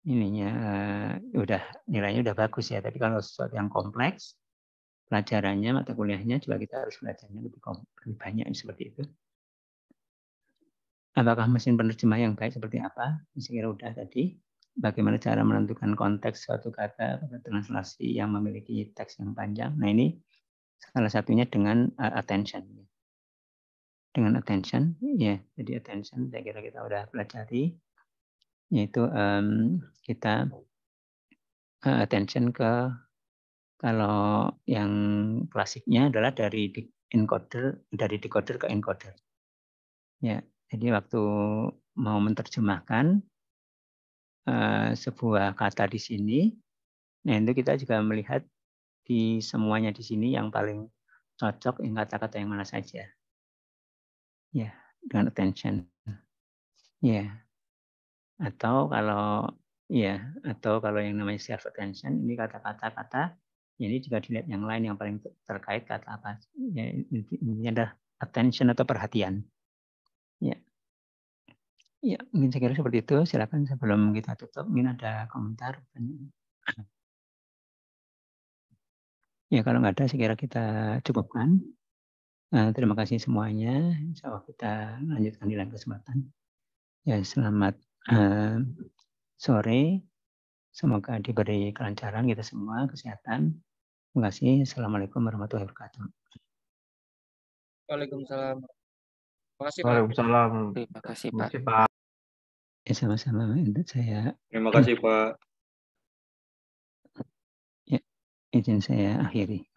ininya uh, udah nilainya udah bagus ya. Tapi kalau sesuatu yang kompleks, pelajarannya mata kuliahnya juga kita harus belajarnya lebih, lebih banyak seperti itu. Apakah mesin penerjemah yang baik seperti apa? Saya kira udah tadi. Bagaimana cara menentukan konteks suatu kata pada translasi yang memiliki teks yang panjang? Nah ini salah satunya dengan uh, attention dengan attention ya jadi attention saya kira kita sudah pelajari yaitu um, kita uh, attention ke kalau yang klasiknya adalah dari encoder dari decoder ke encoder ya jadi waktu mau menerjemahkan uh, sebuah kata di sini nah itu kita juga melihat di semuanya di sini yang paling cocok ingat kata-kata yang mana saja ya dengan attention ya atau kalau ya atau kalau yang namanya self attention ini kata-kata kata jadi juga dilihat yang lain yang paling terkait kata apa ya, ini adalah attention atau perhatian ya ya mungkin saya kira seperti itu silakan sebelum kita tutup mungkin ada komentar ya kalau nggak ada saya kira kita cukupkan Eh, terima kasih semuanya. Insya Allah kita lanjutkan di lain kesempatan. Ya, selamat uh, sore. Semoga diberi kelancaran kita semua, kesehatan. Terima kasih. Assalamualaikum warahmatullahi wabarakatuh. Waalaikumsalam. Terima kasih, Pak. Waalaikumsalam. Terima kasih, Pak. Terima kasih, Pak. Ya, sama-sama. Saya... Terima kasih, Pak. Ya, izin saya akhiri.